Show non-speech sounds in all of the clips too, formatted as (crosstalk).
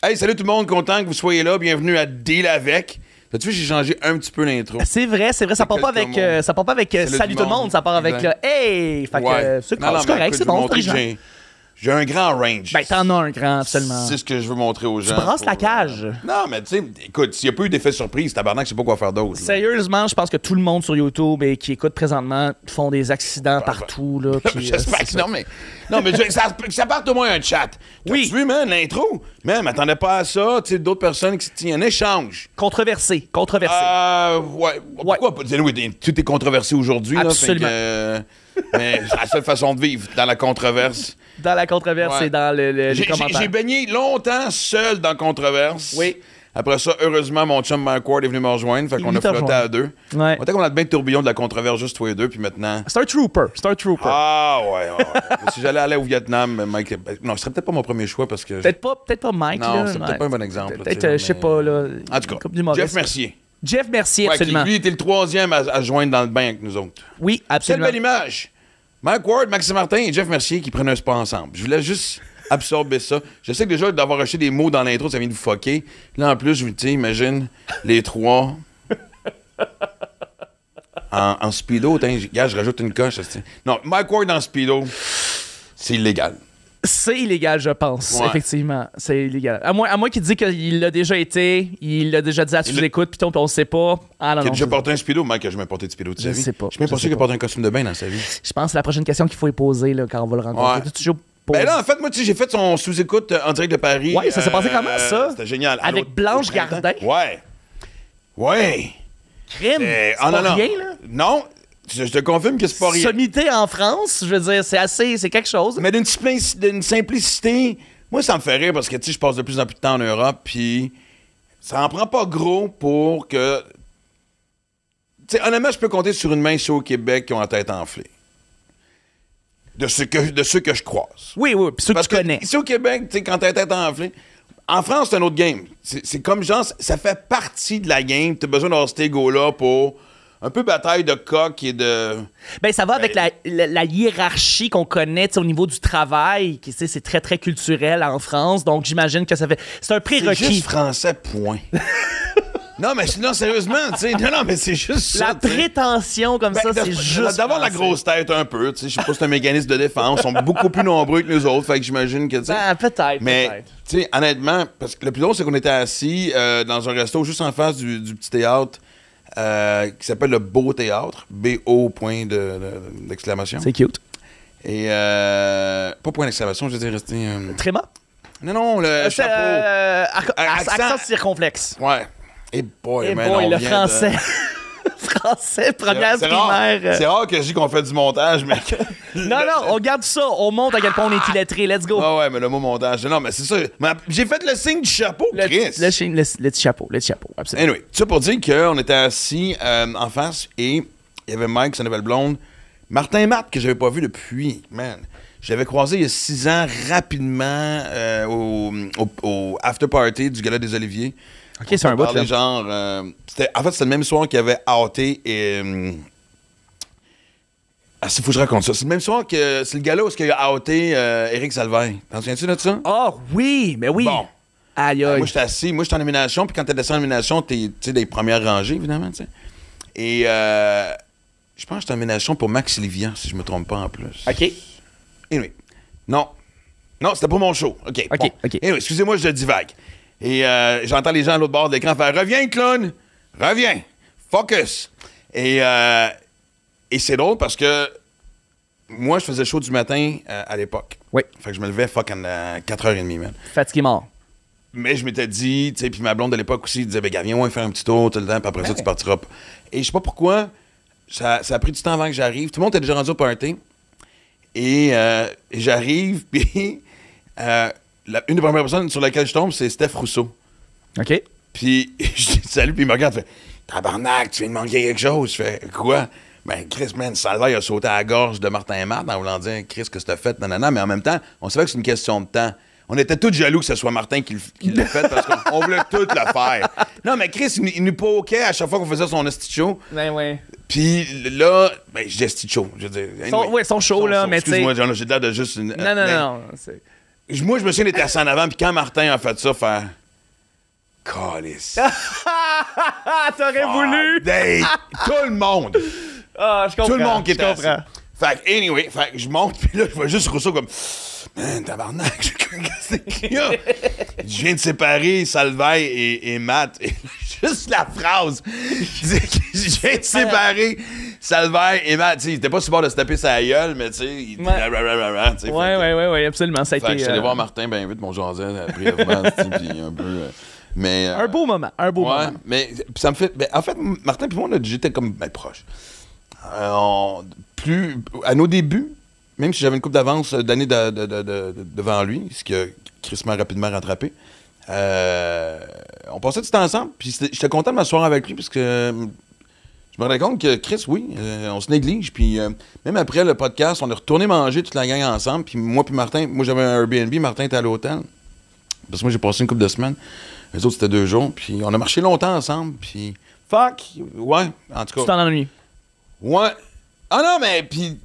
Hey, salut tout le monde, content que vous soyez là. Bienvenue à Deal avec. tu j'ai changé un petit peu l'intro. C'est vrai, c'est vrai, ça part, pas avec, euh, ça part pas avec euh, Salut, tout le monde, ça part avec euh, Hey! Fait que, c'est, correct, c'est bon, j'ai un grand range. Ben, t'en as un grand, absolument. C'est ce que je veux montrer aux gens. Tu brasses la cage. Euh, non, mais tu sais, écoute, s'il n'y a pas eu d'effet surprise, tabarnak, je sais pas quoi faire d'autre. Sérieusement, je pense que tout le monde sur YouTube et qui écoute présentement font des accidents ben, ben. partout. (laughs) Euh, J'espère que non, mais, non, mais ça, ça part au moins un chat. Oui. Tu man, l'intro? Man, m'attendais pas à ça. Tu sais, d'autres personnes qui tiennent un échange. Controversé. Controversé. Euh, ouais. Pourquoi pas? Anyway, tout est controversé aujourd'hui. Absolument. Euh, mais c'est la seule façon de vivre dans la controverse. Dans la controverse et dans le, les commentaires. J'ai baigné longtemps seul dans la controverse. Oui. Après ça, heureusement, mon chum Mike Ward est venu me rejoindre. Fait qu'on a flotté à deux. Ouais. On était qu'on a de bien de tourbillon de la controverse juste toi et deux. Puis maintenant. C'est un trooper. Star trooper. Ah ouais. (laughs) si j'allais aller au Vietnam, Mike. Non, ce serait peut-être pas mon premier choix parce que. Peut-être pas, peut pas Mike. Non, c'est peut-être pas un bon exemple. Peut-être, euh, je sais pas, là. En tout cas, Jeff Mercier. Jeff Mercier, absolument. lui était le troisième à, à, joindre dans le bain avec nous autres. Oui, absolument. Quelle belle image. Mike Ward, Maxime Martin et Jeff Mercier qui prennent un spa ensemble. Je voulais juste absorber ça. Je sais que déjà d'avoir acheté des mots dans l'intro, ça vient de vous fucker. Là, en plus, je vous dis, imagine les trois (laughs) en, speedo. je rajoute une coche. Non, Mike Ward en speedo, c'est illégal. C'est illégal, je pense, effectivement. C'est illégal. À moins, moi qu'il dise qu'il l'a déjà été, il l'a déjà dit à les écoute puis on ne sait pas. Ah, non, il a déjà porté un speedo, moi que jamais porté de speedo de sa vie. Je sais pas. Je suis même pas sûr qu'il porte un costume de bain dans sa vie. Je pense que la prochaine question qu'il faut lui poser quand on va le rencontrer. Ouais. toujours ben là, en fait, moi, tu sais, j'ai fait son sous-écoute euh, en direct de Paris. Ouais, ça s'est passé comment, euh, ça? C'était génial. Avec Blanche Gardin? Ouais. Ouais. Crime. Euh, c'est ah, pas là? Non, je te confirme que c'est pas rien. Sommité en France, je veux dire, c'est assez, c'est quelque chose. Mais d'une simplicité, moi, ça me fait rire parce que, tu sais, je passe de plus en plus de temps en Europe, puis ça en prend pas gros pour que. Tu sais, honnêtement, je peux compter sur une main ici au Québec qui ont la tête enflée. De ceux que, de que je croise. Oui, oui, puis ceux que tu connais. Ici au Québec, tu sais, quand t'as la tête enflée. En France, c'est un autre game. C'est comme genre, ça fait partie de la game. T'as besoin d'avoir cet égo là pour un peu bataille de coq et de. Ben ça va avec ben, la, la, hiérarchie qu'on connaît au niveau du travail, qui c'est très très culturel en France, donc j'imagine que ça fait. C'est un prérequis. Juste français point. (laughs) non, mais non, sérieusement, tu sais, non, non, mais c'est juste La prétention comme ben, ça, c'est juste. D'avoir la grosse tête un peu, tu sais, je sais pas c'est un mécanisme de défense, sont beaucoup plus nombreux que les autres, fait que j'imagine que, tu sais. Ben, peut-être, mais... Tu sais, honnêtement, parce que le plus drôle, c'est qu'on était assis euh, dans un resto juste en face du, du petit théâtre euh, qui s'appelle le Beau Théâtre, B-O point d'exclamation. C'est cute. Et euh, pas point d'exclamation, je veux dire, euh, Tréma? Non, non, le euh, chapeau. accent, circonflexe. Ouais. Et eh boy, Et eh boy, le français. (laughs) (laughs) français, première primaire. Euh. C'est rare que je dis qu'on fait du montage, mais. (laughs) non, non, on garde ça. On monte à quel point on est illettré. Let's go. Ah ouais, mais le mot montage. Non, mais c'est ça. j'ai fait le signe du chapeau, Chris. Le, signe, le, chapeau, le petit chapeau, absolument. Anyway, ça pour dire qu'on était assis euh, en face et il y avait Mike, sa nouvelle blonde, Martin et Matt, que j'avais pas vu depuis. Man. Je l'avais croisé il y a six ans rapidement euh, au, au, au after party du Gala des Oliviers. Ok, c'est un bout. genre, euh, en fait, c'est le même soir qu'il y avait A.O.T. et. Euh, ah, c'est faut que je raconte ça. C'est le même soir que c'est le gala où il y a A.O.T. Euh, Éric Eric T'en souviens-tu de ça? Ah oh, oui, mais oui. Bon. Ben, aïe, Moi, j'étais assis, moi, j'étais en nomination, puis quand t'es descendu en nomination, t'es des premières rangées, évidemment, Et je pense que j'étais en nomination pour Max Livian, si je me trompe pas en plus. OK. Anyway. Non. Non, c'était pas mon show. OK. OK. excusez-moi, je divague. Et euh, j'entends les gens à l'autre bord de l'écran faire Reviens, clown! Reviens! Focus! Et, euh, et c'est drôle parce que moi, je faisais chaud du matin euh, à l'époque. Oui. Fait que je me levais fucking à 4h30, man. Fatigué mort. Mais je m'étais dit, tu sais, puis ma blonde de l'époque aussi disait, ben, viens, on va faire un petit tour, tout le temps, puis après ça, tu ben. partiras. Et je sais pas pourquoi, ça, a pris du temps avant que j'arrive. Tout le monde était déjà rendu au party. Et, j'arrive, (laughs) puis une des premières personnes sur lesquelles je tombe, c'est Steph Rousseau. OK. Puis (laughs) je dis salut, puis il me regarde, fait Tabarnak, tu viens de manquer quelque chose. Je fais Quoi Ben, Chris, man, Salva, il a sauté à la gorge de Martin Martin en voulant dire Chris, que c'était fait, nanana. Mais en même temps, on savait que c'est une question de temps. On était tous jaloux que ce soit Martin qui, l'ait fait parce qu'on voulait tout le faire. Non, mais Chris, il, n'est pas OK à chaque fois qu'on faisait son esti Ben oui. Puis là, ben, je dis Je veux dire, son, ouais, son show, là, mais tu sais. Excuse-moi, j'ai l'air de juste une. Non, non, euh, non. Ben. non moi, je me souviens d'être assis en avant, puis quand Martin a fait ça, faire. callis (laughs) T'aurais voulu. Hey, tout le monde. Ah, je comprends. Tout le monde qui était assis. Fait que, anyway, fait que je monte, puis là, je vois juste Rousseau comme. Man, tabarnak, (laughs) je là? Je viens de séparer Salveille et, et Matt. (laughs) juste la phrase. Je, dis, je viens de séparer Salvaire et Matt, il était pas si de se taper sa gueule, mais tu sais, oui, ouais. ouais, ouais, absolument. Ça a été. Euh, voir Martin ben, vite, mon jasais, euh, brièvement, un peu. Euh, mais, un beau moment, un beau moment. Mais ça me fait. Ben, en fait, Martin et moi, on a j'étais comme ben, proche. plus, à nos débuts, même si j'avais une coupe d'avance d'années devant lui, ce qui a m'a rapidement rattrapé, on passait du temps ensemble. Puis j'étais content de m'asseoir avec lui parce que je me rends compte que Chris, oui, euh, on se néglige. Puis euh, même après le podcast, on est retourné manger toute la gang ensemble. Puis moi, puis Martin, moi j'avais un Airbnb, Martin était à l'hôtel. Parce que moi, j'ai passé une couple de semaines. Les autres, c'était deux jours. Puis on a marché longtemps ensemble. Puis fuck, ouais, en tout cas. Tu t'en ennuies. Ouais. Ah non, mais puis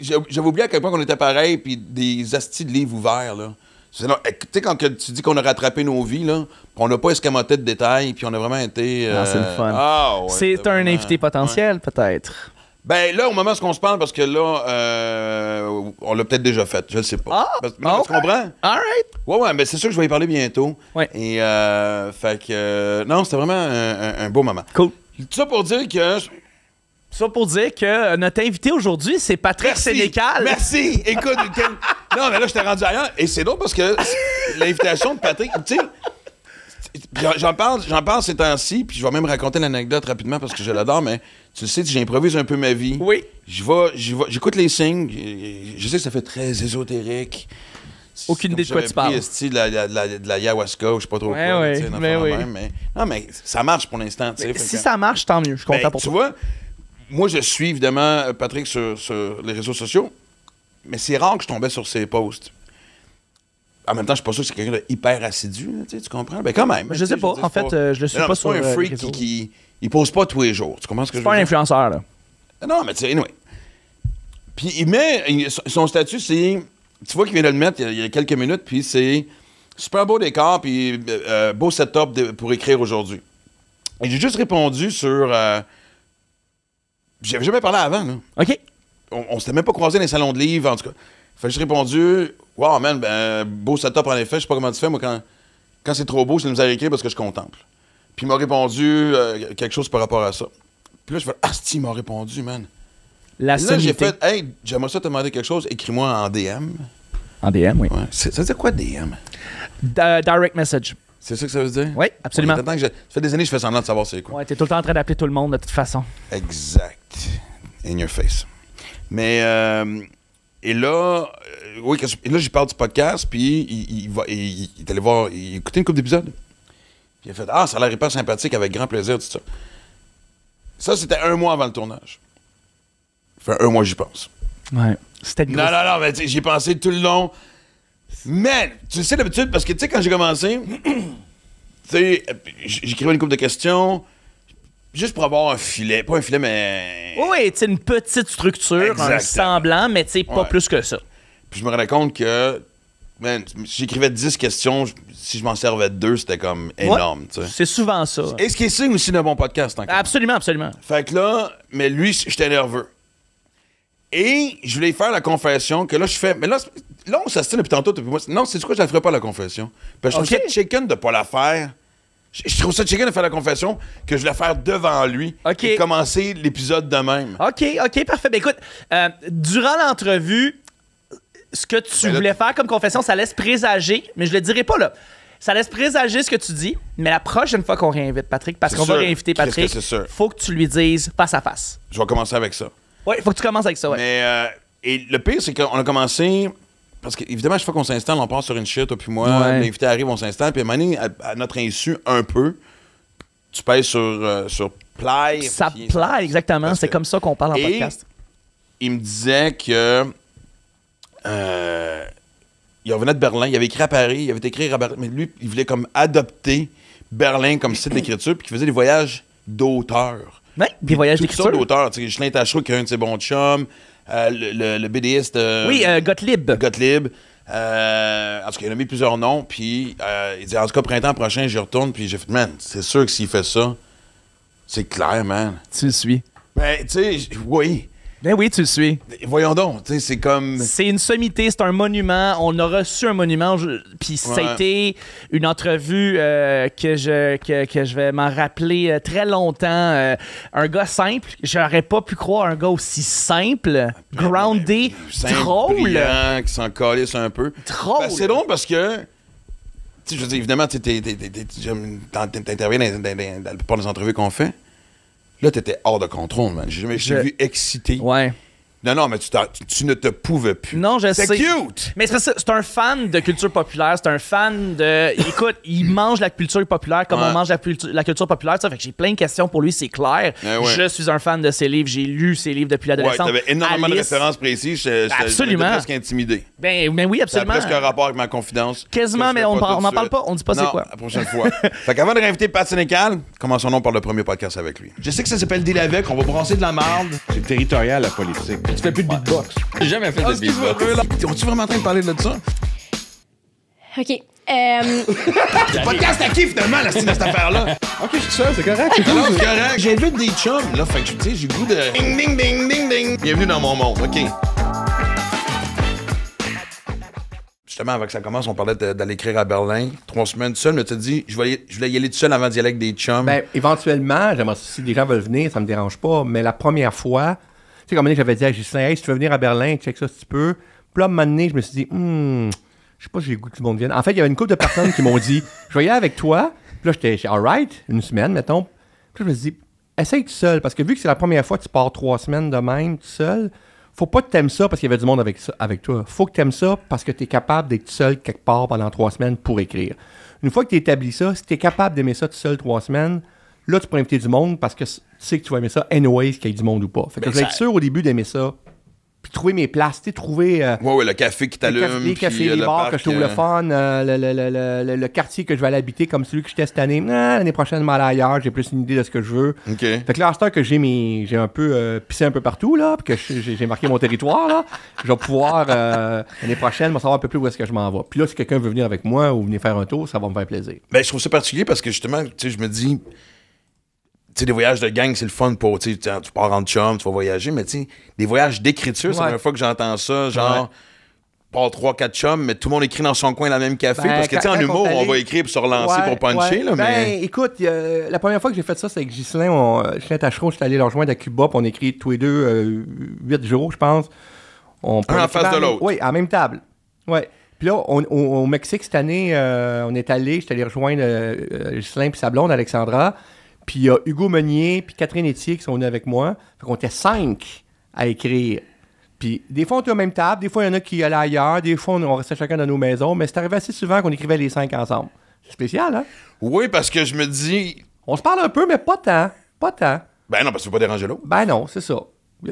j'avais oublié à quel point qu'on était pareil. Puis des astis de livres ouverts, là. Eh, tu sais, quand tu dis qu'on a rattrapé nos vies, là, on n'a pas escamoté de détails, puis on a vraiment été. Euh, c'est le fun. Ah, c'est un invité potentiel, peut-être. Ben là, au moment où qu'on se parle, parce que là, euh, on l'a peut-être déjà fait, je ne sais pas. Ah! Tu ah, comprends? All right. Ouais, ouais, mais c'est sûr que je vais y parler bientôt. Ouais. Et, euh, fait que, euh, non, c'était vraiment un beau moment. Cool. Tout ça pour dire que ça pour dire que euh, notre invité aujourd'hui, c'est Patrick Sénécal. Merci. Écoute, (laughs) non, mais là, je t'ai rendu ailleurs. Et c'est drôle parce que l'invitation de Patrick, tu sais, j'en parle, j'en parle ces temps-ci, puis je vais même raconter l'anecdote rapidement parce que je l'adore, mais tu sais, j'improvise un peu ma vie. Oui. j'écoute les signes. Je sais que ça fait très ésotérique. Aucune des de quoi tu parles. de la, de, la, de la ayahuasca ou je sais pas trop quoi. Ouais, ben mais, oui. non, mais ça marche pour l'instant. Si ça marche, tant mieux. Je suis content ben, pour toi. Tu vois, moi, je suis évidemment euh, Patrick sur, les réseaux sociaux, mais c'est rare que je tombais sur ses posts en même temps, je suis pas sûr que c'est quelqu'un de hyper assidu, tu comprends? Mais ben, quand même. Je sais pas. en fait, euh, je le suis pas sur. C'est pas un euh, freak qui, qui, il pose pas tous les jours. Tu comprends ce que je veux C'est pas un influenceur, là. Non, mais tu sais, anyway. Puis il met. son statut, c'est. Tu vois qu'il vient de le mettre il y, a, quelques minutes, puis c'est super beau décor, puis beau setup pour écrire aujourd'hui. Et j'ai juste répondu sur. J'avais jamais parlé avant, là. OK. On, s'était même pas croisé dans les salons de livres, en tout cas. Fait que j'ai répondu, wow, man, ben, beau setup en effet. Je sais pas comment tu fais, moi, quand, quand c'est trop beau, je nous à écrit parce que je contemple. Puis il m'a répondu euh, quelque chose par rapport à ça. Puis là, je fais, ah, il m'a répondu, man. La là, j'ai fait, hey, j'aimerais ça te demander quelque chose, écris-moi en DM. En DM, oui. Ça veut dire quoi, DM? direct message. C'est ça que ça veut dire? Oui, absolument. que je... Ça fait des années que je fais semblant de savoir c'est quoi. Ouais, t'es tout le temps en train d'appeler tout le monde de toute façon. Exact. In your face. Mais, euh, et là, euh, oui, et là, j'ai parle du podcast, puis il, est allé voir, il écoutait une couple d'épisodes. Puis il a fait Ah, ça a l'air hyper sympathique, avec grand plaisir, tout ça. Ça, c'était un mois avant le tournage. Fait un mois, j'y pense. Ouais. C'était Non, non, non, mais j'y ai pensé tout le long. Man, tu sais d'habitude, parce que tu sais, quand j'ai commencé, (clears throat) tu sais, j'écrivais une couple de questions. Juste pour avoir un filet, pas un filet, mais. Oui, c'est une petite structure, un semblant, mais tu sais, pas plus que ça. Puis je me rendais compte que, man, j'écrivais 10 questions, si je m'en servais de deux, c'était comme énorme, tu sais. C'est souvent ça. est ce qui c'est signe aussi d'un bon podcast, encore. Absolument, absolument. Fait que là, mais lui, j'étais nerveux. Et je voulais faire la confession que là, je fais. Mais là, ça on tient depuis tantôt, moi. Non, c'est quoi, je la ferai pas la confession. Parce je trouve ça chicken de ne pas la faire. Je, trouve ça chicken de faire la confession que je la faire devant lui et commencer l'épisode de même. OK, OK, parfait. Ben, écoute, euh, durant l'entrevue, ce que tu ben voulais faire comme confession, ça laisse présager, mais je ne le dirai pas là. Ça laisse présager ce que tu dis, mais la prochaine fois qu'on réinvite Patrick, parce qu'on va réinviter Patrick, il faut que tu lui dises face à face. Je vais commencer avec ça. Oui, faut que tu commences avec ça, ouais. Mais euh, et le pire, c'est qu'on a commencé parce qu'évidemment, chaque fois qu'on s'installe, on part sur une shit, puis moi, l'invité arrive, on s'installe, puis à, à, notre insu, un peu, tu pèses sur, euh, sur play. Ça plaît, exactement. C'est comme ça qu'on parle en Et- podcast. il me disait que. Euh, il revenait de Berlin, il avait écrit à Paris, il avait écrit à Berlin, mais lui, il voulait comme adopter Berlin comme site d'écriture, puis il faisait des voyages d'auteur. Ouais, des voyages d'écriture. Des d'écriture. tu sais, Ghislain Tachereau, qui est un de ses bons chums, euh, le, le, BDiste. oui, euh, Gottlieb. Gottlieb. Euh, en tout cas, il a mis plusieurs noms, puis euh, il dit En tout cas, printemps prochain, j'y retourne, puis j'ai fait Man, c'est sûr que s'il fait ça, c'est clair, man. Tu le suis. Ben, tu sais, oui. Ben oui, tu le suis. Voyons donc, c'est comme. C'est une sommité, c'est un monument. On a reçu un monument, puis c'était une entrevue euh, que, je, je vais m'en rappeler euh, très longtemps. Euh, un gars simple, j'aurais pas pu croire un gars aussi simple, grounded, ah, ben, groundé, ben, drôle. qui s'en calisse un peu. Drôle. Ben, c'est drôle parce que. Je veux évidemment, tu interviens dans, dans, dans, dans la plupart des entrevues qu'on fait. Là, t'étais hors de contrôle, man. J'ai jamais vu excité. Ouais. Non, non, mais tu, ne te pouvais plus. Non, je sais. C'est cute! Mais c'est un fan de culture populaire, c'est un fan de. Écoute, il hmm. mange la culture populaire comme on mange la, la culture populaire, ça fait que j'ai plein de questions pour lui, c'est clair. Eh je suis un fan de ses livres, j'ai lu ses livres depuis l'adolescence. Ouais, avais énormément de références précises, je, je, absolument. presque intimidé. Ben, ben, oui, absolument. Ça a presque un rapport avec ma confidence. Quasiment, mais on n'en parle pas, on ne dit pas c'est quoi. La prochaine fois. (laughs) fait qu'avant de réinviter Pat Sénécal, commençons par le premier podcast avec lui. Je sais que ça s'appelle Deal avec, on va brasser de la merde. C'est territorial la politique. Tu fais plus de beatbox. J'ai jamais fait de beatbox. On-tu vraiment en train de parler de ça? OK. Euh... (laughs) le podcast à qui finalement, la style de cette affaire-là? Ok, je suis seul, c'est correct. C'est correct. J'ai vu des chums, là, fait que je dis, j'ai goût de. Ding, ding, ding, ding, ding. Bienvenue dans mon monde, ok. Justement, avant que ça commence, on parlait d'aller écrire à Berlin. Trois semaines seul, mais tu te dis, je voulais, je voulais y aller tout seul avant d'y aller avec des chums. Ben, éventuellement, J'aimerais si des gens veulent venir, ça me dérange pas, mais la première fois, tu sais, comme j'avais dit à Justin, hey, si tu veux venir à Berlin, check ça si tu peux. Puis là, un moment donné, je me suis dit, hmm, je sais pas si j'ai le goût que tout le monde vienne. En fait, il y avait une couple de personnes qui m'ont dit, (laughs) je vais y aller avec toi. Puis là, j'étais, right, une semaine, mettons. Puis là, je me suis dit, essaye tout seul, parce que vu que c'est la première fois que tu pars trois semaines de même, tout seul, faut pas que aimes ça parce qu'il y avait du monde avec, toi. avec toi. Faut que aimes ça parce que tu es capable d'être seul quelque part pendant trois semaines pour écrire. Une fois que tu établi ça, si tu es capable d'aimer ça tout seul trois semaines, Là, tu peux inviter du monde parce que tu sais que tu vas aimer ça anyways, qu'il y ait du monde ou pas. Fait que je vais être sûr au début d'aimer ça. Puis trouver mes places, tu sais, trouver. Euh, ouais, le café qui t'allume. Euh, le cafés, puis café les bars que je trouve le euh, fun, le, quartier que je vais aller habiter comme celui que j'étais cette année. Ah, l'année prochaine, je vais aller ailleurs, j'ai plus une idée de ce que je veux. OK. Fait que là, à que j'ai mes. J'ai un peu pissé un peu partout, là, puis que j'ai marqué mon territoire, là, je vais pouvoir, l'année prochaine, me savoir un peu plus où est-ce que je m'en vais. Puis là, si quelqu'un veut venir avec moi ou venir faire un tour, ça va me faire plaisir. Ben, je trouve ça particulier parce que justement, tu sais, je me dis sais, des voyages de gang, c'est le fun pour, tu pars en chum, tu vas voyager, mais tu sais, des voyages d'écriture, c'est la première fois que j'entends ça, genre, par pas trois, quatre chums, mais tout le monde écrit dans son coin dans le même café, ben, parce que, tu sais, en humour, on va écrire pour se relancer, pour puncher, là, mais... Ben, écoute, la première fois que j'ai fait ça, c'est avec Ghislain, on, Ghislain je suis allé le rejoindre à Cuba, puis on écrit tous les deux euh, huit jours, je pense. On Un en face de l'autre. Oui, à la même table, ouais. Puis là, au Mexique, cette année, euh, on est allé, j'étais allé rejoindre euh, Ghislain puis sa blonde, Alexandra, puis il y a Hugo Meunier puis Catherine Etier qui sont venus avec moi. Fait qu'on était cinq à écrire. Puis des fois, on était aux même table, des fois, il y en a qui allaient ailleurs, des fois, on, restait chacun dans nos maisons, mais c'est arrivé assez souvent qu'on écrivait les cinq ensemble. C'est spécial, hein? Oui, parce que je me dis. On se parle un peu, mais pas tant. Pas tant. Ben non, parce que tu faut pas déranger l'eau. Ben non, c'est ça.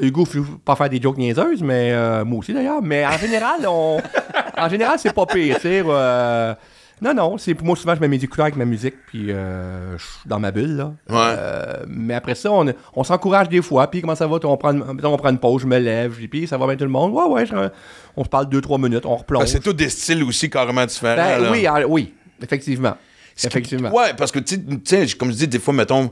Hugo, faut pas faire des jokes niaiseuses, mais euh, moi aussi d'ailleurs. Mais en général, on... (laughs) en général, c'est pas pire. Euh, non, non, c'est moi souvent je mets mes écouteurs avec ma musique, puis euh, je suis dans ma bulle. Là. Ouais. Euh, mais après ça, on, s'encourage des fois, puis comment ça va, on prend, une, on prend pause, je me lève, puis ça va bien tout le monde. Ouais, ouais, on se parle deux, trois minutes, on replonge. Ben, c'est tout des styles aussi carrément différents. Ben, Oui, ah, oui, effectivement. effectivement. ouais, parce que tu sais, comme je dis, des fois, mettons,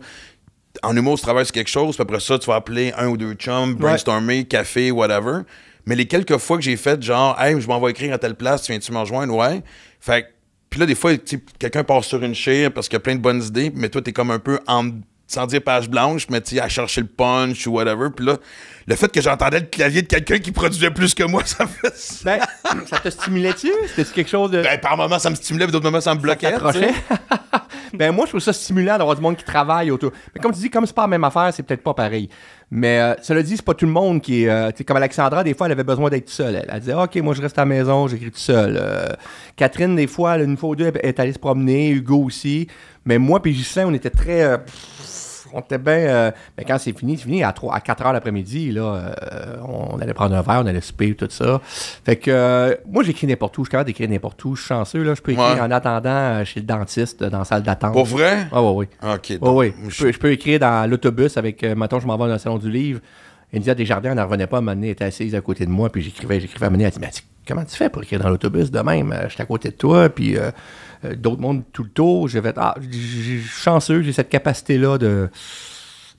en humour, se travailles sur quelque chose, puis après ça, tu vas appeler un ou deux chums, brainstormer, café, whatever. Mais les quelques fois que j'ai fait, genre, hey, je m'en écrire à telle place, tu viens-tu m'en rejoindre? Ouais. Fait puis là, des fois, quelqu'un passe sur une chair parce qu'il y a plein de bonnes idées, mais toi, t'es comme un peu en, sans dire page blanche, mais tu à chercher le punch ou whatever. Puis là, le fait que j'entendais le clavier de quelqu'un qui produisait plus que moi, (laughs) ça fait Ben, ça te stimulait-tu? C'était quelque chose de. Ben, par moments, ça me stimulait, puis d'autres moments, ça me bloquait. (laughs) ben moi, je trouve ça stimulant d'avoir du monde qui travaille autour. Mais comme tu dis, comme c'est pas la même affaire, c'est peut-être pas pareil. Mais ça euh, cela dit, c'est pas tout le monde qui est. Euh, comme Alexandra, des fois, elle avait besoin d'être seule. Elle, disait OK, moi, je reste à la maison, j'écris tout seul. Euh, Catherine, des fois, elle, une fois ou deux, elle est allée se promener. Hugo aussi. Mais moi, puis Justin, on était très on était bien. Euh, mais quand c'est fini, c'est fini à, à 4 heures l'après-midi. là, euh, on allait prendre un verre, on allait souper, tout ça. Fait que euh, moi, j'écris n'importe où. Je suis capable d'écrire n'importe où. Je suis chanceux. Là, je peux écrire en attendant chez le dentiste, dans la salle d'attente. Pour vrai? Ah, oui, oui. OK. oui. Je, peux, écrire dans l'autobus avec. mettons, je m'en vais dans le salon du livre. India ah, Desjardins, elle n'en revenait pas. À elle était assise à côté de moi. Puis j'écrivais, j'écrivais à elle dit Comment tu fais pour écrire dans l'autobus de même? J'étais à côté de toi. Puis. Euh, d'autres mondes tout le tour, je vais ah, chanceux, j'ai cette capacité-là de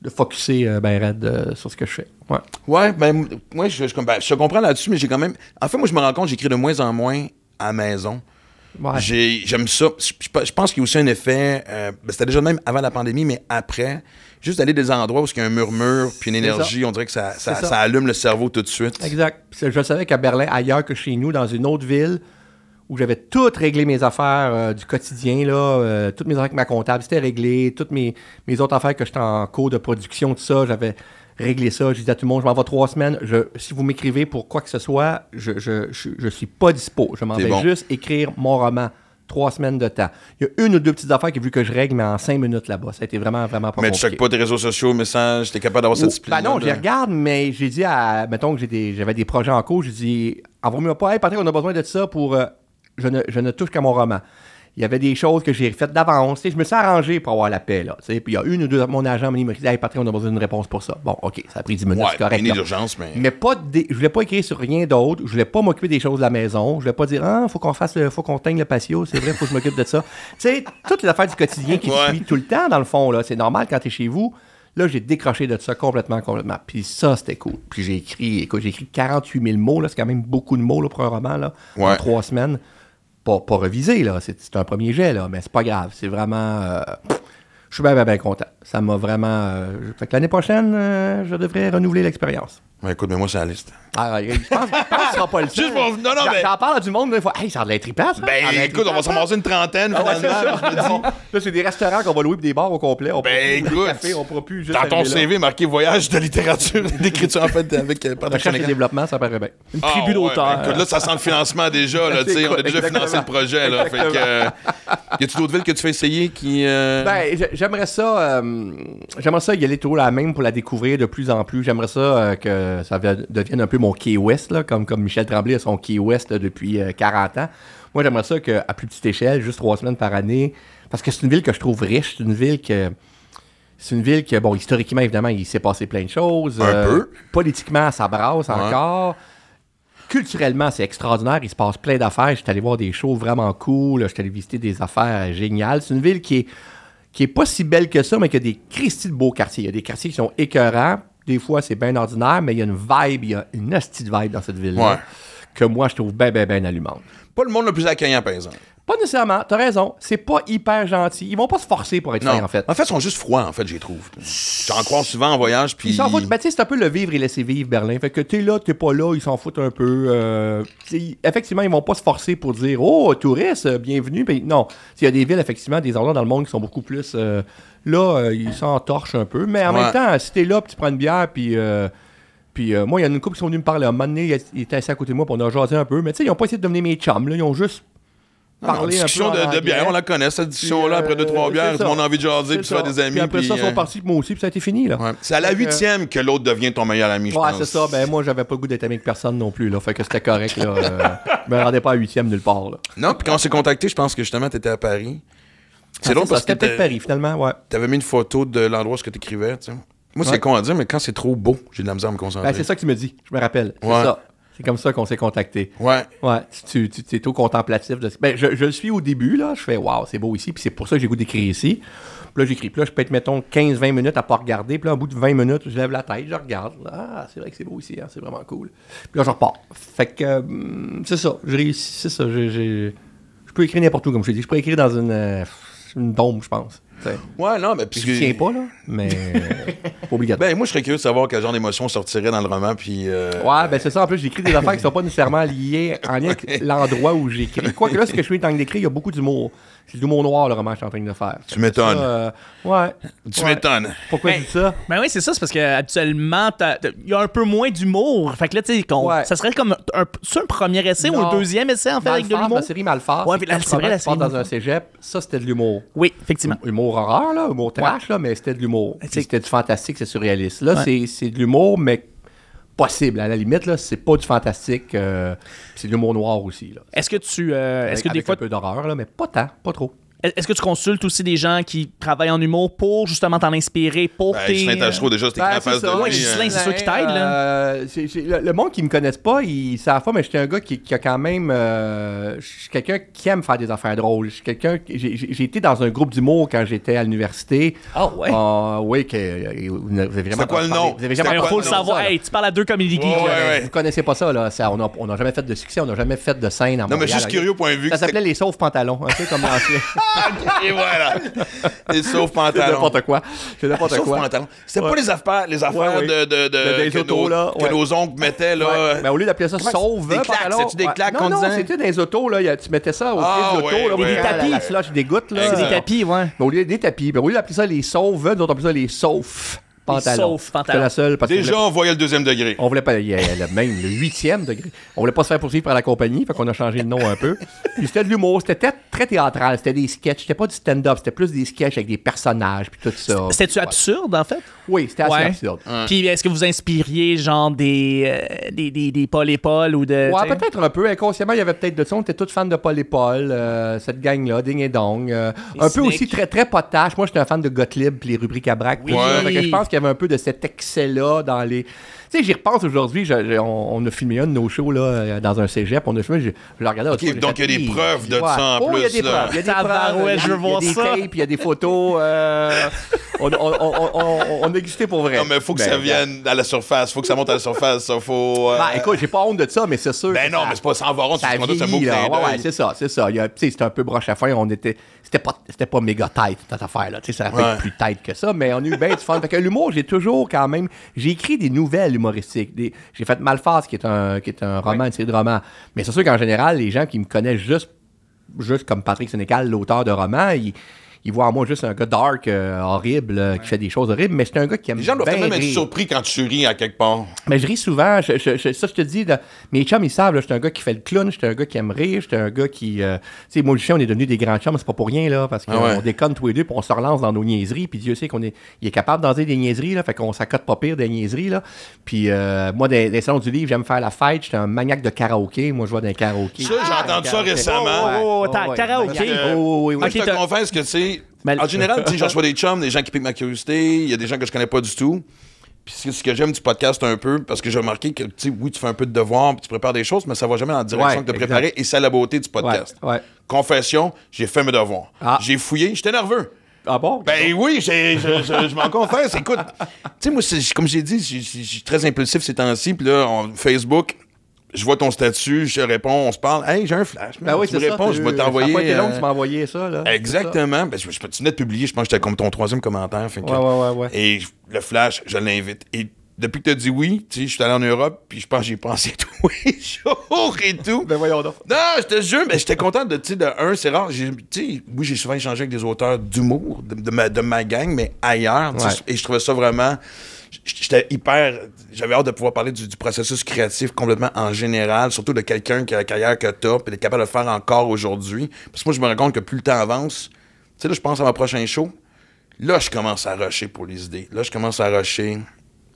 de focuser euh, ben, euh, sur ce que je fais. Ouais, ben, ben, je, comprends là-dessus, mais j'ai quand même. En fait, moi, je me rends compte, j'écris de moins en moins à la maison. J'aime ça. Je, pense qu'il y a aussi un effet. C'était déjà même avant la pandémie, mais après. Juste d'aller des endroits où il y a un murmure puis une énergie, on dirait que ça, allume le cerveau tout de suite. Exact. Je savais qu'à Berlin, ailleurs que chez nous, dans une autre ville, où j'avais tout réglé mes affaires euh, du quotidien, là, euh, toutes mes affaires avec ma comptable, c'était réglé, toutes mes, mes autres affaires que j'étais en cours de production, tout ça, j'avais réglé ça. Je disais à tout le monde, je m'en vais trois semaines. si vous m'écrivez pour quoi que ce soit, je, je, suis pas dispo. Je m'en vais juste écrire mon roman. Trois semaines de temps. Il y a une ou deux petites affaires qui vu que je règle, mais en cinq minutes là-bas. Ça a été vraiment, vraiment pas Mais tu pas tes réseaux sociaux, messages, t'es capable d'avoir cette discipline. Ben non, je regarde, mais j'ai dit à. Mettons que j'avais des, projets en cours, j'ai dit envoie-moi pas, hey on a besoin de ça pour. Euh, je ne, touche qu'à mon roman. Il y avait des choses que j'ai faites d'avance. Je me suis arrangé pour avoir la paix. puis il y a une ou deux, mon agent m'a dit Patrick, on a besoin d'une réponse pour ça. Bon, OK, ça a pris 10 minutes, c'est correct. mais. Mais pas des, je voulais pas écrire sur rien d'autre. Je voulais pas m'occuper des choses de la maison. Je voulais pas dire Ah, faut qu'on fasse le, faut qu'on teigne le patio. C'est vrai, faut que je m'occupe de ça. (laughs) tu sais, toutes les affaires du quotidien qui suivent tout le temps, dans le fond. là C'est normal quand tu es chez vous. Là, j'ai décroché de ça complètement, complètement. Puis ça, c'était cool. Puis j'ai écrit, j'ai écrit 48 000 mots. là C'est quand même beaucoup de mots pour un roman là, en trois semaines pas, revisé, C'est un premier jet, là, mais c'est pas grave. C'est vraiment. Euh, je suis bien, bien content ça m'a vraiment. Euh, fait que l'année prochaine, euh, je devrais renouveler l'expérience. Ouais, écoute, mais moi, c'est la liste. Ah, je pense, que ce sera pas le Juste Non, non, mais. J'en parle à du monde, mais fois. Hey, ça a de l'intriplace! » Ben, écoute, on va se manger une trentaine, ah finalement. (laughs) là, c'est des restaurants qu'on va louer des bars au complet. ben, écoute. Café, on pourra plus juste dans ton CV, marqué voyage de littérature, (laughs) d'écriture, en fait, avec. Euh, le développement, ça paraît bien. Une tribu ah d'auteurs. Ben, écoute, là, ça sent le financement déjà, là, (laughs) On a déjà financé le projet, là. Fait que. Euh, y a-tu d'autres villes que tu fais essayer qui. Ben, j'aimerais ça euh, j'aimerais ça y aller toujours la même pour la découvrir de plus en plus. J'aimerais ça euh, que ça devienne un peu mon Key West, là, comme, comme Michel Tremblay a son Key West depuis 40 euh, ans. Moi, j'aimerais ça qu'à plus petite échelle, juste trois semaines par année, parce que c'est une ville que je trouve riche, c'est une ville que. C'est une ville que, bon, historiquement, évidemment, il s'est passé plein de choses. Un peu. Politiquement, ça brasse encore culturellement, c'est extraordinaire. Il se passe plein d'affaires. J'étais allé voir des shows vraiment cool. J'étais allé visiter des affaires géniales. C'est une ville qui est qui est pas si belle que ça, mais qui a des cristis de beaux quartiers. Il y a des quartiers qui sont écœurants. Des fois, c'est bien ordinaire, mais il y a une vibe, il y a une hostie de vibe dans cette ville-là que moi, je trouve bien, bien, bien allumante. Pas le monde le plus accueillant, par exemple. Pas nécessairement, t'as raison. C'est pas hyper gentil. Ils vont pas se forcer pour être fiers, en fait. En fait, ils sont juste froids, en fait, j'y trouve. J'en crois souvent en voyage. Puis... Ils s'en foutent. Ben, tu sais, c'est un peu le vivre et laisser vivre, Berlin. Fait que t'es là, t'es pas là, ils s'en foutent un peu. Euh, effectivement, ils vont pas se forcer pour dire Oh, touriste, bienvenue. Ben, non. Il y a des villes, effectivement, des endroits dans le monde qui sont beaucoup plus. Euh, là, euh, ils s'en torchent un peu. Mais en même temps, si t'es là, puis tu prends une bière, puis. Puis moi, il y a une couple qui sont venus me parler. un moment donné, ils assis à côté de moi, pour on a un peu. Mais tu sais, ils ont pas essayé de devenir mes chums. Là. Ils ont juste ah, parler discussion de, bière, on la connaît, cette discussion-là. Euh, après deux, trois bières, tout a envie de jaser, puis ça des amis. Puis après ça, ils sont euh, partis, moi aussi, puis ça a été fini. là. C'est à la huitième que l'autre devient ton meilleur ami, Ouais, c'est ça. Ben, moi, j'avais pas le goût d'être ami avec personne non plus, là. Fait que c'était correct, là. Euh, je me rendais pas à huitième nulle part, là. Non, puis quand on s'est contacté, je pense que justement, t'étais à Paris. Ah, c'est long parce que. C'était peut-être Paris, finalement, ouais. T'avais mis une photo de l'endroit où tu écrivais, tu sais. Moi, c'est con à dire, mais quand c'est trop beau, j'ai de la misère à me concentrer. Ben, c'est ça que tu me dis, je me rappelle. c'est Ça. C'est comme ça qu'on s'est contacté. Ouais. Ouais. Tu, tu, es tout contemplatif. De... Ben, je, suis au début, là. Je fais, waouh, c'est beau ici. Puis c'est pour ça que j'ai goût d'écrire ici. Puis là, j'écris. Puis là, je peux être, mettons, 15-20 minutes à pas regarder. Puis là, au bout de 20 minutes, je lève la tête, je regarde. Ah, c'est vrai que c'est beau ici. Hein, c'est vraiment cool. Puis là, je repars. Fait que, hum, c'est ça. Je réussis. C'est ça. Je, peux écrire n'importe où, comme je te dis. Je peux écrire dans une, euh, une dôme, je pense. Ouais, non, mais. Puis je tiens pas, là, mais. (laughs) Euh, obligatoire. Ben, moi, je serais curieux de savoir quel genre d'émotion sortirait dans le roman, puis. Euh, ouais, ben, euh, c'est ça. En plus, j'écris des affaires qui ne sont pas nécessairement liées en lien avec (laughs) l'endroit où j'écris. Quoique là, ce que je suis en train d'écrire, il y a beaucoup d'humour. C'est l'humour noir, le roman que je en train de faire. Tu m'étonnes. Euh, ouais. Tu m'étonnes. Pourquoi tu ben, dis ça? Ben oui, c'est ça, c'est parce qu'habituellement, il y a un peu moins d'humour. Fait que là, tu sais, ça serait comme un, premier essai ou un deuxième essai, en fait, avec de l'humour. La série Malfarce, ouais, la, série, la série dans un cégep, ça, c'était de l'humour. Oui, effectivement. Hum, humour horreur, là, humour trash, là, mais c'était de l'humour. Ben, c'était du fantastique, c'est surréaliste. Là, c'est de l'humour, mais possible, à la limite. c'est pas du fantastique. Euh, c'est de l'humour noir aussi. Est-ce que tu. Euh, est-ce que des fois. un peu d'horreur, là, mais pas tant, pas trop. Est-ce que tu consultes aussi des gens qui travaillent en humour pour justement t'en inspirer, pour ben, tes... Euh, déjà, c'était ben, face de hein. c'est sûr qui t'aide, là. Euh, le, monde qui me connaisse pas, ils savent pas, mais j'étais un gars qui, a quand même... Euh, je suis quelqu'un qui aime faire des affaires drôles. Je suis quelqu'un... J'ai, été dans un groupe d'humour quand j'étais à l'université. Ah ouais? Euh, oui, que... Vous avez vraiment quoi le nom? Vous avez jamais... le savoir. hey, tu parles à deux comédies il ouais, ouais. Vous connaissez pas ça, là. on n'a jamais fait de succès, on n'a jamais fait de scène en Non, mais juste curieux point de vue. Ça s'appelait les sauves pantalons, un peu comme l'ancien. (laughs) et voilà. Et sauf pantalon. n'importe quoi. C'est n'importe quoi. Sauf pantalon. C'était pas les affaires, les affaires de, de, de que, autos, nos, là, que nos ongles mettaient là. Mais au lieu d'appeler ça sauve, des hein, claques, c'était des claques qu'on disait. Non, c'était des autos là, tu mettais ça au pied de l'auto là. Des tapis, là, des gouttes là. C'est des tapis, ouais. au lieu des tapis, au lieu d'appeler ça les sauve, d'autres appellent ça les saufs pantalon. Sauf pantalon. la seule Déjà, on, voyait le deuxième degré. On voulait pas. Il y le même, le huitième degré. On voulait pas se faire poursuivre par la compagnie, fait qu'on a changé le nom un peu. Puis c'était de l'humour, c'était très théâtral, c'était des sketchs, c'était pas du stand-up, c'était plus des sketchs avec des personnages, puis tout ça. cétait absurde, en fait? Oui, c'était assez absurde. Puis est-ce que vous inspiriez, genre, des, euh, des, des, Paul et Paul ou de. Ouais, peut-être un peu. Inconsciemment, il y avait peut-être de ça. On était tous fans de Paul et euh, cette gang-là, Ding et Dong. Euh, un peu aussi très, très potache. Moi, j'étais un fan de Gottlieb, puis les rubriques à braque qu'il y avait un peu de cet excès-là dans les tu sais, j'y repense aujourd'hui. On, a filmé un de nos shows là, euh, dans un cégep. On a filmé, je, je l'ai regardé. Okay, oh, donc, il y a des preuves de ça en oh, plus. Il y a des preuves. Il y a des je ça. Il y a des photos. Euh, on, existait pour vrai. Non, mais il faut que ben, ça vienne à la surface. Il faut que ça monte à la surface. faut, euh, ben, écoute, j'ai pas honte de ça, mais c'est sûr. Ben non, mais c'est pas sans avoir honte. C'est un Ouais, c'est ça. C'est ça. C'était un peu broche à fin. On était. C'était pas, pas méga tête, cette affaire-là. Ça a fait plus tête que ça, mais on a eu bien du fun. l'humour, j'ai toujours quand même. J'ai écrit des nouvelles j'ai fait Malface, qui est un, qui est un roman, une série de romans. Mais c'est sûr qu'en général, les gens qui me connaissent juste, juste comme Patrick Sénécal, l'auteur de romans, ils il voit en moi juste un gars dark, euh, horrible, euh, qui fait des choses horribles, mais c'est un gars qui aime Les gens doivent même être surpris quand tu ris à quelque part. Mais je ris souvent. ça, je te dis, mes chums, ils savent, je un gars qui fait le clown, j'étais un gars qui aime rire, j'étais un gars qui. Euh, tu sais, moi, le chien, on est devenu des grands chums, c'est pas pour rien, là, parce ah qu'on déconne tous les deux, puis on se relance dans nos niaiseries, puis Dieu sait qu'on est, est capable d'en dire des niaiseries, là, fait qu'on s'accote pas pire des niaiseries, là. Puis moi, des, des, salons du livre, j'aime faire la fête, j'étais un maniaque de karaoké, moi, je vois d'un karaoké. Ça, j'ai ah, entendu ça récemment. Oh, karaoké. que, en général, j'en vois des chums, des gens qui piquent ma curiosité, il y a des gens que je connais pas du tout. Puis ce que j'aime du podcast un peu, parce que j'ai remarqué que, tu sais, oui, tu fais un peu de devoir, tu prépares des choses, mais ça va jamais dans la direction que tu préparé, et c'est la beauté du podcast. Confession, j'ai fait mes devoirs. Ah. J'ai fouillé, j'étais nerveux. Ah bon? Ben oui, je, m'en confesse. Écoute, (laughs) tu sais, moi, comme j'ai dit, je suis très impulsif ces temps-ci, puis là, on, Facebook, je vois ton statut, je te réponds, on se parle. Hey, j'ai un flash. Ben oui, tu me ça, réponds, je vais t'envoyer. été long, tu m'as envoyé ça. Là. Exactement. Ben, je, peux tu net publié. publier, je pense que j'étais comme ton troisième commentaire. ouais, ouais, ouais, et le flash, je l'invite. Et depuis que tu as dit oui, tu sais, je suis allé en Europe, puis je pense que j'ai pensé (laughs) tous les jours et tout. ben voyons donc. Non, je te jure, mais j'étais content de, tu sais, de un, c'est rare. Tu sais, oui, j'ai souvent échangé avec des auteurs d'humour, de, de, ma, de ma gang, mais ailleurs. Et je trouvais ça vraiment j'étais hyper. J'avais hâte de pouvoir parler du, processus créatif complètement en général, surtout de quelqu'un qui a la carrière que t'as, qui est capable de le faire encore aujourd'hui. Parce que moi, je me rends compte que plus le temps avance, tu sais, là, je pense à ma prochain show. Là, je commence à rusher pour les idées. Là, je commence à rusher.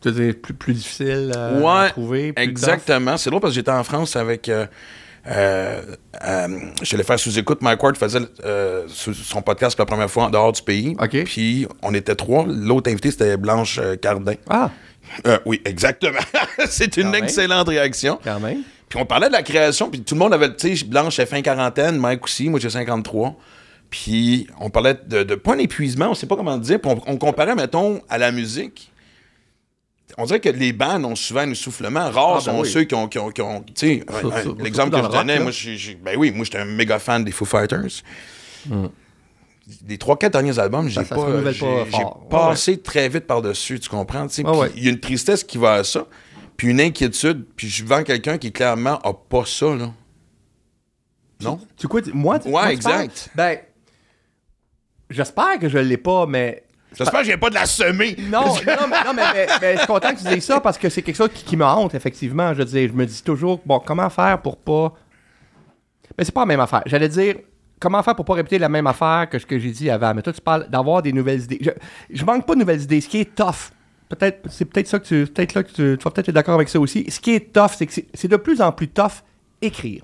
C'est plus, plus difficile euh, à, trouver. exactement. C'est drôle parce que j'étais en France avec. Euh, euh, euh, Je l'ai fait sous-écoute, Mike Ward faisait euh, son podcast pour la première fois en dehors du pays. Puis on était trois. L'autre invité, c'était Blanche Cardin. Ah! oui, exactement. (laughs) C'est une excellente réaction. Quand même. Puis on parlait de la création, puis tout le monde avait, tu sais, Blanche est fin quarantaine, Mike aussi, moi j'ai 53. Puis on parlait de, de, pas d'épuisement. on sait pas comment dire, puis on comparait, mettons, à la musique on dirait que les bandes ont souvent un soufflement Rares ah, ben sont ceux qui ont. Qui tu sais, l'exemple que je donnais, moi, ben oui, moi, j'étais un méga fan des Foo Fighters. Hmm. Les trois, quatre derniers albums, j'ai pas, passé très vite par-dessus, tu comprends? Il y a une tristesse qui va à ça, puis une inquiétude, puis je vends quelqu'un qui clairement a pas ça, là. Non? Tu, quoi? Moi, tu, Ouais, exact. ben, j'espère que je l'ai pas, mais J'espère que j'ai pas de la semée. Non, non, mais, non, mais, je suis content que tu dises ça parce que c'est quelque chose qui, me hante, effectivement. Je dis, je me dis toujours, bon, comment faire pour pas. Mais c'est pas la même affaire. J'allais dire, comment faire pour pas répéter la même affaire que ce que j'ai dit avant. Mais toi, tu parles d'avoir des nouvelles idées. Je, manque pas de nouvelles idées. Ce qui est tough, peut-être, c'est peut-être ça que tu. Peut-être là que tu, peut d'accord avec ça aussi. Ce qui est tough, c'est que c'est de plus en plus tough écrire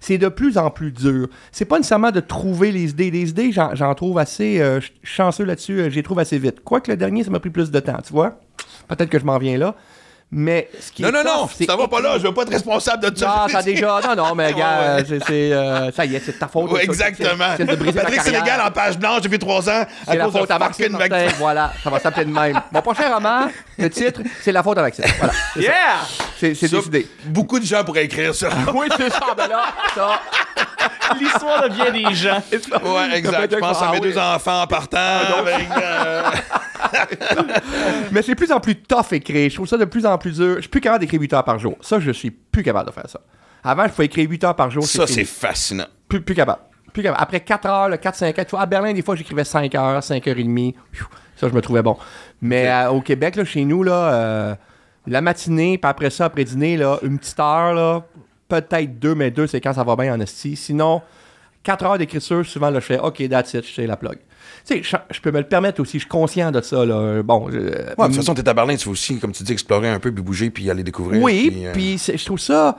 c'est de plus en plus dur. C'est pas nécessairement de trouver les idées. Les idées, j'en trouve assez euh, chanceux là-dessus, euh, j'y trouve assez vite. Quoique le dernier, ça m'a pris plus de temps, tu vois. Peut-être que je m'en viens là. Mais ce qui Non, est non, non, ça va pas là, je veux pas être responsable de tout ça. Non, ça déjà. Non, non, (laughs) mais gars, c'est, euh, ça y est, c'est ta faute. exactement. C'est, de briser Patrick Sénégal en page blanche depuis trois ans. C'est la faute à Maxime Voilà, ça va s'appeler de même. Mon prochain roman, le titre, c'est La faute à Maxime. Voilà. Yeah! C'est, décidé. Beaucoup de gens pourraient écrire ça. (laughs) oui, c'est ça, mais ben là, ça. L'histoire de des gens. Ouais, exact. Je pense à mes deux enfants en partant. Ah, euh, (laughs) Mais c'est de plus en plus tough écrire. Je trouve ça de plus en plus dur. Je suis plus capable d'écrire 8 heures par jour. Ça, je suis plus capable de faire ça. Avant, il faut écrire 8 heures par jour. Ça, c'est fascinant. Plus, plus capable. Plus Après 4 heures, 4-5 heures. À Berlin, des fois, j'écrivais 5 heures, 5 heures et demie. Ça, je me trouvais bon. Mais euh, au Québec, là, chez nous, là, euh, la matinée, puis après ça, après dîner, là, une petite heure, là, peut-être deux, mais deux, c'est quand ça va bien en esti. Sinon, quatre heures d'écriture, souvent, là, je fais OK, that's it, je fais la plug. Tu sais, je, peux me le permettre aussi, je suis conscient de ça. Là. Bon, de toute façon, t'es à Berlin, tu veux aussi, comme tu dis, explorer un peu, puis bouger, puis aller découvrir. Oui, puis, euh, je trouve ça,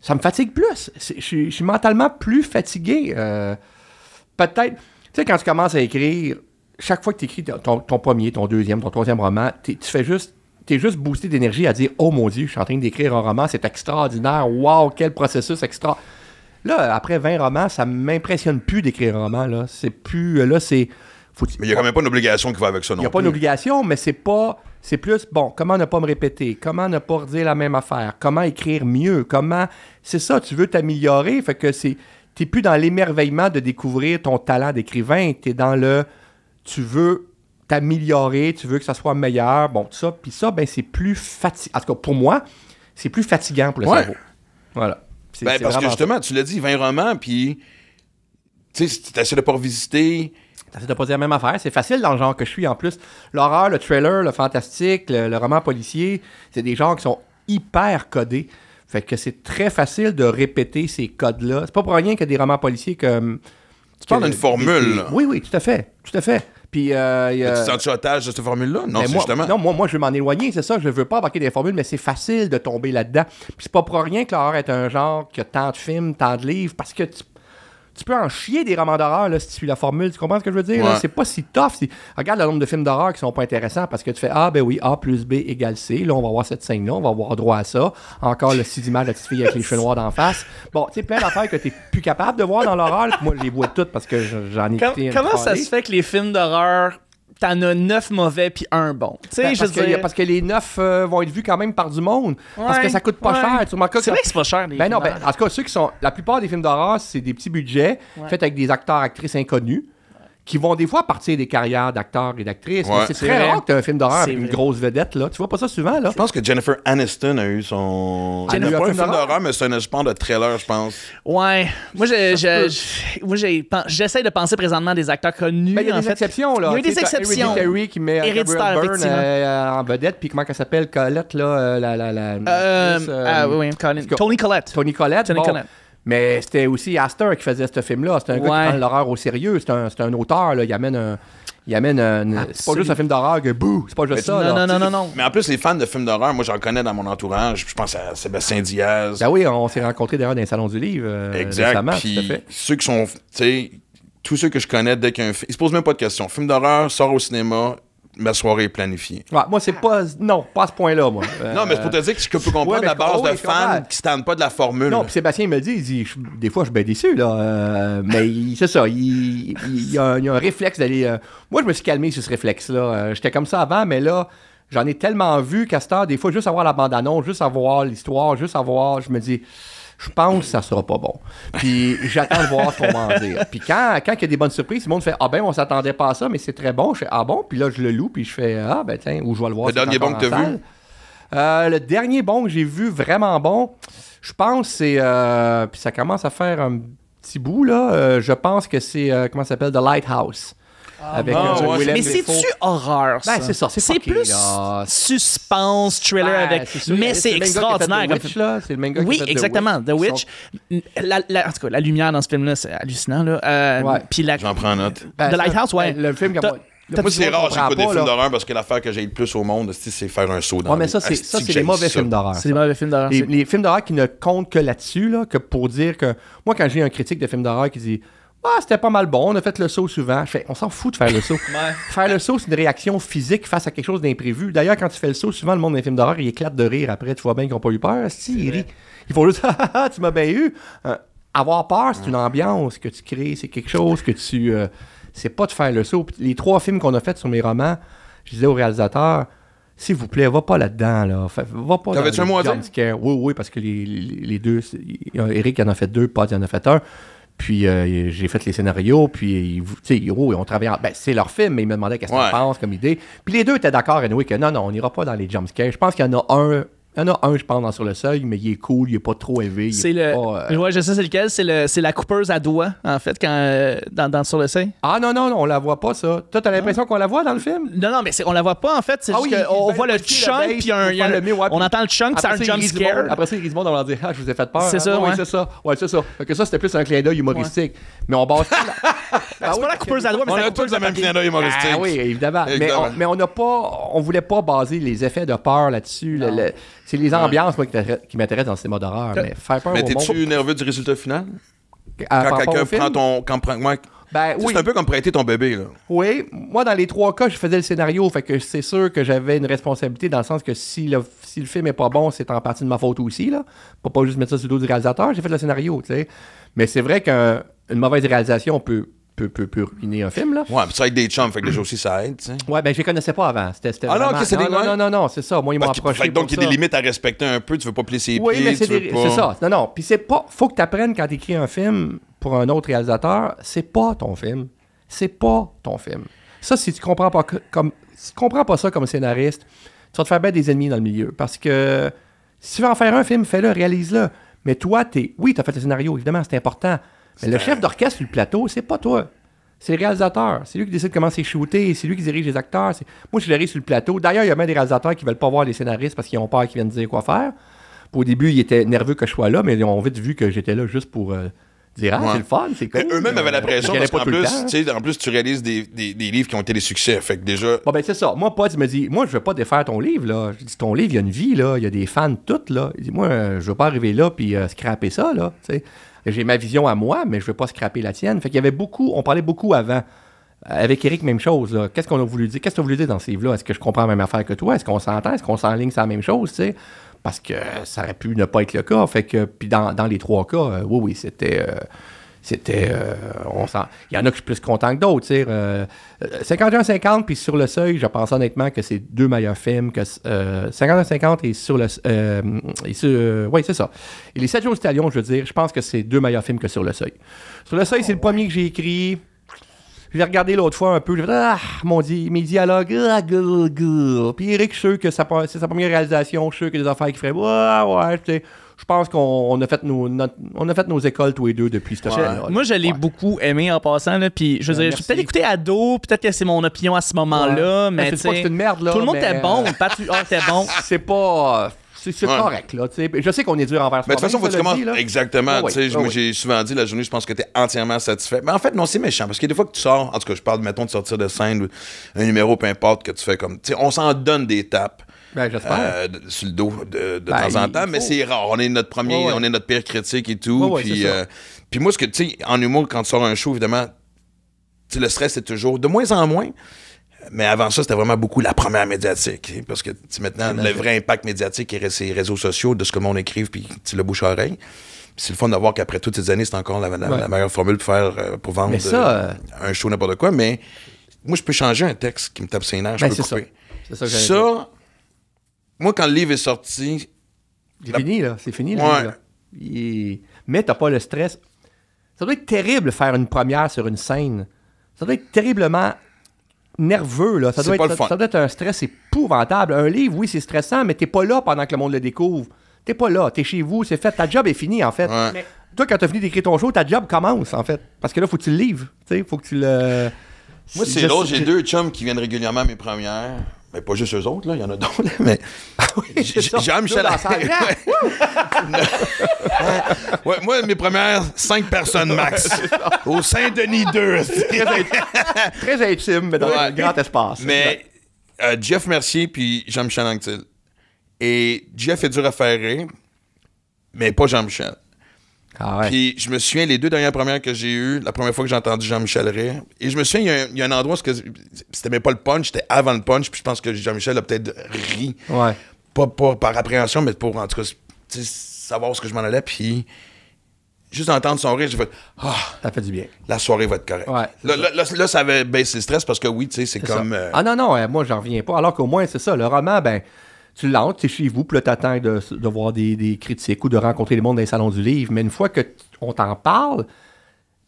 ça me fatigue plus. Je suis mentalement plus fatigué. Euh, peut-être, tu sais, quand tu commences à écrire, chaque fois que tu écris ton, premier, ton deuxième, ton troisième roman, tu fais juste juste boosté d'énergie à dire Oh mon Dieu, je suis en train d'écrire un roman, c'est extraordinaire, waouh, quel processus extra. Là, après 20 romans, ça m'impressionne plus d'écrire un roman. Là, c'est plus. Là, c'est. Mais il n'y a quand même pas une obligation qui va avec ça, non Il n'y a pas une obligation, mais c'est pas. C'est plus, bon, comment ne pas me répéter? Comment ne pas redire la même affaire? Comment écrire mieux? Comment. C'est ça, tu veux t'améliorer. Fait que c'est. T'es plus dans l'émerveillement de découvrir ton talent d'écrivain. T'es dans le. Tu veux t'améliorer, tu veux que ça soit meilleur, bon, tout ça. Puis ça, ben, c'est plus fatigant. En tout cas, pour moi, c'est plus fatigant pour le cerveau. Voilà. Ben, parce que justement, tu l'as dit, 20 romans, puis tu sais, t'essaies de pas revisiter. T'essaies de pas dire la même affaire. C'est facile dans le genre que je suis, en plus. L'horreur, le trailer, le fantastique, le, roman policier, c'est des genres qui sont hyper codés. Fait que c'est très facile de répéter ces codes-là. C'est pas pour rien qu'il y que des romans policiers comme. Tu parles d'une formule. oui, oui, tout à fait. Tout à fait. Puis, il euh, y a... tu sens-tu otage de cette formule-là? Non, ben, moi, justement. Non, moi, moi, je veux m'en éloigner, c'est ça. Je veux pas embarquer des formules, mais c'est facile de tomber là-dedans. Puis c'est pas pour rien que l'horreur est un genre qui a tant de films, tant de livres, parce que tu tu peux en chier des romans d'horreur là, si tu suis la formule. Tu comprends ce que je veux dire? C'est pas si tough. Regarde le nombre de films d'horreur qui sont pas intéressants parce que tu fais Ah, ben oui, A plus B égale C. Là, on va voir cette scène-là, on va avoir droit à ça. Encore le sidimal de la petite fille avec les (laughs) cheveux noirs d'en face. Bon, tu sais, plein d'affaires que t'es plus capable de voir dans l'horreur. Moi, je les vois toutes parce que j'en ai Comment ça se fait que les films d'horreur t'en as neuf mauvais puis un bon. Ben, parce, que, dire... parce, que, les neuf euh, vont être vus quand même par du monde. parce que ça coûte pas cher. C'est vrai que c'est pas cher. Ben non, ben, en tout cas, ceux qui sont. La plupart des films d'horreur, c'est des petits budgets faits avec des acteurs, actrices inconnus qui vont des fois partir des carrières d'acteurs et d'actrices. C'est très rare que tu un film d'horreur avec une grosse vedette. Là. Tu vois pas ça souvent. Là. Je pense que Jennifer Aniston a eu son. Elle pas un film d'horreur, mais c'est un espèce de trailer, je pense. Ouais. Moi, j'essaie de penser présentement des acteurs connus. Mais ben, il y a des exceptions. Là. Il y a eu des exceptions. Terry qui met Burn, euh, en vedette. Puis comment elle s'appelle Colette. Là, euh, la, euh, ah oui, oui. Tony Colette. Tony Colette. Mais c'était aussi Astor qui faisait ce film-là. C'était un gars qui prend l'horreur au sérieux. C'est un, un, auteur, là. Il amène un. Il amène un. Ah, c'est pas juste un film d'horreur que bouh, c'est pas juste ça. Non, non, non, non, Mais en plus, les fans de films d'horreur, moi, j'en connais dans mon entourage. Je pense à Sébastien Diaz. Ben oui, on s'est rencontrés d'ailleurs dans les salons du livre. Euh, exact. Puis ceux qui sont. Tu sais, tous ceux que je connais, dès qu'un film. Ils se posent même pas de questions. Film d'horreur, sort au cinéma, ma soirée est planifiée. moi, c'est pas. Non, pas à ce point-là, moi. (laughs) non, mais c'est pour te dire que je peux comprendre la base oh, de fans qui ne pas de la formule. Non, puis Sébastien me dit, il dit des fois, je suis bien déçu, là. Euh, mais c'est ça, il, y a un, réflexe d'aller. Euh, moi, je me suis calmé sur ce réflexe-là. Euh, j'étais comme ça avant, mais là, j'en ai tellement vu qu'à ce des fois, juste avoir la bande-annonce, juste avoir l'histoire, juste avoir. Je me dis je pense que ça sera pas bon. Puis j'attends de voir comment dire. Puis quand, quand il y a des bonnes surprises, le monde fait Ah ben, on s'attendait pas à ça, mais c'est très bon. Je fais Ah bon, puis là, je le loue, puis je fais Ah ben, tiens, où je vais le voir. Le dernier bon que vu euh, Le dernier bon que j'ai vu, vraiment bon, je pense, c'est. Euh, puis ça commence à faire un petit bout, là. Euh, je pense que c'est. Euh, comment ça s'appelle The Lighthouse. Ah, ah, mais c'est-tu horreur, ben, ça? c'est plus suspense, thriller ben, avec. mais c'est extraordinaire. C'est le même gars qui Oui, exactement. The Witch. La, en tout cas, la lumière dans ce film-là, c'est hallucinant. Là. Euh, puis la... J'en prends note. Ben, The Lighthouse, ouais. Le film, moi, c'est rare, j'écoute des films d'horreur parce que l'affaire que j'ai le plus au monde, c'est faire un saut dans ouais, mais ça, c'est les mauvais films d'horreur. C'est les mauvais films d'horreur. Les, films d'horreur qui ne comptent que là-dessus, là, que pour dire que. Moi, quand j'ai un critique de film d'horreur qui dit ah, c'était pas mal bon, on a fait le saut souvent. on s'en fout de faire le saut. (laughs) Faire le saut, c'est une réaction physique face à quelque chose d'imprévu. D'ailleurs, quand tu fais le saut, souvent le monde des film d'horreur, il éclate de rire après. Tu vois bien qu'ils n'ont pas eu peur. Si, il rient. Ils font juste, (laughs) ah, ah, ah, tu m'as bien eu. Euh, avoir peur, c'est une ambiance que tu crées, c'est quelque chose que tu. Euh, c'est pas de faire le saut. Les trois films qu'on a fait sur mes romans, je disais au réalisateur, s'il vous plaît, va pas là-dedans. Là. Va pas tu un Oui, oui, parce que les, deux, Eric en a fait deux, Pat en a fait un. Puis euh, j'ai fait les scénarios, puis ils, oh, on En... Ben, c'est leur film, mais ils me demandaient qu'est-ce qu'ils pensent comme idée. Puis les deux étaient d'accord, et nous que non, non, on n'ira pas dans les jumpscares. Je pense qu'il y en a un il y en a un, je pense, dans Sur le Seuil, mais il est cool, il est pas trop élevé. C'est le. Euh, ouais, je sais c'est lequel. C'est, le... la coupeuse à doigt en fait, quand, euh, dans, dans, Sur le Seuil. Ah non, non, non, on la voit pas, ça. Toi, t'as l'impression qu'on la voit dans le film Non, non, mais c'est... on la voit pas, en fait. C'est ah qu'on voit le chunk, puis un. on entend le chunk, c'est un jump scare. Après ça, Grismond, on va dire Ah, je vous ai fait peur. C'est hein. ça, ouais. c'est ça. Ouais, c'est ça. que ça, c'était plus un clin d'œil humoristique. Mais on base. (laughs) c'est pas la coupeuse à doigt mais On a tous le même clin d'œil humoristique. Ah oui, évidemment. Mais on n'a pas. On voulait pas baser les effets de peur là-dessus. C'est les ambiances qui m'intéressent dans ces cinéma d'horreur. Mais faire t'es-tu nerveux du résultat final? quand quelqu'un prend ton. Quand prend, moi, ben C'est un peu comme prêter ton bébé. Là. Oui, moi, dans les trois cas, je faisais le scénario. Fait que c'est sûr que j'avais une responsabilité dans le sens que si le, film est pas bon, c'est en partie de ma faute aussi. Là. Pour pas juste mettre ça sur le dos du réalisateur, j'ai fait le scénario. sais. Mais c'est vrai qu'une mauvaise réalisation peut peut, peut, peut, ruiner un film. Là. Ouais, puis ça avec des chums, fait que déjà aussi ça aide. T'sais. Ouais, ben je les connaissais pas avant. C'était, c'était ah non, non, des... non, non, non, c'est ça. Moi, ils m'ont approché. donc, il y a des limites à respecter un peu. Tu veux pas plisser les oui, pieds. mais c'est, des... c'est ça. Non, non. Puis c'est pas. Faut que tu apprennes quand tu écris un film pour un autre réalisateur, c'est pas ton film. C'est pas ton film. Ça, si tu comprends pas, comme, si tu comprends pas ça comme scénariste, tu vas te faire des ennemis dans le milieu. Parce que si tu veux en faire un film, fais-le, réalise-le. Mais toi, t'es, oui, tu as fait le scénario, évidemment, c'est important. Mais le chef d'orchestre sur le plateau, c'est pas toi. C'est le réalisateur. C'est lui qui décide comment c'est shooté. C'est lui qui dirige les acteurs. Moi, je suis sur le plateau. D'ailleurs, il y a même des réalisateurs qui veulent pas voir les scénaristes parce qu'ils ont peur qu'ils viennent dire quoi faire. au début, ils étaient nerveux que je sois là, mais ils ont vite vu que j'étais là juste pour. Euh, dire ah, c'est le fun, c'est cool. Eux-mêmes avaient la pression parce qu'en plus, en plus, tu réalises des, livres qui ont été des succès. Fait que déjà. Ben, c'est ça. Moi, Pote il me dit, moi, je veux pas défaire ton livre, là. Je dis, ton livre, il y a une vie, là. Il y a des fans, toutes, là. Il dit, moi, euh, je veux pas arriver là puis euh, scraper ça, là. J'ai ma vision à moi, mais je veux pas scraper la tienne. Fait qu'il y avait beaucoup, on parlait beaucoup avant. Avec Eric, même chose. Qu'est-ce qu'on a voulu dire? Qu'est-ce que tu as voulu dire dans ces livre-là? Est-ce que je comprends la même affaire que toi? Est-ce qu'on s'entend? Est-ce qu'on s'enligne sur la même chose? sais? Parce que ça aurait pu ne pas être le cas. Fait que, puis dans, les trois cas, euh, oui, oui, c'était. Euh, c'était. Euh, il y en a que je plus content que d'autres. 51-50, euh, puis sur le seuil, je pense honnêtement que c'est deux meilleurs films. que 51-50 euh, et sur le. Et oui, c'est ça. Et les 7 jours d'Italion, je veux dire, je pense que c'est deux meilleurs films que sur le seuil. Sur le seuil, c'est le premier que j'ai écrit. Je l'ai regardé l'autre fois un peu. je ah, mon dit, mes dialogues. Ah, puis Eric, je que c'est sa première réalisation. Je suis sûr que des affaires qui feraient, je pense qu'on a fait nos on a fait nos écoles tous les deux depuis cette Moi, je l'ai beaucoup aimé en passant là, puis je veux peut-être écouté ado, peut-être que c'est mon opinion à ce moment-là, mais eh, c'est une merde Tout le monde était bon, euh, ah, bon. (laughs) C'est pas c'est correct là je sais qu'on est dur envers mais de toute façon exactement ah ah j'ai souvent dit la journée je pense que tu es entièrement satisfait mais en fait non c'est méchant parce qu'il des fois que tu sors en tout cas je parle mettons de sortir de scène un numéro peu importe que tu fais comme on s'en donne des tapes ben, euh, sur le dos de, ben, temps en temps, mais c'est rare. On est notre premier, on est notre pire critique et tout. puis, euh, puis moi, ce que tu sais, en humour, quand tu sors un show, évidemment, le stress c'est toujours de moins en moins. Mais avant ça, c'était vraiment beaucoup la première médiatique. Parce que maintenant, le vrai impact médiatique est ces réseaux sociaux, de ce que le monde écrive, puis le bouche à oreille. C'est le fun de voir qu'après toutes ces années, c'est encore la, meilleure formule pour faire euh, pour vendre un show n'importe quoi. Mais moi, je peux changer un texte qui me tape ses nerfs, je ben, ça, moi, quand le livre est sorti. C'est fini, là. C'est fini, le Là. Mais t'as pas le stress. Ça doit être terrible faire une première sur une scène. Ça doit être terriblement nerveux, là. Ça doit, être, un stress épouvantable. Un livre, oui, c'est stressant, mais t'es pas là pendant que le monde le découvre. T'es pas là, t'es chez vous, c'est fait, ta job est finie, en fait. Toi, quand t'as fini d'écrire ton show, ta job commence, en fait. Parce que là, faut que tu le livres. faut que tu le. Moi, c'est l'autre. j'ai deux chums qui viennent régulièrement à mes premières. Mais pas juste eux autres, là, il y en a d'autres. Mais... Ah (laughs) Jean-Michel (laughs) ouais, moi, mes premières cinq personnes max. (laughs) Au Saint-Denis 2. très, intime, mais dans un grand espace. Mais euh, Jeff Mercier puis Jean-Michel Anctil. Et Jeff est dur à faire mais pas Jean-Michel. Ah puis je me souviens, les deux dernières premières que j'ai eues, la première fois que j'ai entendu Jean-Michel rire, et je me souviens, il y, a un, endroit où c'était même pas le punch, c'était avant le punch, puis je pense que Jean-Michel a peut-être ri. Ouais. Pas, par appréhension, mais pour en tout cas savoir ce que je m'en allais, puis juste entendre son rire, j'ai fait Ah! ça fait du bien. La soirée va être correcte. Ouais, là, ça avait baissé le stress parce que oui, tu sais, c'est comme. Euh, ah non, non, euh, moi, j'en reviens pas. Alors qu'au moins, c'est ça, le roman, ben tu l'entres tu es chez vous, puis là, t'attends de, voir des, critiques ou de rencontrer le monde dans les salons du livre. Mais une fois que on t'en parle,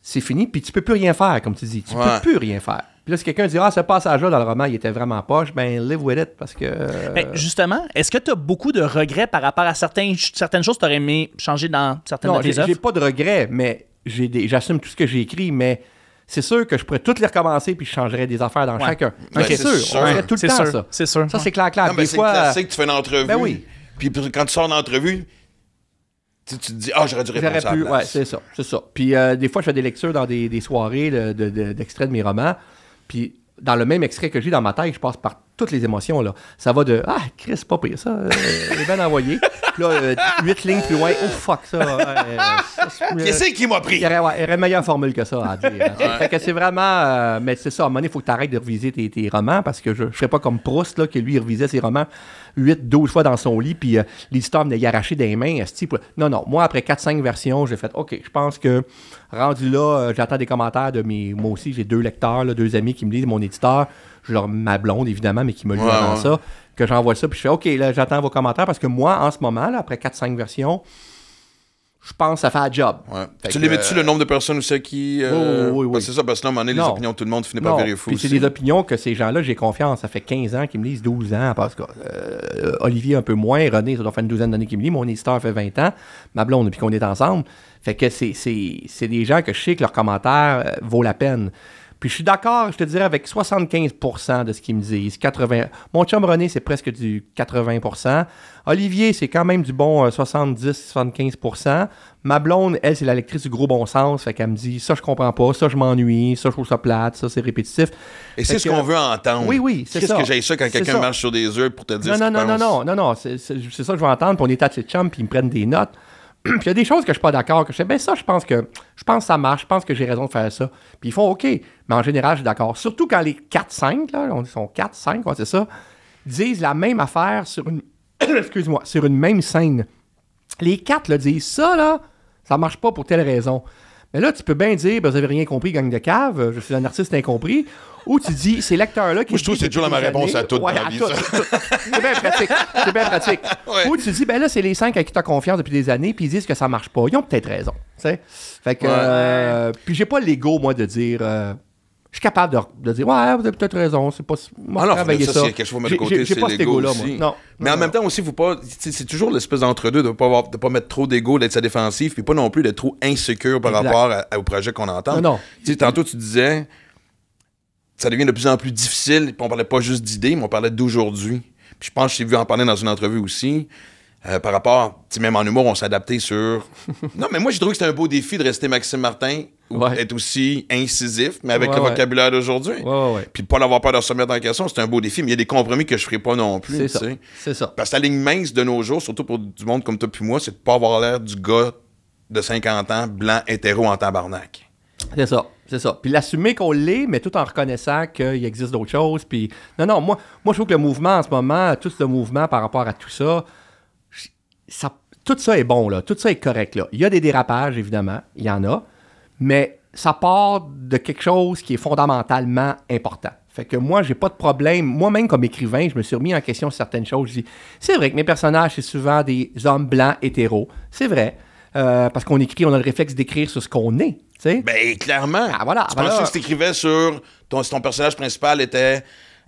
c'est fini, puis tu peux plus rien faire, comme tu dis. Tu peux plus rien faire. Puis là, si quelqu'un dit Ah, ce passage-là dans le roman, il était vraiment poche, ben live with it, parce que. Euh, ben, justement, est-ce que tu as beaucoup de regrets par rapport à certaines choses que tu aurais aimé changer dans certaines non, de tes j'ai pas de regrets, mais j'assume tout ce que j'ai écrit, mais c'est sûr que je pourrais toutes les recommencer puis je changerais des affaires dans chacun. Mais c'est sûr, on tout le temps ça. C'est sûr. Ça, c'est clair, clair. Non, mais c'est classique, tu fais une entrevue. Ben oui. Puis quand tu sors une entrevue, tu, te dis, ah, j'aurais dû répondre ça. ouais, c'est ça, c'est ça. Puis euh, des fois, je fais des lectures dans des, des soirées d'extraits de, de, mes romans. Puis dans le même extrait que j'ai dans ma tête, je passe par toutes les émotions. Là. Ça va de Ah, Chris, pas pire, ça. Euh, (laughs) bien Puis là, euh, huit lignes plus loin, oh fuck, ça. Euh, Qu'est-ce qui m'a pris? Il y, aurait, une meilleure formule que ça à dire. (laughs) fait que c'est vraiment. mais c'est ça, à un moment il faut que tu arrêtes de reviser tes, romans parce que je ne serais pas comme Proust, là, qui lui, il revisait ses romans 8, 12 fois dans son lit, puis l'éditeur venait y arracher des mains. Type, non, non, moi, après quatre, 5 versions, j'ai fait OK, je pense que rendu là, j'attends des commentaires de mes. Moi aussi, j'ai deux lecteurs, deux amis qui me lisent, mon éditeur genre ma blonde évidemment, mais qui me lu avant ça, que j'envoie ça, puis je fais OK, là j'attends vos commentaires parce que moi en ce moment, là, après 4-5 versions, je pense que ça fait un job. Tu limites-tu le euh, nombre de personnes ou ceux qui. Euh, oui, c'est ça, parce que là, on a les opinions de tout le monde finissent par vérifier fou. Puis c'est des opinions que ces gens-là, j'ai confiance. Ça fait 15 ans qu'ils me lisent, 12 ans, parce euh, que Olivier un peu moins, René, ça doit faire une douzaine d'années qu'il me lit, mon éditeur fait 20 ans, ma blonde, depuis qu'on est ensemble. Fait que c'est des gens que je sais que leurs commentaires vaut la peine. Puis je suis d'accord, je te dirais, avec 75% de ce qu'ils me disent. 80... Mon chum René, c'est presque du 80%. Olivier, c'est quand même du bon 70-75%. Euh, Ma blonde, elle, c'est la lectrice du gros bon sens. Fait qu'elle me dit, ça, je comprends pas, ça, je m'ennuie, ça, je trouve ça plate, ça, c'est répétitif. Et c'est ce qu'on veut entendre. Oui, oui, c'est ça. Qu'est-ce que j'ai ça quand quelqu'un marche sur des œufs pour te dire non, non, non, non, non, non, non, c'est ça que je veux entendre. Puis on est à chum, puis ils me prennent des notes. (clears throat) Puis il y a des choses que je suis pas d'accord, que je ben ça, je pense que je pense ça marche, je pense que j'ai raison de faire ça. Puis ils font OK. Mais en général, je suis d'accord. Surtout quand les 4-5, là, on sont 4-5, c'est ça, disent la même affaire sur une. (clears throat) Excuse-moi, sur une même scène. Les 4 le disent ça, là, ça marche pas pour telle raison. Mais là, tu peux bien dire, ben, vous avez rien compris, gang de cave, je suis un artiste incompris. Ou tu dis, c'est l'acteur-là qui. je trouve que c'est toujours ma réponse à tout c'est bien pratique. C'est bien pratique. (laughs) Ou tu dis, ben là, c'est les cinq à qui tu as confiance depuis des années, puis ils disent que ça marche pas. Ils ont peut-être raison. sais. Fait que. Euh, puis j'ai pas l'ego, moi, de dire. Euh, je suis capable de, dire Ouais, vous avez peut-être raison, c'est pas. Ah ça, ça. de côté, c'est mais en même temps aussi, vous pas. C'est toujours l'espèce d'entre-deux de ne pas, avoir, mettre trop d'ego, d'être sa défensive, puis pas non plus d'être trop insécure par rapport au projet qu'on entend. Non, Tantôt, tu disais ça devient de plus en plus difficile, puis on parlait pas juste d'idées, mais on parlait d'aujourd'hui. Puis je pense que j'ai vu en parler dans une entrevue aussi. Euh, par rapport, même en humour, on s'est adapté sur. (laughs) non, mais moi, j'ai trouvé que c'était un beau défi de rester Maxime Martin ou être aussi incisif, mais avec le vocabulaire d'aujourd'hui. Puis de pas l'avoir peur de se mettre en question, c'est un beau défi, mais il y a des compromis que je ferai pas non plus. C'est ça. Parce que la ligne mince de nos jours, surtout pour du monde comme toi puis moi, c'est de pas avoir l'air du gars de 50 ans, blanc, hétéro en tabarnak. C'est ça. C'est ça. Puis l'assumer qu'on l'est, mais tout en reconnaissant qu'il existe d'autres choses. Puis non, non, moi, moi, je trouve que le mouvement en ce moment, tout ce mouvement par rapport à tout ça, tout ça est bon, là, tout ça est correct. Là. Il y a des dérapages, évidemment, il y en a, mais ça part de quelque chose qui est fondamentalement important. Fait que moi, j'ai pas de problème. Moi-même, comme écrivain, je me suis remis en question certaines choses. Je dis, c'est vrai que mes personnages, c'est souvent des hommes blancs hétéros. C'est vrai. Euh, parce qu'on écrit, on a le réflexe d'écrire sur ce qu'on est. T'sais? Ben, clairement. Ah, voilà. Tu pensais tu écrivais sur ton, si ton personnage principal était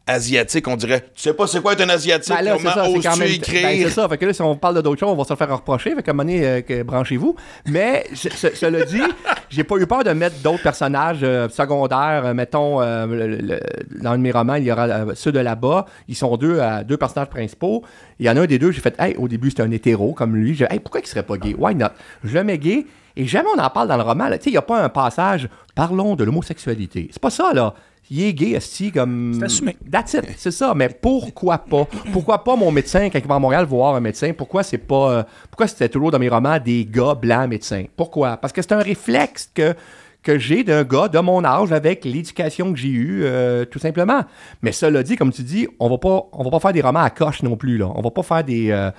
asiatique, on dirait, tu sais pas c'est quoi un asiatique, comment oses écrire? Ben, c'est ça, fait que là, si on parle de d'autres choses, on va se faire reprocher, fait qu'à un moment euh, branchez-vous. Mais, ce, le cela dit, (laughs) j'ai pas eu peur de mettre d'autres personnages euh, secondaires, euh, mettons, le, dans mes romans, il y aura ceux de là-bas, ils sont deux, deux personnages principaux, il y en a un des deux, j'ai fait, au début, c'était un hétéro comme lui, j'ai pourquoi il serait pas gay? Why not? Je le mets gay, et jamais on en parle dans le roman, tu sais, il y a pas un passage, parlons de l'homosexualité. C'est pas ça, là il est gay, aussi, comme. C'est assumé. That's c'est ça. Mais pourquoi pas? Pourquoi pas mon médecin, quand il va à Montréal voir un médecin, pourquoi c'est pas. Euh, pourquoi c'était toujours dans mes romans des gars blancs médecins? Pourquoi? Parce que c'est un réflexe que que j'ai d'un gars de mon âge avec l'éducation que j'ai eue, euh, tout simplement. Mais cela dit, comme tu dis, on va pas, on va pas faire des romans à coche non plus. Là. On va pas faire des. Euh,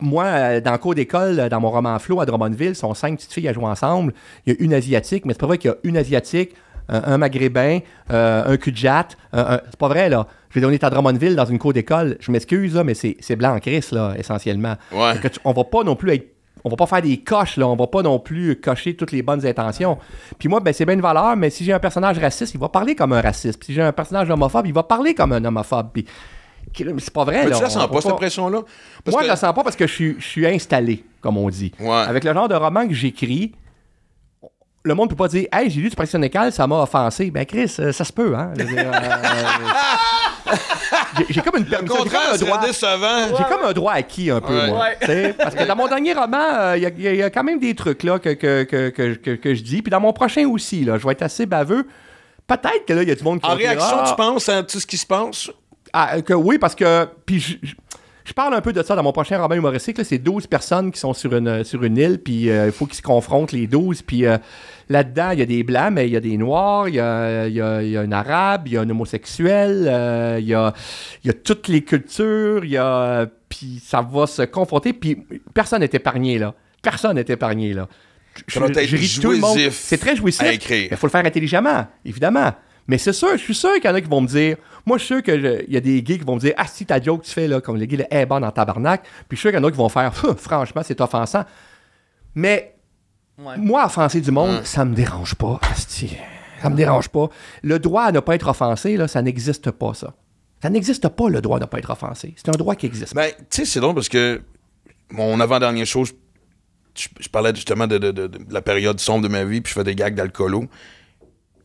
moi, dans le cours d'école, dans mon roman Flo à Drummondville, sont cinq petites filles à jouer ensemble. Il y a une asiatique, mais c'est pas vrai qu'il y a une asiatique, euh, un maghrébin, euh, un kudjat euh, C'est pas vrai, là. Je vais donner ta Drummondville dans une cour d'école. Je m'excuse, mais c'est blanc en là, essentiellement. on va pas non plus on va pas faire des coches, là. On va pas non plus cocher toutes les bonnes intentions. Puis moi, ben, c'est bien une valeur, mais si j'ai un personnage raciste, il va parler comme un raciste. si j'ai un personnage homophobe, il va parler comme un homophobe. Puis c'est pas vrai, mais là. Tu la sens pas, cette pression-là? Moi, je la sens pas parce que je suis, installé, comme on dit. Avec le genre de roman que j'écris, le monde peut pas dire Hey, j'ai lu du Patrick Sénécal, ça m'a offensé. Ben, Chris, euh, ça se peut, hein. Euh, j'ai comme une permission. J'ai contraire un droit. J'ai comme un droit acquis un peu, moi. Parce que dans mon dernier roman, euh, il y, a quand même des trucs là, que, que, que, que, je dis. Puis dans mon prochain aussi, là, je vais être assez baveux. Peut-être que là, il y a du monde qui En réaction, ah, tu penses à tout ce qui se passe? Ah, que oui, parce que. Puis je parle un peu de ça dans mon prochain roman humoristique. C'est 12 personnes qui sont sur une, euh, sur une île, puis euh, il faut qu'ils se confrontent les 12. Puis euh, là-dedans, il y a des blancs, mais il y a des noirs, il y a, un arabe, il y a un homosexuel, il y a, toutes les cultures, puis ça va se confronter, puis personne n'est épargné, là. Personne n'est épargné, là. C'est très jouissif. Il faut le faire intelligemment, évidemment. Mais c'est sûr, je suis sûr qu'il y en a qui vont me dire. Moi, je suis sûr qu'il y a des gays qui vont me dire Ah, si ta joke, tu fais là, comme les gays, le eh bon dans tabarnak. Puis je suis sûr qu'il y en a qui vont faire (laughs) Franchement, c'est offensant. Mais moi, offenser du monde, ça me dérange pas. Asti. Ça me dérange pas. Le droit à ne pas être offensé, là, ça n'existe pas, ça. Ça n'existe pas, le droit de ne pas être offensé. C'est un droit qui existe. mais ben, tu sais, c'est drôle parce que mon avant dernier show, je, parlais justement de, la période sombre de ma vie, puis je fais des gags d'alcoolo.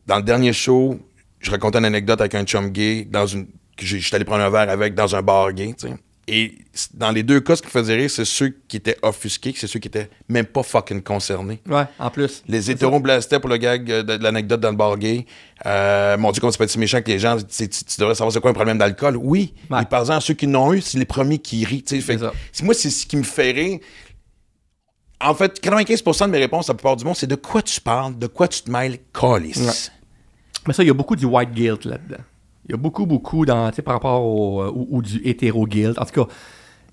Dans le dernier show, je racontais une anecdote avec un chum gay dans une. J'étais allé prendre un verre avec dans un bar gay, tu sais. Et dans les deux cas, ce qui me faisait rire, c'est ceux qui étaient offusqués, c'est ceux qui étaient même pas fucking concernés. Ouais, en plus. Les hétéros blastaient pour le gag euh, de, l'anecdote dans le bar gay. Euh, mon Dieu, comment c'est pas si méchant que les gens, tu, devrais savoir c'est quoi un problème d'alcool. Oui, mais par exemple, ceux qui n'ont eu, c'est les premiers qui rient. moi, c'est ce qui me fait rire. En fait, 95% de mes réponses à la plupart du monde, c'est de quoi tu parles, de quoi tu te mêles, colis. Mais ça, il y a beaucoup du white guilt là-dedans. Il y a beaucoup, beaucoup dans, par rapport au, euh, du hétéro guilt. En tout cas,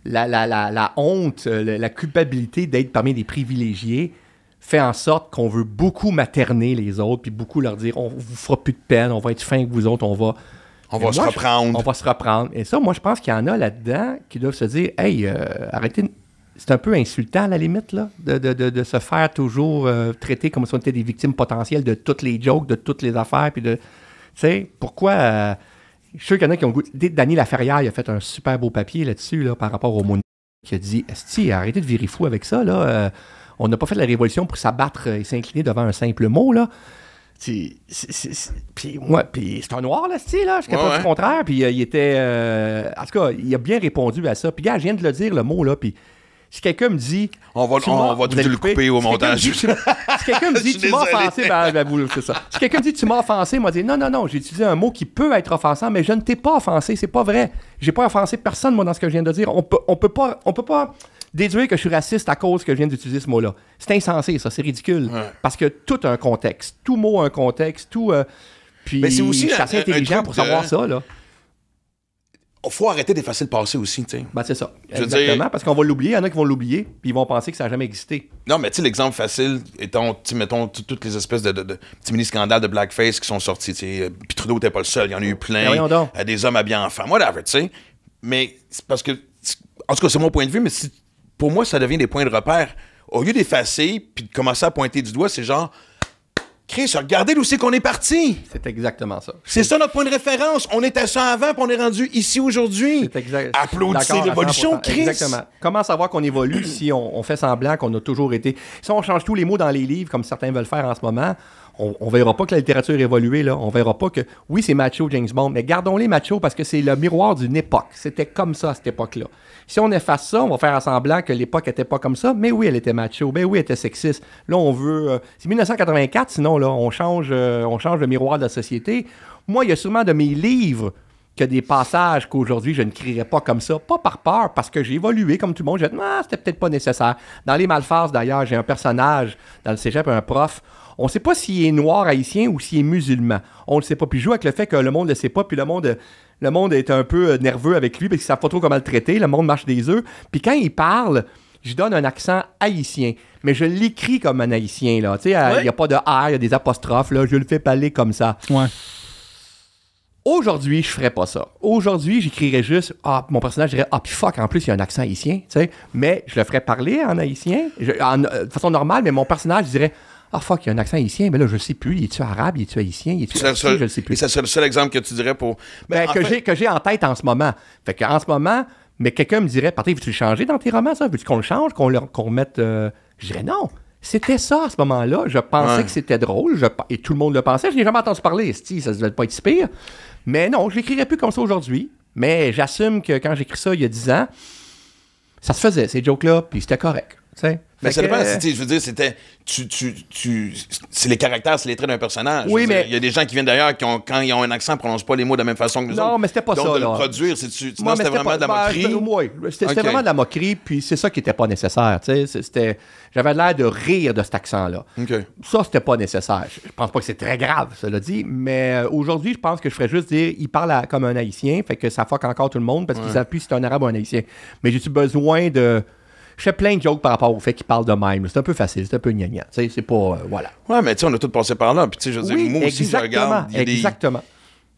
la, honte, euh, la, culpabilité d'être parmi des privilégiés fait en sorte qu'on veut beaucoup materner les autres, puis beaucoup leur dire on vous fera plus de peine, on va être fin que vous autres, on va. On va se reprendre. on va se reprendre. Et ça, moi, je pense qu'il y en a là-dedans qui doivent se dire hey, euh, arrêtez c'est un peu insultant à la limite là, de, se faire toujours euh, traiter comme si on était des victimes potentielles de toutes les jokes, de toutes les affaires, puis de, tu sais, pourquoi euh, Je suis sûr qu'il y en a qui ont goûté. Danny Laferrière, il a fait un super beau papier là-dessus là, par rapport au mot qui a dit, esti, arrêtez de virer fou avec ça là. Euh, on n'a pas fait la révolution pour s'abattre et s'incliner devant un simple mot là. Puis moi, puis c'est un noir là, style là, suis pas du contraire. Puis il était, en tout cas, il a bien répondu à ça. Puis gars, je viens de le dire le mot là, puis si quelqu'un me dit. On va, on va tout le au montage. si quelqu'un me dit, tu m'as (laughs) offensé, ben, ben, c'est ça. Si quelqu'un me dit, tu m'as offensé, moi dit, non, non, non, j'ai utilisé un mot qui peut être offensant, mais je ne t'ai pas offensé, c'est pas vrai. J'ai pas offensé personne, moi, dans ce que je viens de dire. On peut, on peut pas. On peut pas déduire que je suis raciste à cause que je viens d'utiliser ce mot-là. C'est insensé, ça, c'est ridicule. Parce que tout a un contexte. Tout mot a un contexte. Tout. Euh, puis, mais c'est aussi intelligent pour savoir ça, là faut arrêter d'effacer le passé aussi, tu sais. Ben, c'est ça. Exactement, parce qu'on va l'oublier. Il y en a qui vont l'oublier, puis ils vont penser que ça n'a jamais existé. Non, mais tu sais, l'exemple facile étant, mettons, toutes les espèces de, petits mini-scandales de blackface qui sont sortis, tu euh, Puis Trudeau n'était pas le seul, il y en a eu ben plein. Donc. Euh, des hommes habillés en femme, whatever, tu sais. Mais c'est parce que, en tout cas, c'est mon point de vue, mais pour moi, ça devient des points de repère. Au lieu d'effacer, puis de commencer à pointer du doigt, c'est genre Chris, regardez d'où c'est qu'on est parti. C'est exactement ça. C'est ça notre point de référence. On était ça avant, puis on est rendu ici aujourd'hui. C'est exact. Applaudissez l'évolution, Chris. Comment savoir qu'on évolue si on, on, fait semblant qu'on a toujours été. Si on change tous les mots dans les livres, comme certains veulent faire en ce moment, on, verra pas que la littérature évolue, là. On verra pas que, oui, c'est macho James Bond, mais gardons-les machos parce que c'est le miroir d'une époque. C'était comme ça cette époque-là. Si on efface ça, on va faire semblant que l'époque n'était pas comme ça, mais oui, elle était macho, mais ben oui, elle était sexiste. Là, on veut. Euh, c'est 1984, sinon, là, on change, euh, on change le miroir de la société. Moi, il y a sûrement de mes livres que des passages qu'aujourd'hui je ne crierais pas comme ça, pas par peur, parce que j'ai évolué comme tout le monde. J'ai dit, ah, c'était peut-être pas nécessaire. Dans Les Malfaces, d'ailleurs, j'ai un personnage dans le cégep, un prof. On ne sait pas s'il est noir haïtien ou s'il est musulman. On ne le sait pas. Puis je joue avec le fait que le monde ne le sait pas, puis le monde, le monde est un peu euh, nerveux avec lui parce qu'il ne sait pas trop comment le traiter. Le monde marche des œufs. Puis quand il parle, je donne un accent haïtien. Mais je l'écris comme un haïtien, là. Euh, il n'y a pas de R, il y a des apostrophes, là. Je le fais parler comme ça. Ouais. Aujourd'hui, je ferais pas ça. Aujourd'hui, j'écrirais juste Ah, mon personnage dirait Ah, puis fuck, en plus, il y a un accent haïtien, Mais je le ferais parler en haïtien, en, euh, de façon normale, mais mon personnage dirait ah, fuck, il y a un accent haïtien, mais ben là, je ne sais plus. Il est-tu arabe, il est-tu haïtien, il est-tu. je sais plus. Et le seul exemple que tu dirais pour. mais ben, ben, que j'ai que j'ai en tête en ce moment. Fait qu'en ce moment, mais quelqu'un me dirait, Patrick, veux-tu le changer dans tes romans, ça Veux-tu qu'on le change, qu'on le euh? Je dirais non. C'était ça à ce moment-là. Je pensais que c'était drôle. et tout le monde le pensait. Je n'ai jamais entendu parler. Si ça ne devait pas être si pire. Mais non, je n'écrirais plus comme ça aujourd'hui. Mais j'assume que quand j'écris ça il y a 10 ans, ça se faisait, ces jokes-là, puis c'était correct. Mais ben, ça dépend. si Je veux dire, c'était. Tu, tu, c'est les caractères, c'est les traits d'un personnage. Oui, mais. Il y a des gens qui viennent d'ailleurs qui, ont, quand ils ont un accent, ne prononcent pas les mots de la même façon que nous non, autres. Non, mais c'était pas ça. Donc, de produire, c'est, tu, c'était vraiment de la ben, moquerie. c'était, vraiment de la moquerie, puis c'est ça qui n'était pas nécessaire. C'était, j'avais l'air de rire de cet accent-là. Ça, c'était pas nécessaire. Je pense pas que c'est très grave, cela dit, mais euh, aujourd'hui, je pense que je ferais juste dire il parle comme un haïtien, fait que ça fuck encore tout le monde parce qu'ils appuient si c'est un arabe ou un haïtien. Mais j'ai-tu besoin de je fais plein de jokes par rapport au fait qu'il parle de même. C'est un peu facile, c'est un peu gnagnan. C'est pas. Euh, voilà. Ouais, mais tu sais, on a tous passé par là. Puis tu sais, je veux moi aussi, regarde. Exactement.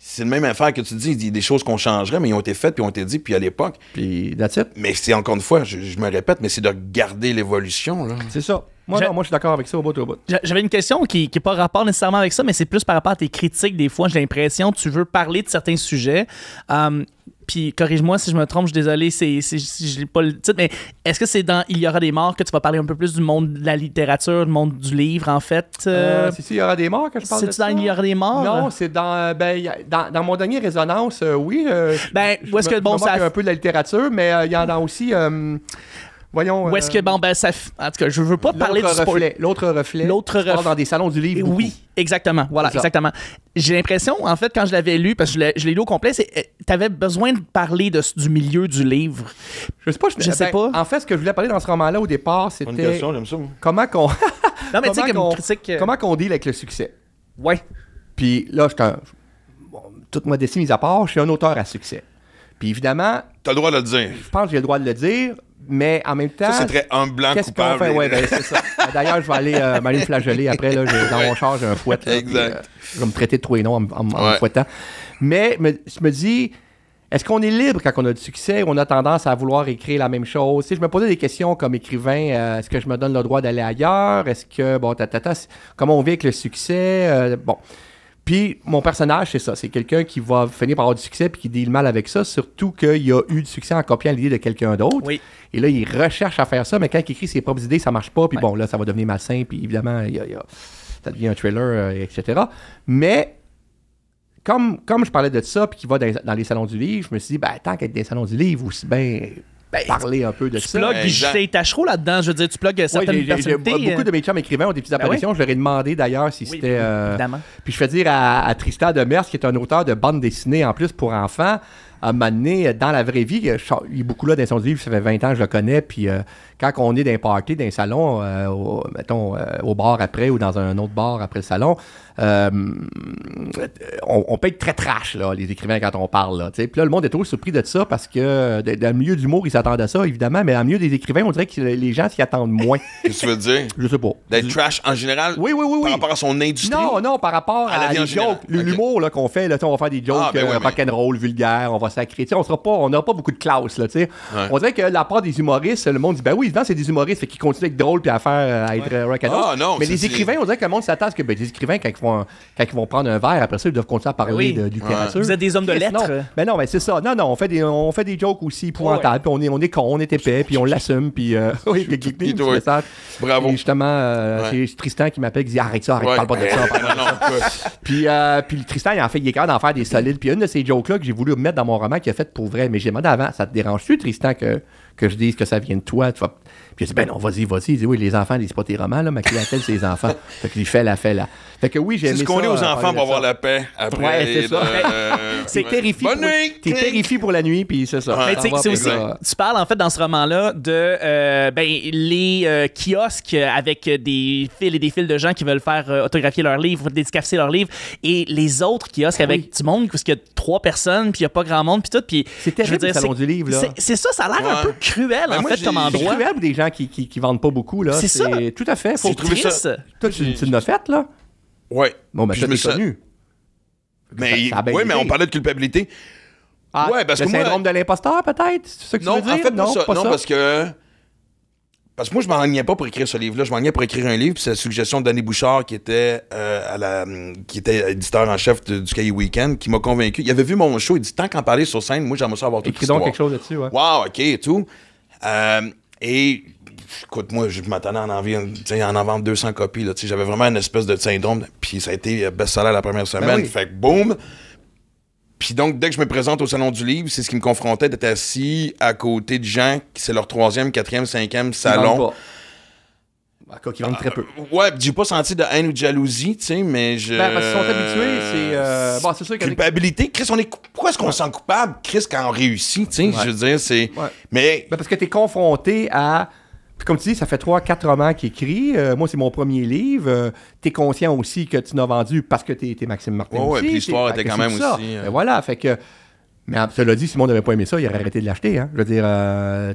C'est la même affaire que tu dis. Il y a des choses qu'on changerait, mais ils ont été faites, puis ont été dites, puis à l'époque. Puis that's it. Mais c'est encore une fois, je, me répète, mais c'est de garder l'évolution. C'est ça. Moi, je... moi, je suis d'accord avec ça au bout, au bout. J'avais une question qui n'est pas pas rapport nécessairement avec ça, mais c'est plus par rapport à tes critiques. Des fois, j'ai l'impression tu veux parler de certains sujets. Hum, puis corrige-moi si je me trompe, je suis désolé, c'est, je n'ai pas le titre, mais est-ce que c'est dans Il y aura des morts que tu vas parler un peu plus du monde de la littérature, du monde du livre, en fait? Euh, euh, cest Il y aura des morts que je parle cest dans Il y aura des morts? Non, c'est dans, ben, dans, mon dernier Résonance, euh, oui. ben, où est-ce que, bon, ça... un peu de la littérature, mais il y en a aussi voyons. Où est-ce que, euh, bon, ben, ça. En tout cas, je veux pas parler du spoiler. L'autre reflet. L'autre reflet. dans des salons du livre. Eh oui, exactement. Voilà, exactement. J'ai l'impression, en fait, quand je l'avais lu, parce que je l'ai lu au complet, c'est euh, t'avais besoin de parler de, du milieu du livre. Je sais pas. Je, sais ben, pas. En fait, ce que je voulais parler dans ce roman-là au départ, c'était. Une question, j'aime ça. Comment qu'on. (laughs) non, mais tu sais, comme critique. Euh, comment qu'on deal avec le succès? Ouais. Puis là, je un... bon, toute modestie mise à part, je suis un auteur à succès. Puis évidemment. T'as le droit de le dire. Je pense que j'ai le droit de le dire. Mais en même temps. c'est très ce fait? Ouais, ben, c'est ça. Ben, d'ailleurs, je vais aller euh, flageller après. Là, dans mon char, j'ai un fouet. exact. Euh, je vais me traiter de tous les noms en, fouettant. Mais je me dis, est-ce qu'on est libre quand on a du succès ou on a tendance à vouloir écrire la même chose? Si je me posais des questions comme écrivain, euh, est-ce que je me donne le droit d'aller ailleurs? Est-ce que, bon, tata, comment on vit avec le succès? Euh, bon. Puis mon personnage, c'est ça. C'est quelqu'un qui va finir par avoir du succès puis qui le mal avec ça, surtout qu'il a eu du succès en copiant l'idée de quelqu'un d'autre. Et là, il recherche à faire ça, mais quand il écrit ses propres idées, ça marche pas. Puis bon, là, ça va devenir malsain. Puis évidemment, il y a, ça devient un trailer, etc. Euh, mais comme, comme je parlais de ça, puis qu'il va dans, les salons du livre, je me suis dit, ben, tant qu'être dans les salons du livre, aussi bien ben, parler un peu de tu ça. Tu plugues Tachereau là-dedans, je veux dire, tu plugues certaines ouais, personnalités. Beaucoup de mes chums écrivains ont des petites ben apparitions. Je leur ai demandé d'ailleurs si oui, c'était... Euh, puis je fais dire à, Tristan Tristan Demers, qui est un auteur de bande dessinée en plus pour enfants, à un donné, dans la vraie vie, il est beaucoup là dans son livre, ça fait 20 ans que je le connais, puis... Euh, quand on est dans un party, dans salon, euh, mettons, euh, au bar après ou dans un autre bar après le salon, euh, on, peut être très trash, là, les écrivains, quand on parle. Là, puis là, le monde est toujours surpris de ça parce que dans le milieu d'humour, ils s'attendent à ça, évidemment, mais dans le milieu des écrivains, on dirait que les gens s'y attendent moins. (laughs) Qu'est-ce que tu veux dire? Je sais pas. D'être trash en général? Oui, oui, oui, oui. Par rapport à son industrie? Non, non, par rapport à, la les L'humour qu'on fait, là, on va faire des jokes ah, va ben pas vulgaire, on va sacrer. On n'aura pas, on pas beaucoup de classe. Là, On dirait que la part des humoristes, le monde dit, ben oui, c'est des humoristes, qui continuent à être drôles puis à faire euh, à être euh, ah, Mais les écrivains, on dirait que le monde s'attend que ben, les écrivains, quand ils, vont prendre un verre, après ça, ils doivent continuer à parler du de, littérature. Vous êtes des hommes de lettres. Ben non, Mais ben, c'est ça. Non, non, on fait des, jokes aussi pointables puis on est, on on est épais, puis on l'assume, puis euh, (laughs) oui, puis justement, euh, c'est Tristan qui m'appelle, qui dit arrête ça, arrête, parle pas de ça. (laughs) puis, euh, puis Tristan, il fait, il est capable d'en faire des solides. Puis une de ces jokes-là que j'ai voulu mettre dans mon roman, Qui a fait pour vrai, mais j'ai demandé avant, ça te dérange-tu, Tristan, que que je dise que ça vient de toi. Tu vas... Puis je dis, ben non, vas-y, vas-y. Il dit, oui, les enfants, lisent pas tes romans, mais qui a ses enfants? (laughs) Fait qu'il fait la, fait la. Fait que oui, j'ai aimé C'est ce qu'on dit aux euh, enfants pour avoir la paix après. Ouais, c'est ça. Euh, (laughs) c'est terrifiant. Bonne nuit! T'es terrifié pour la nuit, puis c'est ça. tu parles en fait dans ce roman-là de euh, ben, les kiosques avec des fils et des fils de gens qui veulent faire autographier leurs livres, dédicacer leurs livres, et les autres kiosques ah avec du monde, parce qu'il y a trois personnes, puis il n'y a pas grand monde, puis tout. Puis, c'est le salon du livre. là. C'est ça, ça a l'air un peu cruel, ben, en fait, comme endroit. C'est cruel des gens qui vendent pas beaucoup. là. C'est ça. Tout à fait. tu trouver ça. Toi, tu l'as fait, là. Ouais. Bon, ben, me Mais, oui, mais on parlait de culpabilité. Ah, ouais, parce le que syndrome de l'imposteur, peut-être? C'est ça que non, En fait, non, parce que... Parce que moi, je m'en pas pour écrire ce livre-là. Je m'en pour écrire un livre, puis c'est la suggestion de Danny Bouchard, qui était, euh, à la, qui était éditeur en chef du Cahier Weekend, qui m'a convaincu. Il avait vu mon show, il dit « Tant qu'en parler sur scène, moi, j'aimerais ça avoir toute Écris donc quelque chose là-dessus, ouais. Wow, OK, et tout. Euh, et écoute, moi, je m'attendais en, envie, en en vendre 200 copies. J'avais vraiment une espèce de syndrome. Puis ça a été euh, best-seller la première ben semaine. Fait que boum! Puis donc, dès que je me présente au Salon du Livre, c'est ce qui me confrontait d'être assis à côté de gens qui c'est leur troisième, quatrième, cinquième salon. Bah, qui vendent très ah, peu. Euh, ouais, j'ai pas senti de haine ou de jalousie, tu sais, mais je. Ben, parce qu'ils sont habitués, c'est. Euh... Culpabilité. Chris, on est. Pourquoi est-ce qu'on se sent coupable, Chris, quand on réussit, tu sais? Je veux dire, c'est. Mais. Ben, parce que tu es confronté à puis comme tu dis, ça fait trois, quatre romans qu'il écrit. Euh, moi, c'est mon premier livre. Euh, tu es conscient aussi que tu n'as vendu parce que tu étais Maxime Martin. Oui, puis l'histoire était quand même aussi. Euh. Ben voilà, fait que. Mais cela dit, Simon n'avait pas aimé ça, il aurait arrêté de l'acheter. Hein. Je veux dire,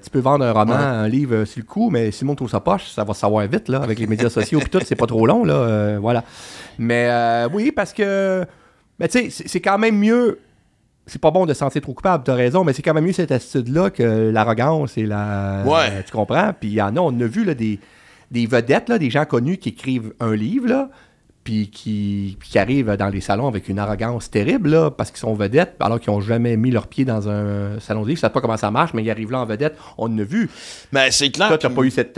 tu peux vendre un roman, un livre sur le coup, mais Simon trouve sa poche, ça va savoir vite, là, avec les médias sociaux et tout, c'est pas trop long, là. voilà. Mais oui, parce que. Mais ben, tu sais, c'est quand même mieux c'est pas bon de se sentir trop coupable, t'as raison, mais c'est quand même mieux cette attitude-là que l'arrogance et la. Ouais. Tu comprends? Puis il y en a, on a vu là, des, des vedettes, là, des gens connus qui écrivent un livre, là, puis qui, qui arrivent dans les salons avec une arrogance terrible, là, parce qu'ils sont vedettes, alors qu'ils n'ont jamais mis leurs pieds dans un salon de livre. Je sais pas comment ça marche, mais ils arrivent là en vedette, on en a vu. Mais c'est clair. Toi, tu n'as pas, eu cette,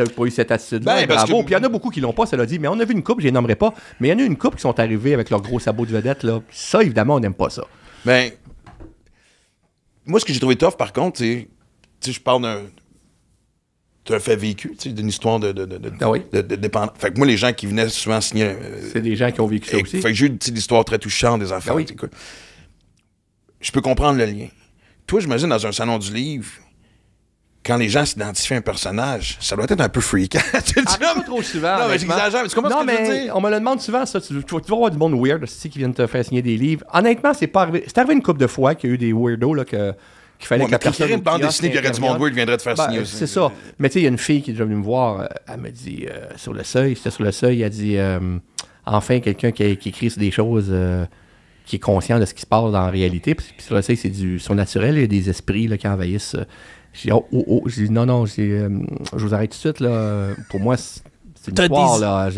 attitude-là. Ben, bravo. Puis il y en a beaucoup qui l'ont pas, ça dit. Mais on a vu une coupe, je les nommerai pas, mais il y en a une coupe qui sont arrivés avec leurs gros sabots de vedette, là. Ça, évidemment, on n'aime pas ça. Ben, moi, ce que j'ai trouvé tough, par contre, c'est. tu je parle d'un. fait vécu, tu d'une histoire de, ah dépendance. Fait que moi, les gens qui venaient souvent signer. Euh, c'est des gens qui ont vécu ça aussi. Fait que j'ai eu histoire très touchante des enfants. Ah je peux comprendre le lien. Toi, j'imagine, dans un salon du livre, quand les gens s'identifient à un personnage, ça doit être un peu freak. (laughs) tu ah, pas trop souvent. Non, mais j'exagère. Tu comprends que je veux dire? On me le demande souvent, ça. Tu, vas avoir du monde weird aussi qui viennent te faire signer des livres. Honnêtement, c'est pas arrivé. C'est arrivé une couple de fois qu'il y a eu des weirdos là, que qu'il fallait ouais, une bande dessinée, qui aurait du monde weird qui viendrait te faire ben, signer aussi. C'est ça. Mais tu sais, il y a une fille qui est déjà venue me voir. Euh, elle m'a dit, euh, sur le seuil, c'était sur le seuil, elle a dit euh, enfin quelqu'un qui, écrit sur des choses. qui est conscient de ce qui se passe dans la réalité. Puis, sur le seuil, c'est du surnaturel. Il y a des esprits là, qui envahissent j'ai oh, oh, dit, oh, non, non, euh, je vous arrête tout de suite, là. Pour moi, c'est une histoire, là.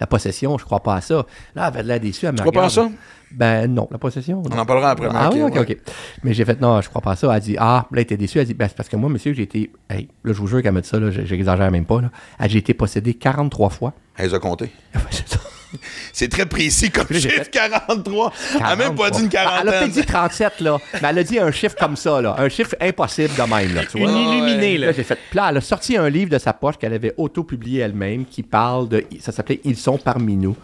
la possession, je crois pas à ça. Là, elle avait de la déçue, à me Tu ne crois pas à ça? Ben non, la possession. On en parlera après. Ah oui, ok, ok. Mais j'ai fait, non, je crois pas à ça. Elle a dit, ah, là, elle était déçue. Elle a dit, ben c'est parce que moi, monsieur, j'ai été. là, je vous jure qu'elle m'a dit ça, là, j'exagère même pas, là. Elle j'ai été possédé 43 fois. Elle les a (laughs) ça. (laughs) C'est très précis comme chiffre, 43. Elle a même pas dit une quarantaine. Elle a dit 37, là. Mais elle a dit un chiffre comme ça, là. Un chiffre impossible de même, là. Tu Une illuminée, là. là j'ai fait. Là, elle a sorti un livre de sa poche qu'elle avait auto-publié elle-même qui parle de. Ça s'appelait Ils sont parmi nous.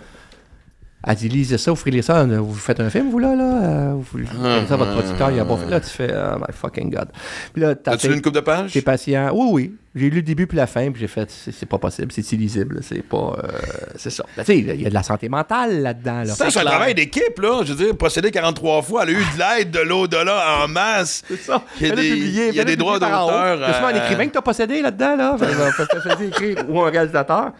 Elle dit, lisez ça, offrez-les ça. Euh, vous faites un film, vous là, là euh, Vous faites ça, ah, votre producteur, il a pas ah. fait. Là, tu fais, oh my fucking God. Puis là, t'as. As-tu lu une coupe de pages T'es patient. Oui, oui. J'ai lu le début puis la fin, puis j'ai fait, c'est pas possible, c'est illisible, c'est pas. Euh, c'est ça. tu sais, il y a de la santé mentale là-dedans. Là. Ça, c'est un travail d'équipe, là. Je veux dire, posséder 43 fois, elle a eu de l'aide de l'au-delà en masse. C'est ça. Il y a des, il y a des droits d'auteur. Euh... un écrivain que t'as possédé là-dedans, là. là. Écrire, ou un réalisateur.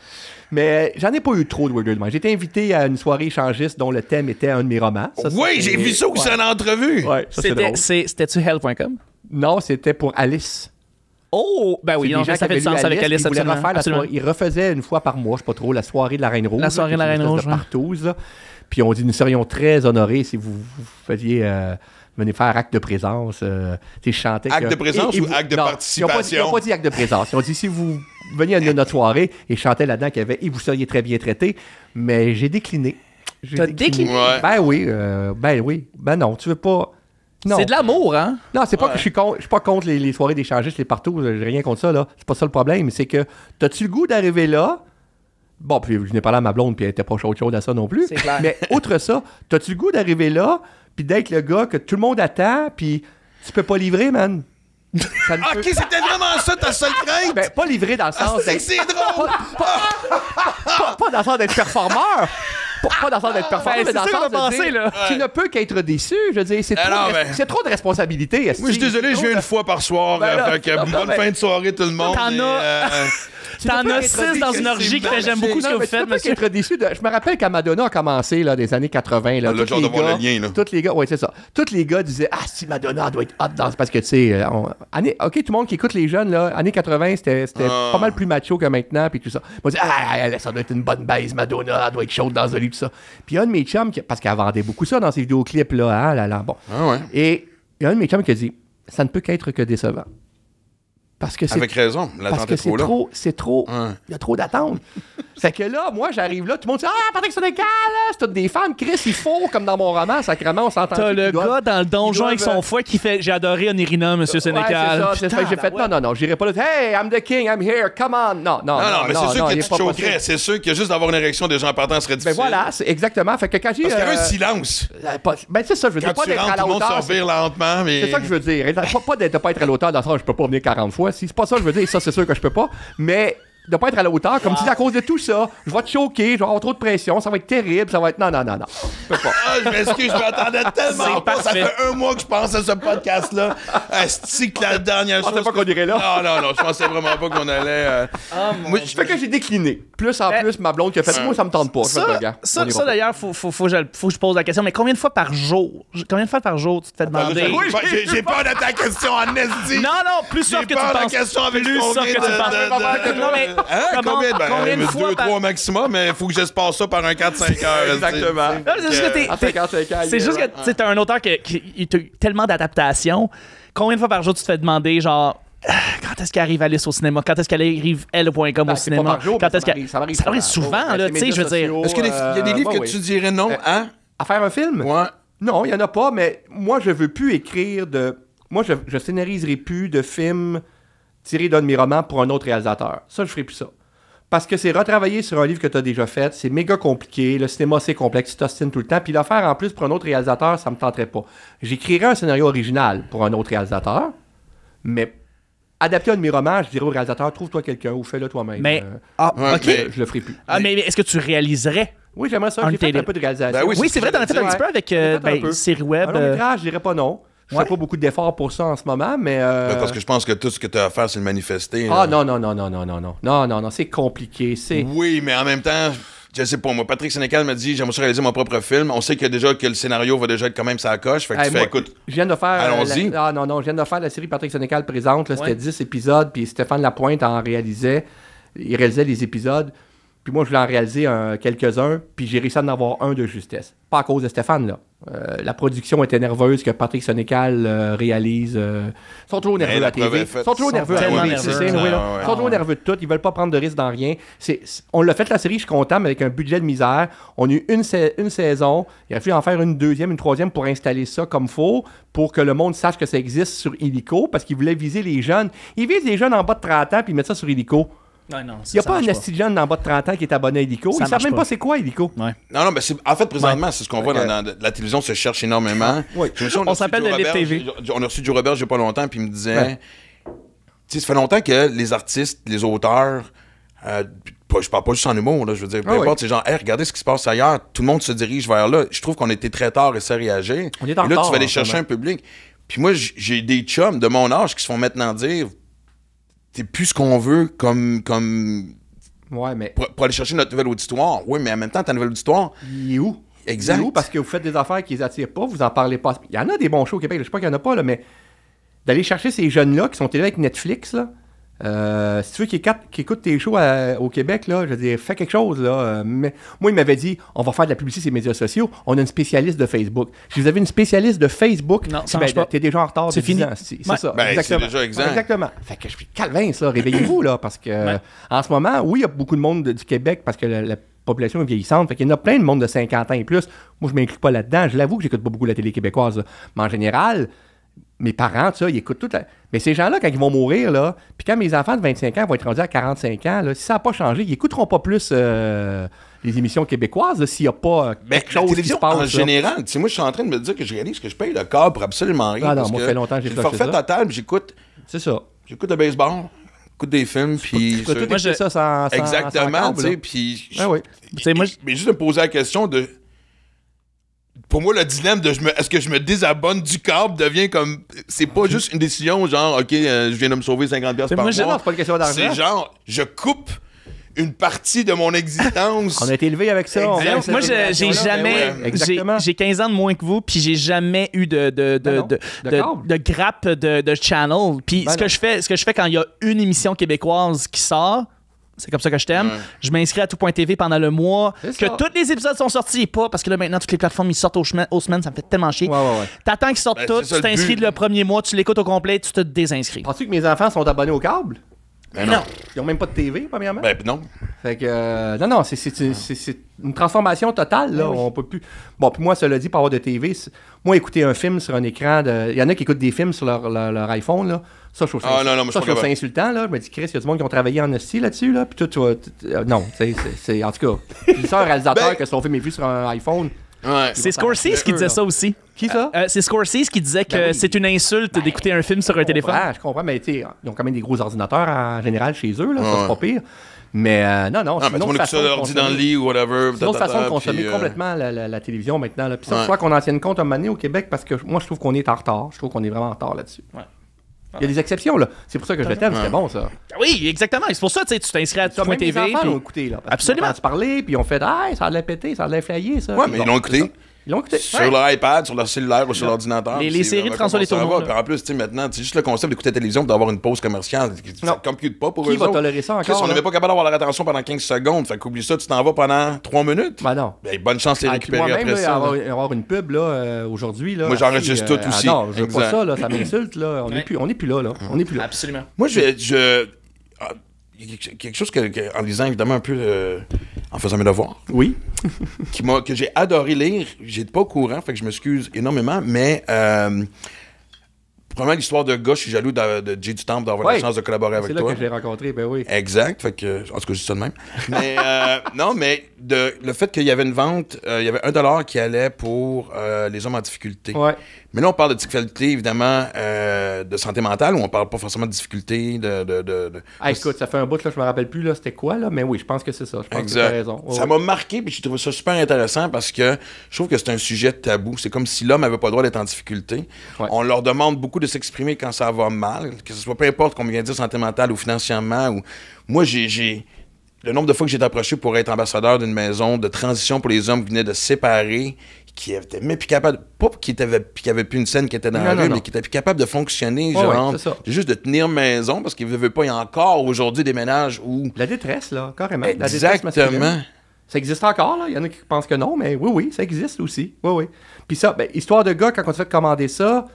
Mais euh, j'en ai pas eu trop de Weird Mind. J'ai été invité à une soirée échangiste dont le thème était un de mes romans. oui, j'ai vu ça aussi ouais. en entrevue. C'était-tu hell.com? Non, c'était pour Alice. Oh! Ben oui, non, ça fait du sens avec Alice, Il refaire la ils refaisait une fois par mois, je ne sais pas trop, la soirée de la Reine Rouge. La soirée de la Reine Rouge. Puis on dit, nous serions très honorés si vous, faisiez... Euh, venez faire acte de présence. Euh, acte de présence ou acte de non, participation? Ils n'ont pas, dit acte de présence. Ils ont dit si vous venez à notre soirée et chantait là-dedans qu'il y avait et vous seriez très bien traité. Mais j'ai décliné. T'as décliné? Ben oui, euh, ben oui. Ben non, tu veux pas. C'est de l'amour, hein? Non, c'est pas que je suis contre, pas contre les, les soirées d'échangistes, les partout, euh, j'ai rien contre ça, là. C'est pas ça le problème. C'est que t'as-tu le goût d'arriver là? Bon, puis je n'ai pas là ma blonde, puis elle était pas chaude, à ça non plus. Mais autre ça, t'as-tu le goût d'arriver là? puis d'être le gars que tout le monde attend, puis tu peux pas livrer, man. Ah ok, c'était vraiment ça ta seule crainte? Ben, pas livrer dans le ah, sens d'être. C'est drôle! pas, dans le sens d'être performeur, pourquoi dans le sens d'être ah, performant, ben, dans le sens de tu ne peux qu'être déçu. Je veux dire, c'est ah, trop, de trop de responsabilité. Moi, je suis désolé, je viens une fois par soir. Ben euh, bonne fin de soirée, tout le monde. T'en as- euh, T'en as six dans une orgie que j'aime beaucoup ce que vous faites, Être déçu Je me rappelle quand Madonna a commencé là, des années 80. Là, ah, tous Tous les gars, ouais, c'est ça. Tous les gars disaient Ah, si Madonna doit être hot dans. Parce que, tu sais, euh, OK, tout le monde qui écoute les jeunes, là, années 80, c'était pas mal plus macho que maintenant, puis tout ça. Ah, ça doit être une bonne base Madonna, elle doit être chaude dans un lit ça. Puis un de mes chums, parce qu'elle vendait beaucoup ça dans ses vidéoclips, hein, là, là, bon. Ah ouais. Et il y a un de mes chums qui a dit Ça ne peut qu'être que décevant. Parce que c'est. Avec raison, l'attente est trop là. C'est trop. Il y a trop d'attentes. Fait que là, moi, j'arrive là, tout le monde dit Ah, Patrick Sénécal, c'est toutes des femmes. Chris, il faut, comme dans mon roman, sacrément, on s'entend. T'as le gars dans le donjon avec son euh, foie qui fait J'ai adoré Onirina, monsieur Sénécal. c'est ça, j'ai fait Non, non, non, j'irai pas là. Hey, I'm the king, I'm here, come on. Non, non, non. Non, non. mais c'est sûr qu'il y a du C'est sûr que juste d'avoir une érection des gens partant serait ben difficile. Mais voilà, c'est exactement. Fait que quand j'ai. Parce qu'il y a un euh, silence. Ben c'est ça, je veux dire. Pas d'être à l'auteur. lentement, mais. C'est ça que je veux dire. Pas d'être pas être à l'auteur, dans je peux pas venir 40 fois. Si c'est pas ça, je veux dire, ça, c'est sûr que je peux pas. Mais de pas être à la hauteur, comme si à cause de tout ça, je vais te choquer, je vais avoir trop de pression, ça va être terrible, ça va être. Non, non, non, non. Je peux pas. Ah, je m'excuse, je m'attendais (laughs) tellement Ça fait un mois que je pense à ce podcast-là. Est-ce que la dernière chose. Je pensais pas qu'on irait là. Non, non, non, je pensais vraiment pas qu'on allait. je euh, ah, fais que j'ai décliné. Plus en ben, plus, ma blonde qui a fait moi, ça me tente pas. Ça, ça, ça d'ailleurs, faut, faut, faut, que je pose la question, mais combien de fois par jour Combien de fois par jour tu te fais demander J'ai peur de ta question en dit. Non, non, plus sûr que tu penses. de question plus que tu hein, combien, ben, combien de fois Deux, par... au maximum, mais il faut que j'espère ça par un 4-5 heures. Exactement. C'est juste que t'es. Ah, es un auteur qui, a eu tellement d'adaptations. Combien de fois par jour tu te fais demander, genre, ah, quand est-ce qu'elle arrive Alice au cinéma? Quand est-ce qu'elle arrive elle.com au ben, cinéma? quand est-ce qu'elle. Ça arrive, souvent, là, tu sais, je veux dire. Est-ce qu'il y a des euh, livres que tu dirais non euh, hein? à. faire un film? Non, il n'y en a pas, mais moi, je veux plus écrire de. Moi, je, je scénariserai plus de films tiré d'un de mes romans pour un autre réalisateur. Ça, je ferai plus ça. Parce que c'est retravailler sur un livre que tu as déjà fait, c'est méga compliqué, le cinéma c'est complexe, tu t'ostines tout le temps, puis le faire en plus pour un autre réalisateur, ça me tenterait pas. J'écrirais un scénario original pour un autre réalisateur, mais adapté un de mes romans, je dirais au réalisateur, trouve-toi quelqu'un ou fais-le toi-même. Mais, euh, ah, ok. je le ferai plus. Ah, mais, est-ce que tu réaliserais Oui, j'aimerais ça, j'ai fait un peu de ben réalisation. oui, c'est vrai, t'en as fait un peu avec euh, ben, série web. Un euh, métrage, je dirais pas non. Je ouais. fais pas beaucoup d'efforts pour ça en ce moment, mais. Euh, ben, parce que je pense que tout ce que tu as à faire, c'est le manifester. Ah hein. non, non, non, non, non, non, non. Non, non, non, c'est compliqué. C'est... Oui, mais en même temps, je sais pas, moi, Patrick Sénécal m'a dit j'aimerais réaliser mon propre film. On sait que déjà que le scénario va déjà être quand même sa coche. Fait que tu fais Je viens de faire. Ah non, non, je viens de faire la série Patrick Sénécal présente. C'était 10 épisodes, puis Stéphane Lapointe en réalisait. Il réalisait les épisodes. Puis moi, je voulais en réaliser quelques-uns, puis j'ai réussi à en avoir un de justesse. Pas à cause de Stéphane, là. Euh, la production était nerveuse que Patrick Sonical euh, réalise. Euh, ils sont trop nerveux la la TV. sont trop nerveux la Ils sont trop ah, nerveux de tout. Ils veulent pas prendre de risques dans rien. on l'a fait la série, je suis content, mais avec un budget de misère. On a eu une, saison. Il a fallu en faire une deuxième, une troisième pour installer ça comme faux, pour que le monde sache que ça existe sur Illico, parce qu'ils voulaient viser les jeunes. Ils visent les jeunes en bas de 30 ans, puis ils mettent ça sur Illico il n'y a pas un esti dans d'en bas de 30 ans qui est abonné à Illico. il Ils ne savent même pas, c'est quoi Illico. Non, non, mais en fait, présentement, c'est ce qu'on voit dans, la télévision se cherche énormément. Ah, on, s'appelle le TV. On a reçu du Robert, a pas longtemps, puis il me disait Tu sais, ça fait longtemps que les artistes, les auteurs, euh, je parle pas juste en humour, là, je veux dire, peu ah, importe, c'est genre, regardez ce qui se passe ailleurs, tout le monde se dirige vers là. Je trouve qu'on était très tard et ça réagir. On est là, tu vas aller chercher un public. Puis moi, j'ai des chums de mon âge qui se font maintenant dire c'est plus ce qu'on veut comme. comme ouais, mais... Pour, aller chercher notre nouvelle auditoire. Oui, mais en même temps, ta nouvelle auditoire. Il est où Exact. Il est où Parce que vous faites des affaires qui les attirent pas, vous en parlez pas. Il y en a des bons shows au Québec, je sais pas qu'il y en a pas, là, mais d'aller chercher ces jeunes-là qui sont élevés avec Netflix, là euh, si tu veux qu'il écoute, tes shows euh, au Québec, là, je veux dire, fais quelque chose. Euh, moi, il m'avait dit on va faire de la publicité sur les médias sociaux. On a une spécialiste de Facebook. Si vous avez une spécialiste de Facebook, ben, tu es déjà en retard. C'est fini. C'est ça. Ben, exactement. Fait que je suis calvin, ça. Réveillez-vous, là, parce que en ce moment, oui, il y a beaucoup de monde du Québec parce que la, population est vieillissante. Fait y en a plein de monde de 50 ans et plus. Moi, je ne m'inclus pas là-dedans. Je l'avoue que j'écoute pas beaucoup la télé québécoise. Mais en général, mes parents, ça, ils écoutent tout. Mais ces gens-là, quand ils vont mourir, là, puis quand mes enfants de 25 ans vont être rendus à 45 ans, si ça n'a pas changé, ils n'écouteront pas plus euh, les émissions québécoises s'il n'y a pas euh, quelque chose qui se passe. En général, moi, je suis en train de me dire que je réalise que je paye le corps pour absolument rien. Ah moi, ça fait longtemps que j'ai le forfait total, j'écoute. C'est ça. J'écoute le baseball j'écoute des films puis ça sans, exactement tu sais puis ah mais juste de me poser la question de pour moi, le dilemme de est-ce que je me désabonne du câble devient comme. C'est pas juste une décision, genre, OK, euh, je viens de me sauver 50$ par mois. C'est pas question d'argent. C'est genre, je coupe une partie de mon existence. (laughs) on a été élevé avec ça. Moi, j'ai jamais. J'ai 15 ans de moins que vous, puis j'ai jamais eu de, de, de, ben de, de, grappe de, channel. Puis ben ce, ce que je fais quand il y a une émission québécoise qui sort, c'est comme ça que je t'aime. Je m'inscris à tout.tv pendant le mois. Que tous les épisodes sont sortis pas, parce que là maintenant toutes les plateformes ils sortent aux, chemin, semaines, ça me fait tellement chier. T'attends qu'ils sortent ben, tous, tu t'inscris le, le premier mois, tu l'écoutes au complet, tu te désinscris. Penses-tu que mes enfants sont abonnés au câble? Ben non. Ils n'ont même pas de TV, premièrement. Ben non. Fait que, euh, non, non, c'est une transformation totale, là. Ben On peut plus. Bon, puis moi, cela dit, pas avoir de TV, moi, écouter un film sur un écran, de... il y en a qui écoutent des films sur leur, iPhone, là. Ça, je trouve ça, insultant. Là. Je me dis, Chris, il y a du monde qui ont travaillé en hostie là-dessus. Là, puis toi, tu vois, euh, non, c'est, en tout cas, suis un réalisateur qui ben que son film est vu sur un iPhone c'est Scorsese qui disait ça aussi. Qui ça? Euh, c'est Scorsese qui disait que ben c'est une insulte ben, d'écouter un film sur un téléphone. Ah, je comprends, mais ils ont quand même des gros ordinateurs en général chez eux, là, c'est pas pire. Mais euh, non, non, ah, c'est une autre façon. De dans le lit ou whatever. C'est une façon de consommer euh, complètement la, télévision maintenant. Là. Puis ça, je qu'on en tienne compte un moment donné au Québec parce que moi, je trouve qu'on est en retard. Je trouve qu'on est vraiment en retard là-dessus. Ouais. Il y a des exceptions, là. C'est pour ça que je le t'aime, c'est bon, ça. Ah oui, exactement. C'est pour ça, tu sais, tu t'inscris à Toi TV. Ils l'ont écouté, là. Absolument. Tu parlais, puis ils ont fait, ah, ça a la péter, ça a de ça. Ouais, mais ils l'ont écouté. Sur l'iPad, leur iPad, sur leur cellulaire ou sur l'ordinateur. Les, les séries de François Les en plus, maintenant, c'est juste le concept d'écouter la télévision d'avoir une pause commerciale. Ça compute pas pour eux. Qui va tolérer ça encore? on n'est pas capable d'avoir leur attention pendant 15 secondes. Fait qu'oublie ça, tu t'en vas pendant 3 minutes. Ben non. Ben, bonne chance de les ah, récupérer après ça. avoir une pub, euh, aujourd'hui. Moi, j'enregistre tout euh, aussi. Non, je veux pas ça, là. Ça m'insulte, On n'est plus là, là. On n'est plus là. Absolument. Moi, je quelque chose que, en lisant évidemment un peu euh, en faisant mes devoirs. Oui. (laughs) qui que j'ai adoré lire. J'étais pas au courant, fait que je m'excuse énormément, mais euh, Premièrement, l'histoire de gars, je suis jaloux de, de du Temple d'avoir la chance de collaborer avec toi. C'est là que je l'ai rencontré, ben oui. Exact. Fait que, en tout cas, je dis ça de même. mais euh, (laughs) non, mais de, le fait qu'il y avait une vente, euh, il y avait un dollar qui allait pour les hommes en difficulté. Ouais. Mais là, on parle de difficultés, évidemment, euh, de santé mentale, où on parle pas forcément de difficultés de. Ah, écoute, ça fait un bout, là, je me rappelle plus, là, c'était quoi, là, mais oui, je pense que c'est ça. ça m'a marqué, puis j'ai trouvé ça super intéressant parce que je trouve que c'est un sujet tabou. C'est comme si l'homme avait pas le droit d'être en difficulté. On leur demande beaucoup de s'exprimer quand ça va mal, que ce soit peu importe qu'on vient dire santé mentale ou financièrement. ou Moi, j'ai le nombre de fois que j'ai été approché pour être ambassadeur d'une maison de transition pour les hommes qui venaient de séparer, qui étaient même plus capables, qui n'avaient plus une scène qui était dans la rue, mais qui était plus capable de fonctionner, genre, juste de tenir maison, parce qu'ils ne veulent pas, y a encore aujourd'hui des ménages où... La détresse, là, carrément. Exactement. Ça existe encore, là. Il y en a qui pensent que non, mais oui, oui, ça existe aussi. Oui, oui. Puis ça, ben, histoire de gars, quand on se fait commander ça,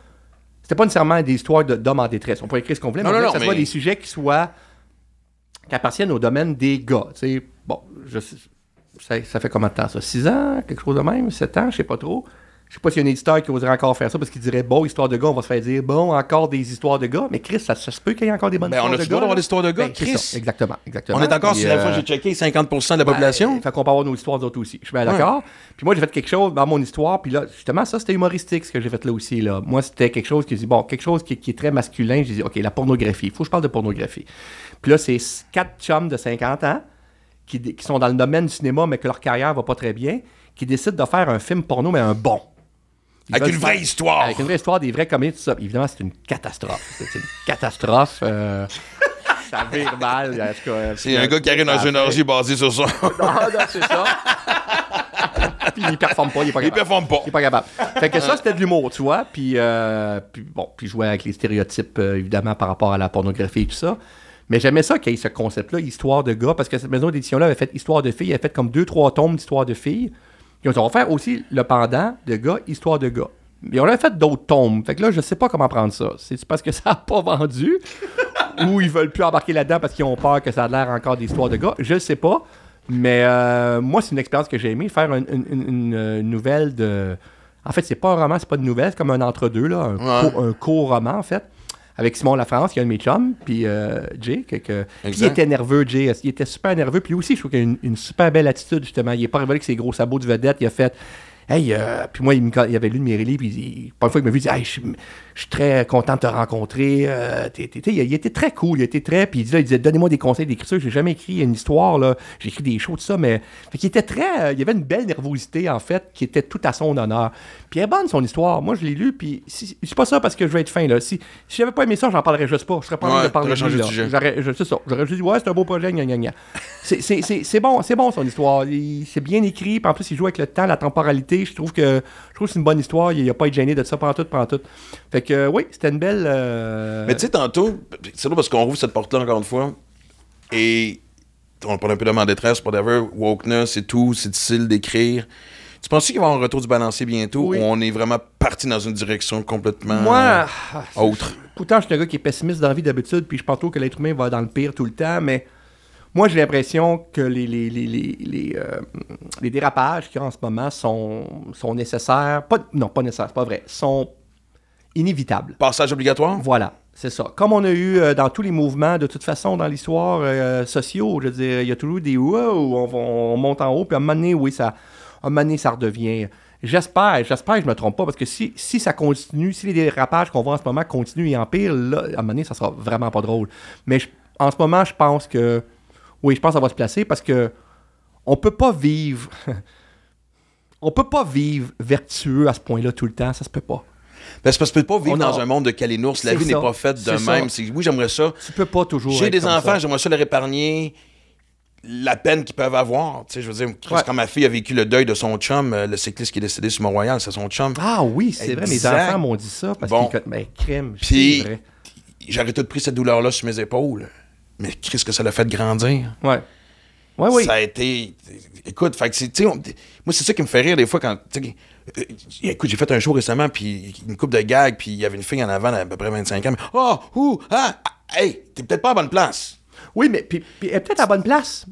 c'était pas nécessairement des histoires d'hommes en détresse. On pourrait écrire ce qu'on voulait, mais, non, des sujets qui soient qui appartiennent au domaine des gars. sais, Bon, ça, fait combien de temps ça Six ans, quelque chose de même sept ans, je sais pas trop. Je sais pas s'il y a un éditeur qui oserait encore faire ça parce qu'il dirait bon, histoire de gars, on va se faire dire bon, encore des histoires de gars. Mais Chris, ça, se peut qu'il y ait encore des bonnes ben, histoires, on a de gars, avoir histoires de gars. Ben, Chris. Exactement, exactement. On est encore, La euh, fois j'ai checké, 50% de la ben, population. Ben, fait qu'on peut avoir nos histoires d'autres aussi. Je suis bien d'accord. Puis moi, j'ai fait quelque chose dans mon histoire. Puis là, justement, ça, c'était humoristique ce que j'ai fait là aussi. Là. Moi, c'était quelque chose qui dit bon, quelque chose qui, qui est très masculin. J'ai dit ok, la pornographie. Il faut que je parle de pornographie. Puis là, c'est quatre chums de 50 ans qui, sont dans le domaine du cinéma, mais que leur carrière va pas très bien, qui décident de faire un film porno, mais un bon. avec une vraie histoire. Avec une vraie histoire, des vrais comédies, tout ça. Évidemment, c'est une catastrophe. C'est une catastrophe. Euh, (laughs) ça vire mal. C'est un euh, gars qui arrive dans une énergie basée sur ça. (laughs) non, non, c'est ça. (laughs) puis il performe pas, il est pas capable. Il performe pas. Il est pas capable. Fait que ça, c'était de l'humour, tu vois. Euh, puis, bon, puis jouer avec les stéréotypes, évidemment, par rapport à la pornographie et tout ça. Mais j'aimais ça qu'il y ait ce concept-là, histoire de gars, parce que cette maison d'édition-là avait fait histoire de filles, elle avait fait comme deux, trois tomes d'histoire de filles. Ils ont fait aussi le pendant de gars, histoire de gars. Mais on a fait d'autres tomes. Fait que là, je sais pas comment prendre ça. C'est parce que (laughs) ça a pas vendu ou ils veulent plus embarquer là-dedans parce qu'ils ont peur que ça a l'air encore d'histoire de gars. Je ne sais pas. Mais euh, moi, c'est une expérience que j'ai aimée, faire une, euh, nouvelle de. En fait, c'est pas un roman, c'est pas de nouvelle, c'est comme un entre-deux, là, un, court roman en fait avec Simon Lafrance, qui est un de mes chums, puis euh, Jay, que, il était nerveux, Jay, il était super nerveux. Puis lui aussi, je trouve qu'il a une, super belle attitude, justement. Il n'est pas révélé que ses gros sabots de vedette, il a fait. Hey, euh, puis moi, il, me, avait lu de mes puis la première fois il m'a vu, il dit, hey, je, je suis très content de te rencontrer. Euh, il, était très cool, il était très. Puis il disait Donnez-moi des conseils d'écriture. J'ai jamais écrit une histoire, là. J'ai écrit des choses, tout ça, mais. Fait il était très. Euh, il y avait une belle nervosité, en fait, qui était tout à son honneur. Puis elle est bonne, son histoire. Moi, je l'ai lu, puis c'est pas ça parce que je vais être fin, là. Si, j'avais pas aimé ça, j'en parlerais juste pas. Je serais pas ouais, de parler de lui, J'aurais, ça. J'aurais juste dit Ouais, c'est un beau projet, gna C'est, bon, c'est bon, son histoire. c'est bien écrit, en plus, il joue avec le temps, la temporalité. Je trouve que je trouve que c'est une bonne histoire. Il a pas été gêné de ça, pendant tout, pendant tout. Fait que euh, oui, c'était une belle. Euh, mais tu sais, tantôt, c'est là parce qu'on rouvre cette porte-là encore une fois. Et on parle un peu de ma détresse, whatever, wokeness c'est tout, c'est difficile d'écrire. Tu penses qu'il va y avoir un retour du balancier bientôt on est vraiment parti dans une direction complètement Moi, autre? Pourtant, je suis un gars qui est pessimiste dans la vie d'habitude, puis je pense toujours que l'être humain va dans le pire tout le temps, mais moi, j'ai l'impression que les, les, les, les, euh, dérapages qui en ce moment sont, sont nécessaires. Pas, non, pas nécessaires, c'est pas vrai. Sont inévitables. Passage obligatoire? Voilà. C'est ça. Comme on a eu euh, dans tous les mouvements, de toute façon, dans l'histoire sociale, euh, sociaux, je veux dire, il y a toujours des wow, on, on, monte en haut, puis à un moment donné, oui, ça, un moment donné, ça redevient. J'espère, j'espère que je ne me trompe pas, parce que si, ça continue, si les dérapages qu'on voit en ce moment continuent et empirent, là, à un moment donné, ça sera vraiment pas drôle. Mais en ce moment, je pense que oui, je pense que ça va se placer parce que on peut pas vivre. (laughs) on peut pas vivre vertueux à ce point-là tout le temps, ça se peut pas. Ben, ça se peut pas vivre dans un monde de calinours. La vie n'est pas faite de même. Oui, j'aimerais ça. Tu peux pas toujours. J'ai des enfants, j'aimerais ça leur épargner la peine qu'ils peuvent avoir. Tu je veux dire, quand ma fille a vécu le deuil de son chum, euh, le cycliste qui est décédé sur Mont-Royal, c'est son chum. Ah oui, c'est vrai, mes enfants m'ont dit ça parce bon. qu'ils mais ben, crème. Puis j'aurais tout pris cette douleur-là sur mes épaules mais qu'est-ce que ça l'a fait grandir. Ouais. Ouais, oui. Ça a été. Écoute, fait moi, c'est ça qui me fait rire des fois quand. Euh, écoute, j'ai fait un show récemment, puis une coupe de gags, puis il y avait une fille en avant d'à peu près 25 ans. oh, ouh, ah, ah, hey, t'es peut-être pas à bonne place. Oui, mais puis, elle est peut-être à bonne place,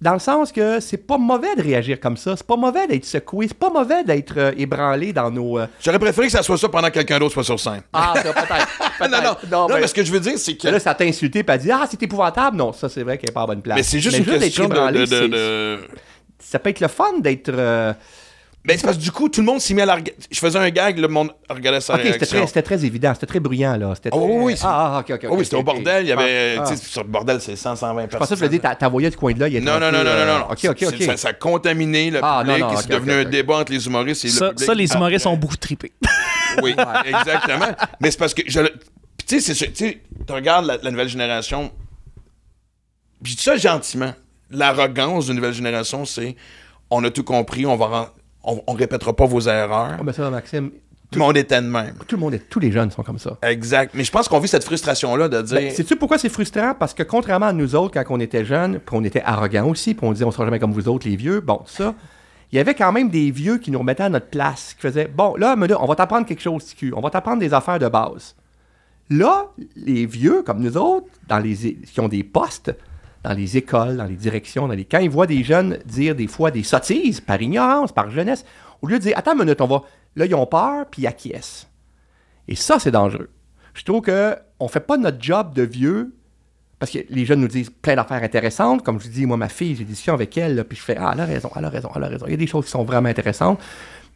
dans le sens que c'est pas mauvais de réagir comme ça, c'est pas mauvais d'être secoué, c'est pas mauvais d'être euh, ébranlé dans nos. Euh, J'aurais préféré que ça soit ça pendant que quelqu'un d'autre soit sur scène. Ah, ça, peut-être. (laughs) non, non, non, mais, ce que je veux dire, c'est que. là, ça t'a insulté, pas dit Ah, c'est épouvantable. Non, ça, c'est vrai qu'elle est pas à bonne place. Mais c'est juste d'être Ça peut être le fun d'être. Euh, ben, c'est parce que du coup, tout le monde s'est mis à la Je faisais un gag, le monde regardait sa réaction. C'était très, très, évident, c'était très bruyant, là. Oh, euh, ah, ah, ok, oh, oui, c'était au bordel, il y avait. Ah, ah. sur le bordel, c'est 120 personnes. pas ça que tu le t'as voyé du coin de l'œil. Non, non, non, non, euh, non, non. Ok, ok, ok. Ça, ça a contaminé le public, c'est devenu un débat entre les humoristes et ça, le public. Ça, les humoristes ont beaucoup trippé. (laughs) Oui, exactement. Mais c'est parce que. Je... Tu sais, tu regardes la, nouvelle génération. Puis ça gentiment. L'arrogance d'une nouvelle génération, c'est on a tout compris, on va on ne répétera pas vos erreurs. Ah, ben Maxime, tout le monde est de Tout le monde est, tous les jeunes sont comme ça. Exact. Mais je pense qu'on vit cette frustration-là de ben, dire. C'est Sais-tu pourquoi c'est frustrant? Parce que contrairement à nous autres, quand on était jeunes, puis on était arrogants aussi, puis on disait on sera jamais comme vous autres, les vieux, bon, ça, il y avait quand même des vieux qui nous remettaient à notre place, qui faisaient Bon, là, on va t'apprendre quelque chose, TQ, on va t'apprendre des affaires de base. Là, les vieux, comme nous autres, dans les, qui ont des postes, dans les écoles, dans les directions, dans les... quand ils voient des jeunes dire des fois des sottises par ignorance, par jeunesse, au lieu de dire Attends une minute, on va. Là, ils ont peur, puis ils acquiescent. Et ça, c'est dangereux. Je trouve qu'on ne fait pas notre job de vieux parce que les jeunes nous disent plein d'affaires intéressantes. Comme je dis, moi, ma fille, j'ai des discussions avec elle, puis je fais Ah, elle a raison, elle a raison, elle a raison. Il y a des choses qui sont vraiment intéressantes.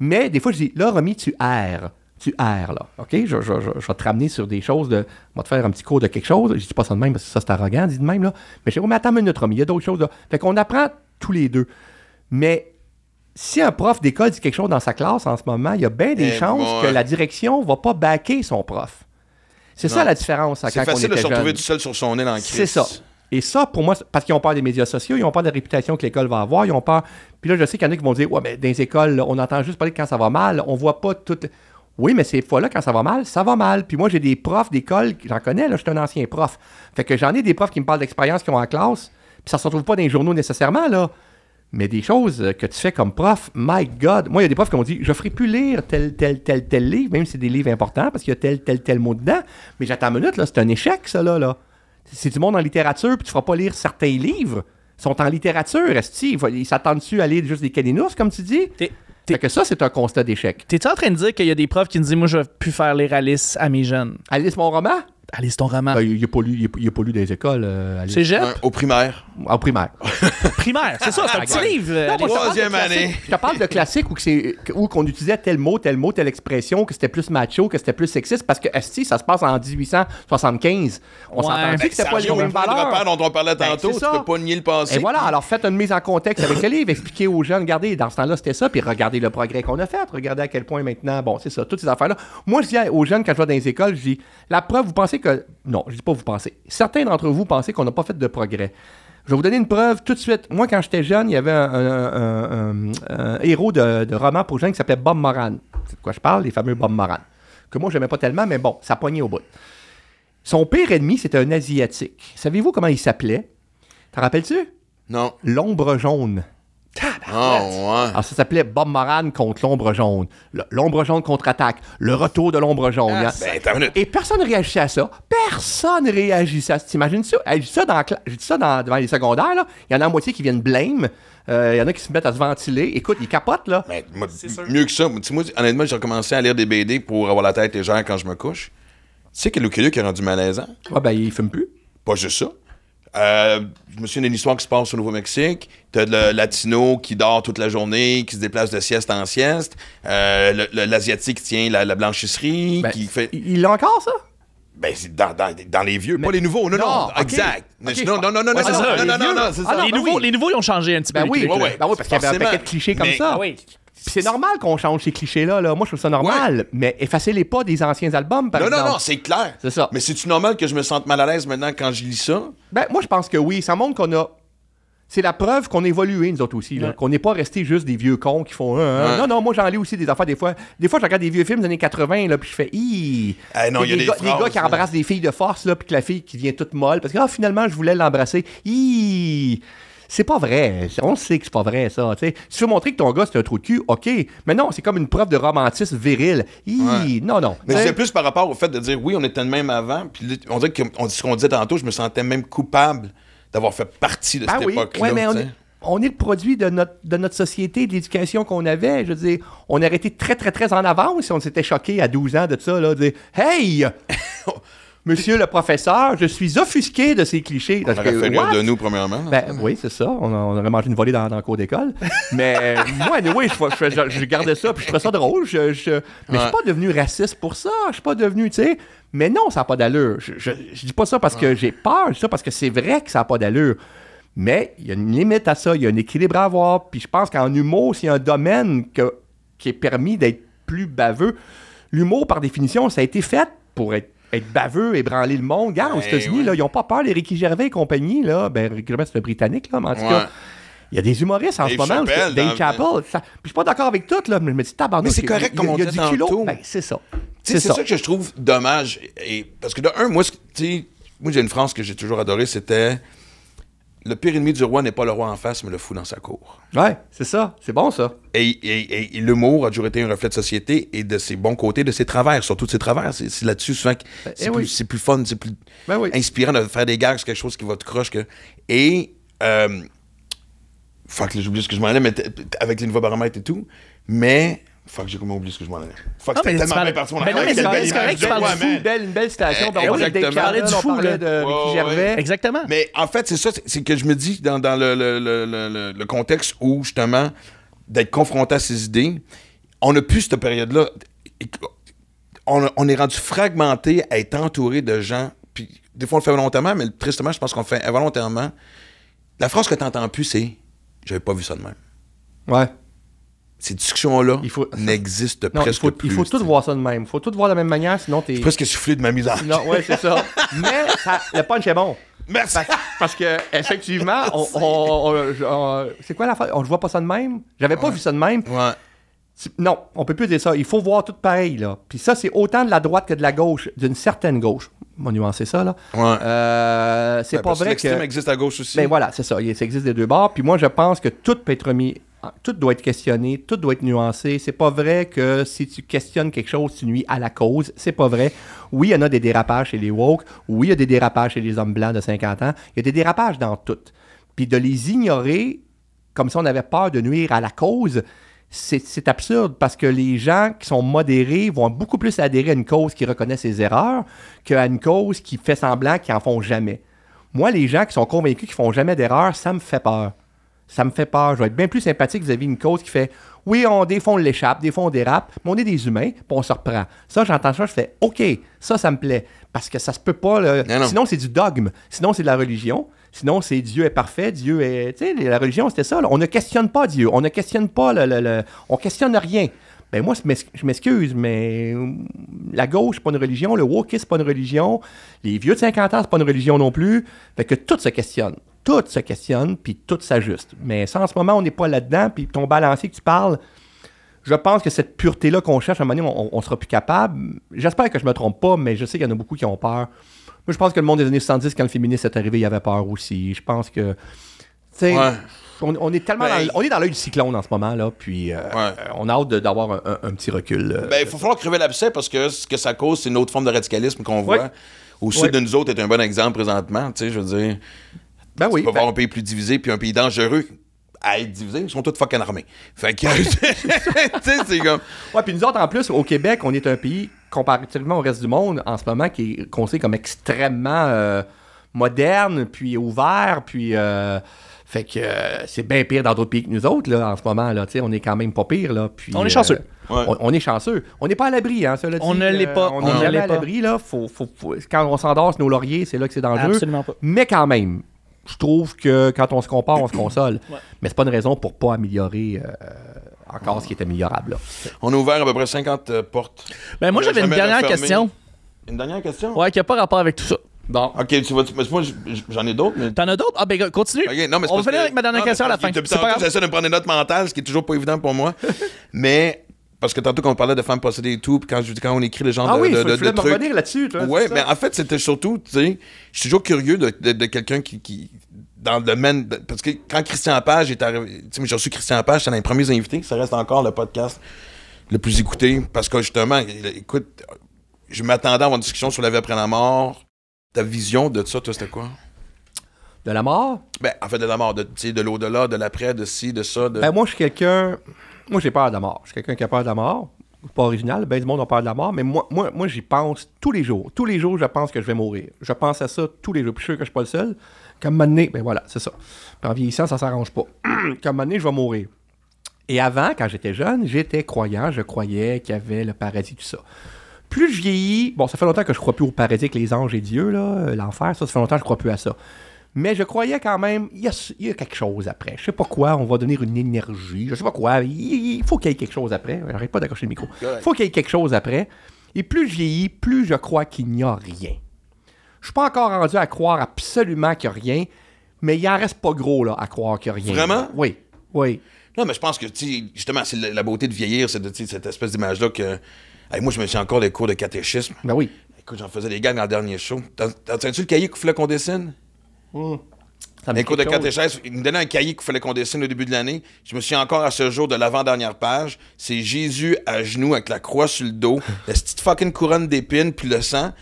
Mais des fois, je dis Là, Romy, tu erres tu erres, là. OK? Je, vais te ramener sur des choses de. On va te faire un petit cours de quelque chose. Je dis pas ça de même parce que ça, c'est arrogant, dis de même, là. Mais je dis, oh, mais attends une minute, Romy, il y a d'autres choses, là. Fait qu'on apprend tous les deux. Mais si un prof d'école dit quelque chose dans sa classe en ce moment, il y a bien des eh chances que la direction va pas baquer son prof. C'est ça la différence. Hein, c'est facile de se retrouver tout seul sur son île en crise. C'est ça. Et ça, pour moi, parce qu'ils ont peur des médias sociaux, ils ont peur de la réputation que l'école va avoir, ils ont peur. Puis là, je sais qu'il y en a qui vont dire Ouais, mais dans les écoles, on entend juste parler quand ça va mal, on voit pas tout. Oui, mais ces fois-là, quand ça va mal, ça va mal. Puis moi, j'ai des profs d'école, j'en connais, là, je suis un ancien prof. Fait que j'en ai des profs qui me parlent d'expérience qu'ils ont en classe, puis ça se retrouve pas dans les journaux nécessairement, là. Mais des choses euh, que tu fais comme prof, my God. Moi, il y a des profs qui m'ont dit, je ne ferai plus lire tel, tel, tel, tel livre, même si c'est des livres importants, parce qu'il y a tel, tel, tel mot dedans. Mais j'attends une minute, là, c'est un échec, ça, là. là. C'est du monde en littérature, puis tu ne feras pas lire certains livres. Ils sont en littérature, est-ce Ils s'attendent-tu à lire juste des caninous, comme tu dis? Fait que ça, c'est un constat d'échec. T'es-tu en train de dire qu'il y a des profs qui nous disent Moi, je vais plus faire les Alice à mes jeunes Alice, mon roman Allez, c'est ton ben, il n'a pas, lu, a, pas lu des écoles. Euh, Cégep? au primaire. Au primaire. (laughs) primaire, c'est ça, c'est un petit livre. troisième année. Je te de classique où, c'est, où qu'on utilisait tel mot, tel mot, telle expression, que c'était plus macho, que c'était plus sexiste, parce que si ça se passe en 1875. On s'est s'entend que c'était ben, pas Le on parlait ben, tantôt, pas nier le passé. Et voilà, alors faites une mise en contexte avec le livre, expliquez aux jeunes, regardez, dans ce temps-là, c'était ça, puis regardez le progrès qu'on a fait, regardez à quel point maintenant, bon, c'est ça, toutes ces affaires-là. Moi, je dis aux jeunes, quand je vais dans les écoles, je dis, la preuve, vous pensez que. Non, je ne dis pas vous pensez. Certains d'entre vous pensaient qu'on n'a pas fait de progrès. Je vais vous donner une preuve tout de suite. Moi, quand j'étais jeune, il y avait un, héros de, de, roman pour jeunes qui s'appelait Bob Moran. C'est de quoi je parle, les fameux Bob Moran. Que moi, je n'aimais pas tellement, mais bon, ça poignait au bout. Son pire ennemi, c'était un Asiatique. Savez-vous comment il s'appelait? T'en rappelles-tu? Non. L'ombre jaune. Ah Alors, ça s'appelait Bob Moran contre l'ombre jaune. L'ombre jaune contre-attaque. Le retour de l'ombre jaune. Ah, hein. Et personne ne réagissait à ça. Personne ne réagissait à ça. T'imagines ça? J'ai dit ça, dans, devant les secondaires. Il y en a la moitié qui viennent blame euh, Il y en a qui se mettent à se ventiler. Écoute, ils capotent, là. Mais, mieux que ça. honnêtement, j'ai recommencé à lire des BD pour avoir la tête légère quand je me couche. Tu sais que le qui est rendu malaisant? Ah, ben, il fume plus. Pas juste ça. Euh, je me souviens d'une histoire qui se passe au Nouveau-Mexique. T'as le latino qui dort toute la journée, qui se déplace de sieste en sieste. Euh, l'asiatique L'asiatique tient la, blanchisserie. Ben, qui fait... Il l'a encore, ça? Ben, c'est dans, dans, les vieux, pas les nouveaux. Non, non, exact. non, non, non, non, Non, non, ah non, Les, ben nouveaux, les nouveaux, ils ont changé un petit peu. Ben oui, oui, Ben oui parce qu'il y avait un paquet de clichés comme ça. Ah oui c'est normal qu'on change ces clichés-là. Là. Moi, je trouve ça normal. Mais effacez-les pas des anciens albums, par non, exemple. Non, non, c'est clair. C'est ça. Mais c'est-tu normal que je me sente mal à l'aise maintenant quand je lis ça? Ben, moi, je pense que oui. Ça montre qu'on a. C'est la preuve qu'on a évolué, nous autres aussi. Qu'on n'est pas resté juste des vieux cons qui font. Hein, hein. Non, non, moi, j'en lis aussi des affaires. Des fois, des fois je regarde des vieux films des années 80, là, puis je fais. Eh non, il y a des, gars, des gars qui embrassent des filles de force, là, puis que la fille qui vient toute molle. Parce que, ah, finalement, je voulais l'embrasser c'est pas vrai. On sait que c'est pas vrai, ça. tu veux montrer que ton gars, c'est un trou de cul, OK. Mais non, c'est comme une preuve de romantisme viril. Non, non. Mais c'est plus par rapport au fait de dire oui, on était le même avant. Puis on dirait que ce qu'on disait tantôt, je me sentais même coupable d'avoir fait partie de ah cette époque-là. mais on, est, le produit de notre, société, de l'éducation qu'on avait. Je veux dire, on aurait été très, très, très en avance si on s'était choqué à 12 ans de ça. Là, de dire Hey! (laughs) Monsieur le professeur, je suis offusqué de ces clichés. On aurait fait de nous, premièrement. Ben, oui, c'est ça. On, a, on, aurait mangé une volée dans, dans le cours d'école. Mais euh, moi, je, je, gardais ça, puis je trouvais ça drôle. Je, je... mais je suis pas devenu raciste pour ça. Je suis pas devenu, tu sais... Mais non, ça n'a pas d'allure. Je, dis pas ça parce que j'ai peur, ça parce que c'est vrai que ça n'a pas d'allure. Mais il y a une limite à ça, il y a un équilibre à avoir. Puis je pense qu'en humour, c'est un domaine qui est permis d'être plus baveux, l'humour, par définition, ça a été fait pour être être baveux et le monde. Regarde, aux ben États-Unis, là, ils n'ont pas peur, les Ricky Gervais et compagnie, là, ben, Ricky Gervais, c'est le Britannique, là, mais en tout cas. Il y a des humoristes en ce moment. des Dave Puis je suis pas d'accord avec tout, là, mais je me dis, tabarnak. Mais c'est correct, comme on dit. Il y a, Ben, c'est ça. C'est ça. que je trouve dommage. Parce que de un, moi, moi j'ai une France que j'ai toujours adorée, c'était le pire ennemi du roi n'est pas le roi en face, mais le fou dans sa cour. Ouais, c'est ça. C'est bon, ça. Et, et, l'humour a toujours été un reflet de société et de ses bons côtés, de ses travers, surtout de ses travers. C'est là-dessus souvent que ben, eh c'est, plus, fun, c'est plus ben inspirant de faire des gags, c'est quelque chose qui va te croche. Que... Et. Euh, fuck, j'oublie ce que je m'en allais, mais avec les nouveaux baromètres et tout. Mais Fuck, j'ai complètement oublié ce que je m'en allais. Fuck, c'était tellement bien parti. Ben mais non, mais c'est correct, une belle situation. »« on parlait des du fou, de Ricky Gervais. Exactement. Mais en fait, c'est ça, c'est que je me dis dans, le, contexte où, justement, d'être confronté à ces idées, on n'a plus cette période-là. On, on est rendu fragmenté à être entouré de gens. Puis des fois, on le fait volontairement, mais tristement, je pense qu'on le fait involontairement. La phrase que tu plus, c'est J'avais pas vu ça de même. Ouais ces discussions-là n'existent presque plus. Il faut tout voir ça de même. Il faut tout voir de la même manière, sinon t'es. Je presque soufflé de ma mise Non, ouais, c'est ça. Mais le punch est bon. Merci. Parce, que, effectivement, on, c'est quoi la On ne voit pas ça de même. J'avais pas vu ça de même. Ouais. Non, on peut plus dire ça. Il faut voir tout pareil. Là. Puis ça, c'est autant de la droite que de la gauche, d'une certaine gauche. Mon nuancé, c'est ça. là. Ouais. Euh, c'est pas vrai que. L'extrême existe à gauche aussi. ben, voilà, c'est ça. Il, ça existe des deux bords. Puis moi, je pense que tout peut être mis ah, tout doit être questionné, tout doit être nuancé. C'est pas vrai que si tu questionnes quelque chose, tu nuis à la cause. C'est pas vrai. Oui, il y en a des dérapages chez les woke. Oui, il y a des dérapages chez les hommes blancs de 50 ans. Il y a des dérapages dans tout. Puis de les ignorer comme si on avait peur de nuire à la cause, c'est absurde parce que les gens qui sont modérés vont beaucoup plus adhérer à une cause qui reconnaît ses erreurs qu'à une cause qui fait semblant qu'ils en font jamais. Moi, les gens qui sont convaincus qu'ils font jamais d'erreurs, ça me fait peur ça me fait peur. Je vais être bien plus sympathique vis-à-vis cause qui fait oui, on, des fois on l'échappe, des fois on dérape, mais on est des humains, puis on se reprend. Ça, j'entends ça, je fais OK, ça, ça me plaît. Parce que ça se peut pas. Sinon, c'est du dogme. Sinon, c'est de la religion. Sinon, c'est Dieu est parfait, Dieu est. Tu sais, la religion, c'était ça. On ne questionne pas Dieu. On ne questionne pas le. on questionne rien. Ben moi, je m'excuse, mais hum, la gauche, c'est pas une religion, le wokisme, c'est pas une religion, les vieux de 50 ans, c'est pas une religion non plus. Fait que tout se questionne tout se questionne, puis tout s'ajuste. Mais ça, en ce moment, on n'est pas là-dedans, puis ton balancier que tu parles, je pense que cette pureté-là qu'on cherche, à un moment donné, on, ne sera plus capable. J'espère que je me trompe pas, mais je sais qu'il y en a beaucoup qui ont peur. Moi, je pense que le monde des années 70, quand le féminisme est arrivé, il y avait peur aussi. Je pense que. On, est tellement ben, dans, on est dans l'œil du cyclone en ce moment, là, puis euh, on a hâte d'avoir un, petit recul. Euh. Ben, il faut falloir crever l'abcès parce que ce que ça cause, c'est une autre forme de radicalisme qu'on voit. Au sud de nous autres est un bon exemple présentement, tu sais, je veux dire. Ben oui. Tu peux ben voir un pays plus divisé puis un pays dangereux à être divisé. ils sont tous fucking armés. Fait que, (laughs) tu sais, c'est comme. Ouais, puis nous autres, en plus, au Québec, on est un pays, comparativement au reste du monde, en ce moment, qui est considéré comme extrêmement euh, moderne, puis ouvert, puis. Euh, fait que euh, c'est bien pire dans d'autres pays que nous autres, là, en ce moment, là. Tu sais, on est quand même pas pire, là. Puis, on est chanceux. On, est chanceux. On n'est pas à l'abri, hein, cela dit. On ne l'est pas. on n'est jamais à l'abri, là. Faut, quand on s'endorse nos lauriers, c'est là que c'est dangereux. Mais quand même, je trouve que quand on se compare, on se console. Mais c'est pas une raison pour pas améliorer euh, encore ce qui est améliorable. On a ouvert à peu près 50 euh, portes. Ben, moi, j'avais une dernière question. Une dernière question? Ouais, qui n'a pas rapport avec tout ça. Bon. Ok, tu vois Mais moi, j'en ai d'autres. T'en as d'autres? Ah, ben, continue. non, mais on va finir avec ma dernière question à la fin. c'est ça de prendre des notes mentales, ce qui est toujours pas évident pour moi. (laughs) mais parce que tantôt quand on parlait de femmes possédées et tout, puis quand je quand on écrit les gens ah de, oui, de, de, là-dessus, toi. mais en fait, c'était surtout, tu sais, je suis toujours curieux de, quelqu'un qui, dans le domaine parce que quand Christian Page est arrivé, tu sais, j'ai reçu Christian Page, c'est l'un des premiers invités, ça reste encore le podcast le plus écouté parce que justement, écoute, je m'attendais à avoir une discussion sur la vie après la mort. Ta vision de ça, toi, c'était quoi? De la mort? Ben, en fait, de la mort, de, de l'au-delà, de l'après, de ci, de ça. De... Ben, moi, je suis quelqu'un moi, j'ai peur de la mort. Je quelqu'un qui a peur de la mort. Pas original, ben du monde a peur de la mort, mais moi, moi, moi j'y pense tous les jours. Tous les jours, je pense que je vais mourir. Je pense à ça tous les jours. Puis je suis sûr que je suis pas le seul. Comme donné, ben voilà, c'est ça. Puis en vieillissant, ça s'arrange pas. (clears throat) Comme donné, je vais mourir. Et avant, quand j'étais jeune, j'étais croyant, je croyais qu'il y avait le paradis, tout ça. Plus je vieillis, bon, ça fait longtemps que je crois plus au paradis avec les anges et Dieu, là, euh, l'enfer, ça, ça fait longtemps que je crois plus à ça. Mais je croyais quand même, il y, a, quelque chose après. Je sais pas quoi, on va donner une énergie, je sais pas quoi. Il faut qu'il y ait quelque chose après. J'arrête pas d'accrocher le micro. Il faut qu'il y ait quelque chose après. Et plus je vieillis, plus je crois qu'il n'y a rien. Je suis pas encore rendu à croire absolument qu'il n'y a rien, mais il en reste pas gros là, à croire qu'il n'y a rien. Vraiment? Oui, oui. Non, mais je pense que, justement, c'est la beauté de vieillir, c'est cette espèce d'image-là que... moi, je me suis encore des cours de catéchisme. Ben oui. Écoute, j'en faisais des gags dans le dernier show. T'as-tu le cahier qu'on dessine? Mmh. Les cours de catéchèse, ils nous donnait un cahier qu'il fallait qu'on dessine au début de l'année. Je me suis encore à ce jour de l'avant-dernière page. C'est Jésus à genoux avec la croix sur le dos, (laughs) la petite fucking couronne d'épines, puis le sang.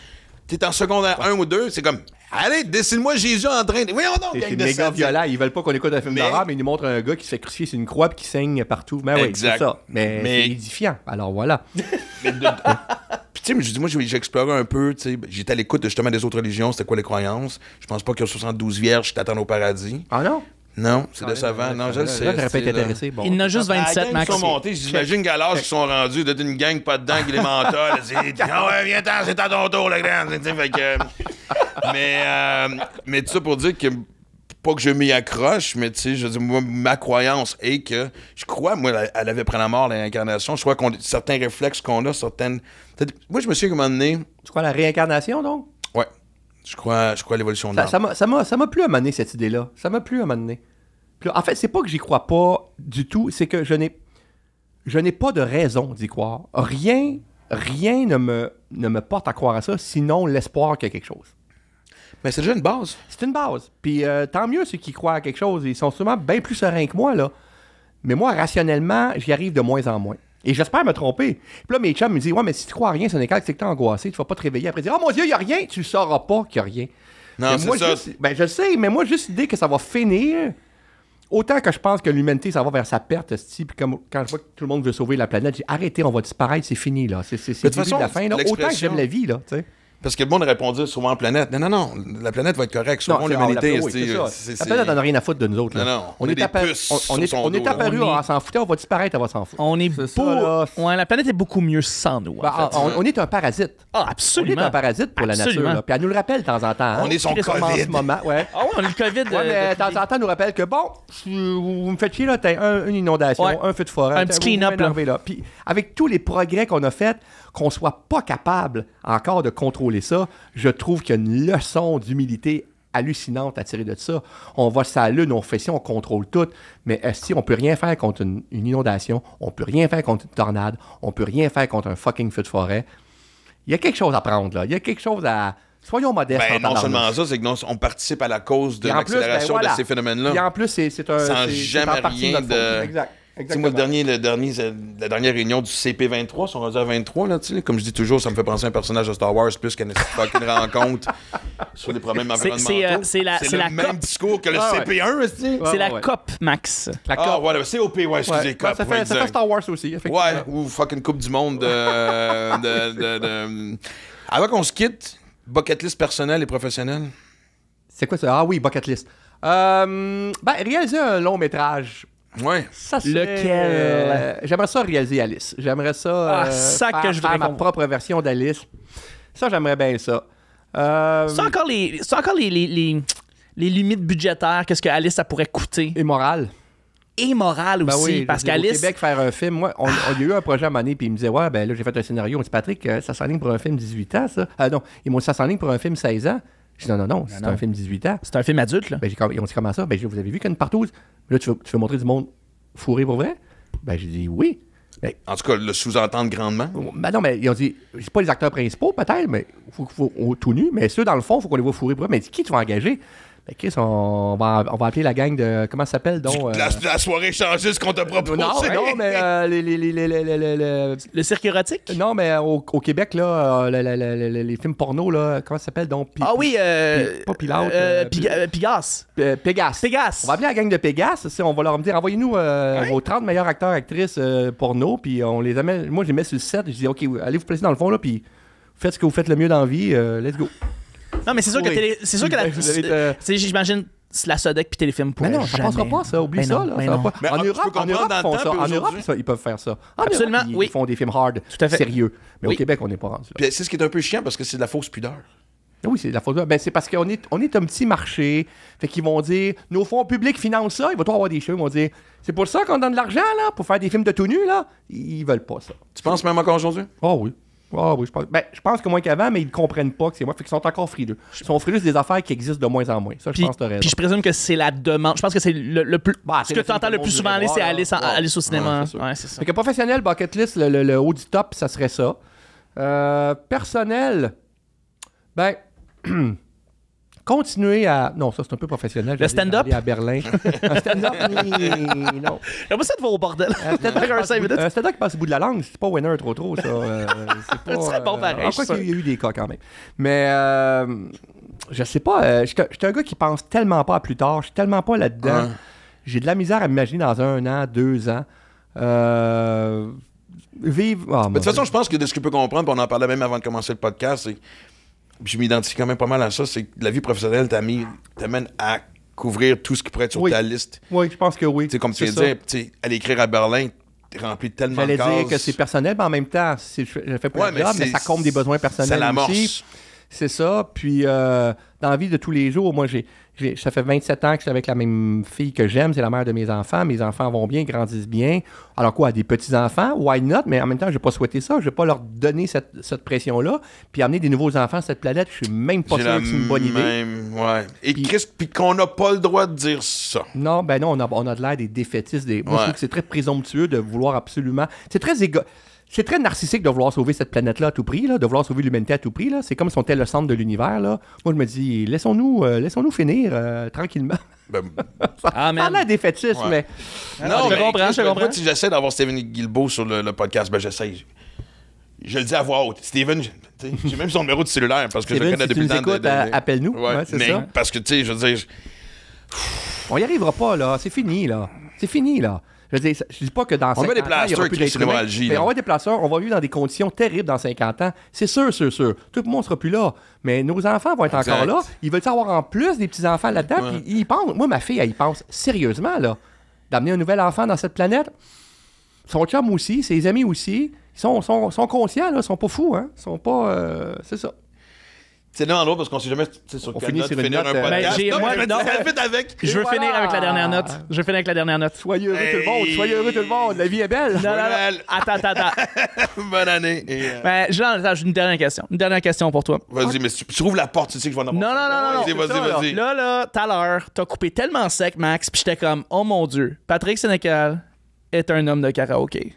T'es en secondaire 1 ou 2, c'est comme Allez, dessine-moi Jésus en train de. Oui, non, C'est méga violent. Ils veulent pas qu'on écoute un film mais... d'horreur, mais ils nous montrent un gars qui se fait c'est une croix qui saigne partout. Mais ben oui, c'est ça. Mais, c'est édifiant. Alors voilà. (laughs) tu sais, moi, j'ai exploré un peu, tu sais, ben, j'étais à l'écoute justement des autres religions, c'était quoi les croyances. Je pense pas qu'il y a 72 vierges qui t'attendent au paradis. Ah non? Non, c'est de savant. Non, je le sais. Euh, intéressé. Bon. Il en a juste 27, Max. Ils sont montés. J'imagine qu'à l'âge, ils sont rendus d'une une gang pas dedans qui les mentoles. Ah ouais, viens-t'en, c'est à ton tour, le grand. Euh, mais, euh, mais tout ça pour dire que pas que je m'y accroche, mais tu sais, je dis, ma croyance est que je crois, moi, elle avait pris la mort, la réincarnation. Je crois qu'on certains réflexes qu'on a, certaines. Moi, je me suis à donné. Tu crois à la réincarnation, donc Ouais. Je crois, je crois à l'évolution de l'âme. Ça m'a ça plu à un cette idée-là. Ça m'a plu à un en fait, c'est pas que j'y crois pas du tout, c'est que je n'ai je n'ai pas de raison d'y croire. Rien, rien ne me, ne me porte à croire à ça, sinon l'espoir qu'il y a quelque chose. Mais c'est déjà une base. C'est une base. Puis euh, tant mieux ceux qui croient à quelque chose. Ils sont sûrement bien plus sereins que moi, là. Mais moi, rationnellement, j'y arrive de moins en moins. Et j'espère me tromper. Puis là, mes chums me disent Ouais, mais si tu crois à rien, c'est n'est écart, c'est que t'es angoissé, tu vas pas te réveiller après dire Oh mon Dieu, il a rien, tu sauras pas qu'il y a rien. Non, c'est ça. ben, je sais, mais moi, juste l'idée que ça va finir, autant que je pense que l'humanité, ça va vers sa perte, puis comme quand je vois que tout le monde veut sauver la planète, j'ai arrêté, on va disparaître, c'est fini, là. C'est le la fin, là. Autant j'aime la vie, là, parce que le monde répondu, souvent planète. Non, non, non, la planète va être correcte. Souvent l'humanité. La planète n'en a rien à foutre de nous autres. Non, non, on, est, on, est, on est apparu, on, s'en foutre. on va disparaître, on va s'en foutre. On est, est ouais, la planète est beaucoup mieux sans bah, nous. fait, on, est un parasite. Ah, absolument. On est un parasite pour la nature. Puis elle nous le rappelle de temps en temps. Hein. On est son COVID. En ce moment, ouais. Ah oui, on est le COVID. Euh, de temps en temps, nous rappelle que bon, vous me faites chier, là, t'as une inondation, un feu de forêt. Un petit clean-up. Puis avec tous les progrès qu'on a faits, qu'on soit pas capable encore de contrôler ça, je trouve qu'il y a une leçon d'humilité hallucinante à tirer de ça. On va ça, nos Lune, on fait on contrôle tout, mais si on peut rien faire contre une, inondation, on peut rien faire contre une tornade, on peut rien faire contre un fucking feu de forêt. Il y a quelque chose à prendre, là. Il y a quelque chose à... Soyons modestes. Ben, non seulement ça, c'est qu'on participe à la cause ben, de l'accélération de ces phénomènes-là. Et en plus, c'est un... Sans jamais rien de... Exact. C'est Moi, le dernier, euh, la dernière réunion du CP23, son 11 h 23, là, tu sais. Comme je dis toujours, ça me fait penser à un personnage de Star Wars plus qu'à une (laughs) rencontre sur les problèmes environnementaux. Euh, c'est le même discours que le ah, CP1, ouais. C'est la COP, Max. La ah, COP. Ah, ouais, le COP, ouais, excusez, COP. ça, fait, Star Wars aussi, Ouais, ou fucking Coupe du Monde. Euh, de, Avant qu'on se quitte, bucket list personnel et professionnel. C'est quoi ça? Ah oui, bucket list. ben, réaliser un long métrage Ouais. Ça Lequel euh, J'aimerais ça réaliser Alice. J'aimerais ça. Ah, euh, ah, ça faire, que je faire ma propre version d'Alice. Ça, j'aimerais bien ça. Euh... encore les, encore les, les, les, limites budgétaires. Qu'est-ce que Alice, ça pourrait coûter Et morale. Et morale ben aussi. Oui, parce qu'Alice. Québec, faire un film. Moi, on, y a eu un projet à Mané, puis il me disait Ouais, ben là, j'ai fait un scénario. On dit Patrick, euh, ça s'enligne pour un film 18 ans, ça. Ah non, ils m'ont dit Ça s'enligne pour un film 16 ans. Je dis non, non, non, c'est un film 18 ans. C'est un film adulte, là. Ben, ils ont dit comment ça? Ben, vous avez vu qu'une partouze? Là, tu veux, montrer du monde fourré pour vrai? Ben, j'ai dit oui. Ben, en tout cas, le sous-entendre grandement. Oh, ben non, mais ils ont dit, c'est pas les acteurs principaux, peut-être, mais faut, faut, tout nu, mais ceux, dans le fond, il faut qu'on les voit fourrés pour vrai. Mais qui tu vas engager? Ben, on va, on appeler la gang de. Comment ça s'appelle donc euh, la, soirée soirée ce qu'on te euh, propose Non, non mais euh, les, Le cirque érotique Non, mais au, Québec, là, les films porno, là, comment ça s'appelle donc Ah oui, pas Pilote. Pigas. Pégase. On va appeler la gang de Pégase. On va leur dire envoyez-nous vos 30 meilleurs acteurs, actrices porno. Puis on les amène. Moi, je les mets sur le set. Je dis OK, allez vous placer dans le fond, là. Puis faites ce que vous faites le mieux dans vie. let's go. Non, mais c'est sûr, que c'est sûr que la. (laughs) Euh... J'imagine la Sodec puis Téléfilm pour Mais non, ça ne passera pas, ça. Oublie ben ça. Là, ben Mais en, ah, Europe, en Europe, ça. ils peuvent faire ça. Absolument, ils, oui. font des films hard, sérieux. Mais au Québec, on n'est pas rendu là. C'est ce qui est un peu chiant parce que c'est de la fausse pudeur. Oui, c'est de la fausse pudeur. Ben, c'est parce qu'on est, on est un petit marché. Fait qu'ils vont dire, nos fonds publics financent ça. ils vont tout avoir des choses. Ils vont dire, c'est pour ça qu'on donne de l'argent, là, pour faire des films de tout nu, là. Ils veulent pas ça. Tu penses même encore aujourd'hui? Oh oui. Ah oui, je pense. Ben, je pense que moins qu'avant, mais ils ne comprennent pas que c'est moi. Fait qu'ils sont encore frileux. Ils sont frileux des affaires qui existent de moins en moins. Ça, je pense que Puis je présume que c'est la demande. Je pense que c'est le, plus. Bah, ce que tu entends le plus souvent aller, c'est aller, aller au cinéma. Ouais, que professionnel, bucket list, le, haut du top, ça serait ça. Euh, personnel, ben. (clears throat) continuer à. Non, ça, c'est un peu professionnel. Le stand-up? à Berlin. (laughs) stand-up, non. J'aimerais ça de au bordel. Un stand-up qui passe au bout de la langue, c'est pas winner trop trop, ça. Euh, c'est (laughs) pas. qu'il euh, y a eu des cas quand même. Mais. Euh, je sais pas. Euh, je suis un gars qui pense tellement pas à plus tard. Je suis tellement pas là-dedans. J'ai de la misère à m'imaginer dans un an, deux ans. Euh. Vivre. Ah, de toute façon, je pense que de ce que peut peux comprendre, puis on en parlait même avant de commencer le podcast, c'est je m'identifie quand même pas mal à ça, c'est que la vie professionnelle t'amène à couvrir tout ce qui pourrait être sur ta liste. Oui, je pense que oui. c'est comme tu viens dire, aller écrire à Berlin, rempli de tellement de de cases. dire que c'est personnel, mais en même temps, je je fais pas de mais, mais, ça compte des besoins personnels aussi. C'est ça. Puis, euh, dans la vie de tous les jours, moi, j'ai, ça fait 27 ans que je suis avec la même fille que j'aime, c'est la mère de mes enfants. Mes enfants vont bien, grandissent bien. Alors quoi, des petits-enfants, why not? Mais en même temps, je n'ai pas souhaité ça. Je ne vais pas leur donner cette, pression-là. Puis amener des nouveaux enfants sur cette planète, je suis même pas sûr que c'est une bonne idée. ouais. Et puis, puis qu'on n'a pas le droit de dire ça. Non, ben non, on a, on a de l'air des défaitistes. Des... Moi, je trouve que c'est très présomptueux de vouloir absolument. C'est très égo c'est très narcissique de vouloir sauver cette planète-là à tout prix, là, de vouloir sauver l'humanité à tout prix. C'est comme si on était le centre de l'univers. Là. Moi, je me dis, laissons-nous, euh, laissons-nous finir euh, tranquillement. Ben, (laughs) ça, ah, a des mais... Non, je, comprends, je, comprends, Si j'essaie d'avoir Steven Guilbeault sur le, podcast? Ben, j'essaie. Je, le dis à voix haute. Steven, j'ai même son numéro de cellulaire parce que je le connais si depuis le temps. De... appelle-nous. Ouais, ouais, mais ça. parce que, tu sais, je veux dire... On n'y arrivera pas, là. C'est fini, là. C'est fini, là. Je ne dis pas que dans 50 ans. On on va des on va vivre dans des conditions terribles dans 50 ans. C'est sûr, sûr, sûr. Tout le monde sera plus là. Mais nos enfants vont être encore là. Ils veulent avoir en plus des petits-enfants là-dedans. Ils, pensent. Moi, ma fille, elle y pense sérieusement, là. D'amener un nouvel enfant dans cette planète. Son chum aussi, ses amis aussi. Ils sont, sont, sont conscients, là. ne sont pas fous, hein. sont pas. Euh, c'est ça. C'est normal parce qu'on sait jamais sur on finit sur finir un ben, podcast. Ben, j'ai- moi, non. (laughs) Je veux finir avec la dernière note. Je veux finir avec la dernière note. Soyez heureux tout le monde, soyez heureux tout le monde, la vie est belle. Attends, attends, (laughs) Bonne année. Mais euh, Ben, j'ai une dernière question. Une dernière question pour toi. Vas-y, mais tu, ouvres la porte, tu sais que je vais en avoir. Non, non, non, non, Vas-y, vas-y, vas-y. Là, là, tout à l'heure, t'as coupé tellement sec, Max, puis j'étais comme, oh mon Dieu, Patrick Sénécal est un homme de karaoké.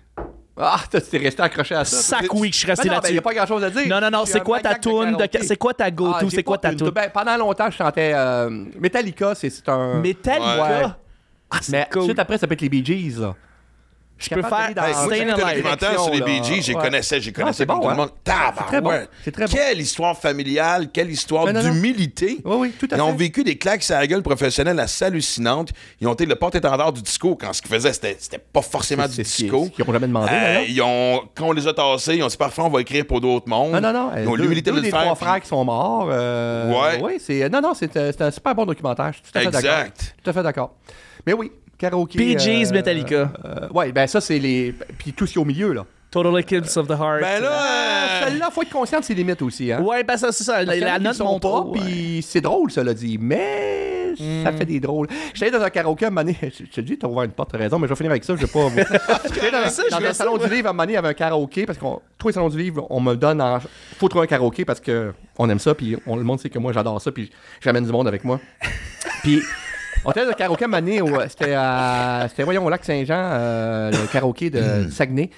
Ah, t'es resté accroché à ça. Sac oui que je suis resté ben, là-dessus. Il n'y a pas grand-chose à dire. Non, non, non. C'est quoi, ta tune C'est quoi ta go-to? Ah, c'est quoi ta tune? Ben, pendant longtemps, je chantais euh, Metallica. C'est un. Metallica? Ah, mais cool. ensuite, après, ça peut être les Bee Gees. Là. Je peux faire hey, moi, documentaire sur les BG, j'y connaissais, j'y connaissais comme tout le hein. monde. C'est très bon. Quelle histoire familiale, quelle histoire d'humilité. Oui, oui, tout à fait. Ils ont vécu des claques sur la gueule professionnelle assez hallucinantes. Ils ont été le porte-étendard du disco quand ce qu'ils faisaient, c'était, c'était pas forcément du disco. C'est, ils ont jamais demandé. Euh, quand on les a tassés, ils ont dit parfois on va écrire pour d'autres mondes. Non, non, non. Ils l'humilité de trois frères qui sont morts. Euh, oui. non, non, euh, c'est un super bon documentaire. Je suis Exact. Tout à fait d'accord. Mais oui, karaoké. PJ's euh, Metallica. Oui, euh, ouais, ben ça, c'est les. Puis tout ce qui est au milieu, là. Total Eclipse of the Heart. Ben là, euh, celle-là, faut être conscient de ses limites aussi. Hein? Ouais, ben ça, c'est ça. la, note monte pas, puis c'est drôle, ça cela dit. Mais ça mm. fait des drôles. J'étais dans un karaoké à Mané. (laughs) Je te dis, t'as ouvert une porte, raison, mais je vais finir avec ça, je vais pas. (laughs) J'étais dans, ça, salon du livre à Mané, avec un karaoké, parce que tous les salons du livre, on me donne. En... Faut trouver un karaoké parce que on aime ça, puis on, le monde sait que moi, j'adore ça, puis j'amène du monde avec moi. (laughs) puis on était de karaoké mané euh, c'était c'était voyons au lac Saint-Jean, euh, le karaoké de mm. Saguenay.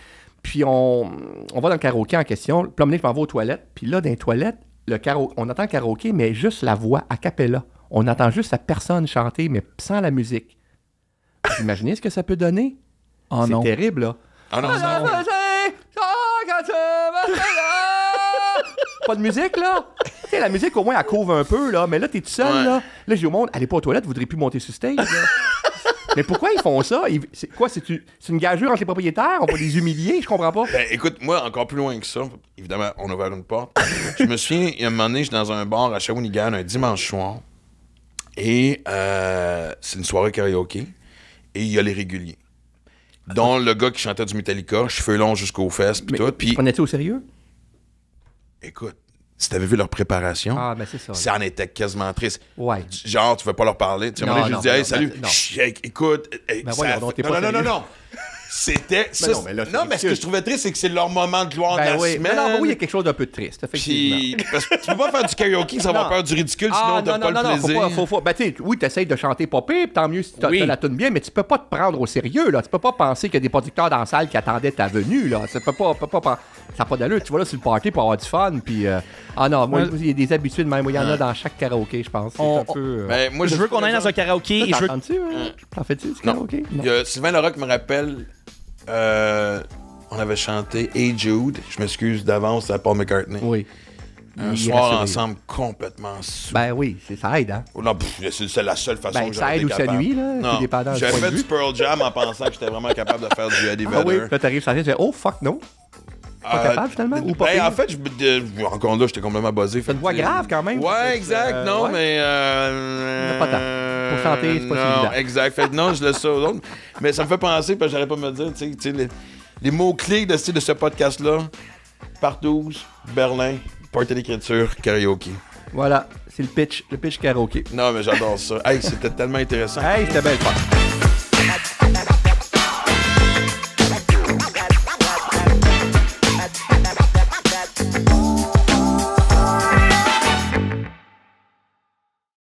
Puis on, on va dans le karaoké en question. Puis là, je m'en vais aux toilettes. Puis là, dans les toilettes, le on entend le karaoké, mais juste la voix à cappella. On entend juste la personne chanter, mais sans la musique. Vous imaginez ce que ça peut donner? Oh c'est terrible, là. Ah non, non pas de musique, là. tu la musique, au moins, elle couvre un peu, là. Mais là, t'es tout seul, là. Là, j'ai au monde, allez pas aux toilettes, vous voudrez plus monter sur stage, (laughs) Mais pourquoi ils font ça? C'est quoi? C'est une gageure entre les propriétaires? On peut les humilier? Je comprends pas. Ben, écoute, moi, encore plus loin que ça, évidemment, on a ouvert une porte. je me souviens, il y a un moment donné, suis dans un bar à Shawinigan un dimanche soir. Et euh, c'est une soirée karaoké. Et il y a les réguliers. Dont le gars qui chantait du Metallica, cheveux longs jusqu'aux fesses, puis tout. On était au sérieux? écoute, si t'avais vu leur préparation, ah, ben, ça, en était quasiment triste. Genre, tu veux pas leur parler. Tu sais, je dis, salut, écoute, non, non, non, non, (laughs) C'était. non, mais, ce que je trouvais triste, c'est que c'est leur moment de gloire de la ben semaine. Mais oui, il y a quelque chose d'un peu triste, effectivement. parce que tu peux pas faire du karaoke sans avoir peur du ridicule, ah, sinon t'as pas non, le non, plaisir. Faut pas, faut, Ben, oui, t'essayes de chanter popé, tant mieux si t'as la tune bien, mais tu peux pas te prendre au sérieux, là. Tu peux pas penser qu'il y a des producteurs dans la salle qui attendaient ta venue, là. Ça peut pas. Ça n'a pas d'allure. Tu vas là sur le party pour avoir du fun, puis. Euh, ah non, moi, il y a des habitudes, de même. Il y en a dans chaque karaoké, je pense. Euh, ben, moi, je, veux qu'on aille dans un karaoké. Hein? Euh, T'en fais-tu du karaoké? Sylvain qui me rappelle euh, on avait chanté Hey Jude, je m'excuse d'avance à Paul McCartney. Oui. Un soir ensemble complètement sous. Ben oui, c'est ça aide, hein? Oh, non, c'est la seule façon ben, que ça aide ou ça nuit, là? Non, j'avais fait du Pearl Jam en pensant que j'étais vraiment capable de faire du Eddie Vedder. Ah oui, là t'arrives sur la Oh, fuck, non! » pas euh, finalement ben, En fait, je, euh, encore là, j'étais complètement buzzé. une voix grave quand même. Ouais, exact. Euh, non, mais. pas tant. Pour chanter, c'est pas si évident. Exact. non, je le ça aux autres. Mais ça me fait penser, parce que j'allais pas me dire, tu sais, les, mots-clés de, ce podcast-là partouze, 12, Berlin, party d'écriture, karaoke. Voilà, c'est le pitch, le pitch karaoke. Non, mais j'adore ça. hey, c'était tellement intéressant. Hey, c'était belle part.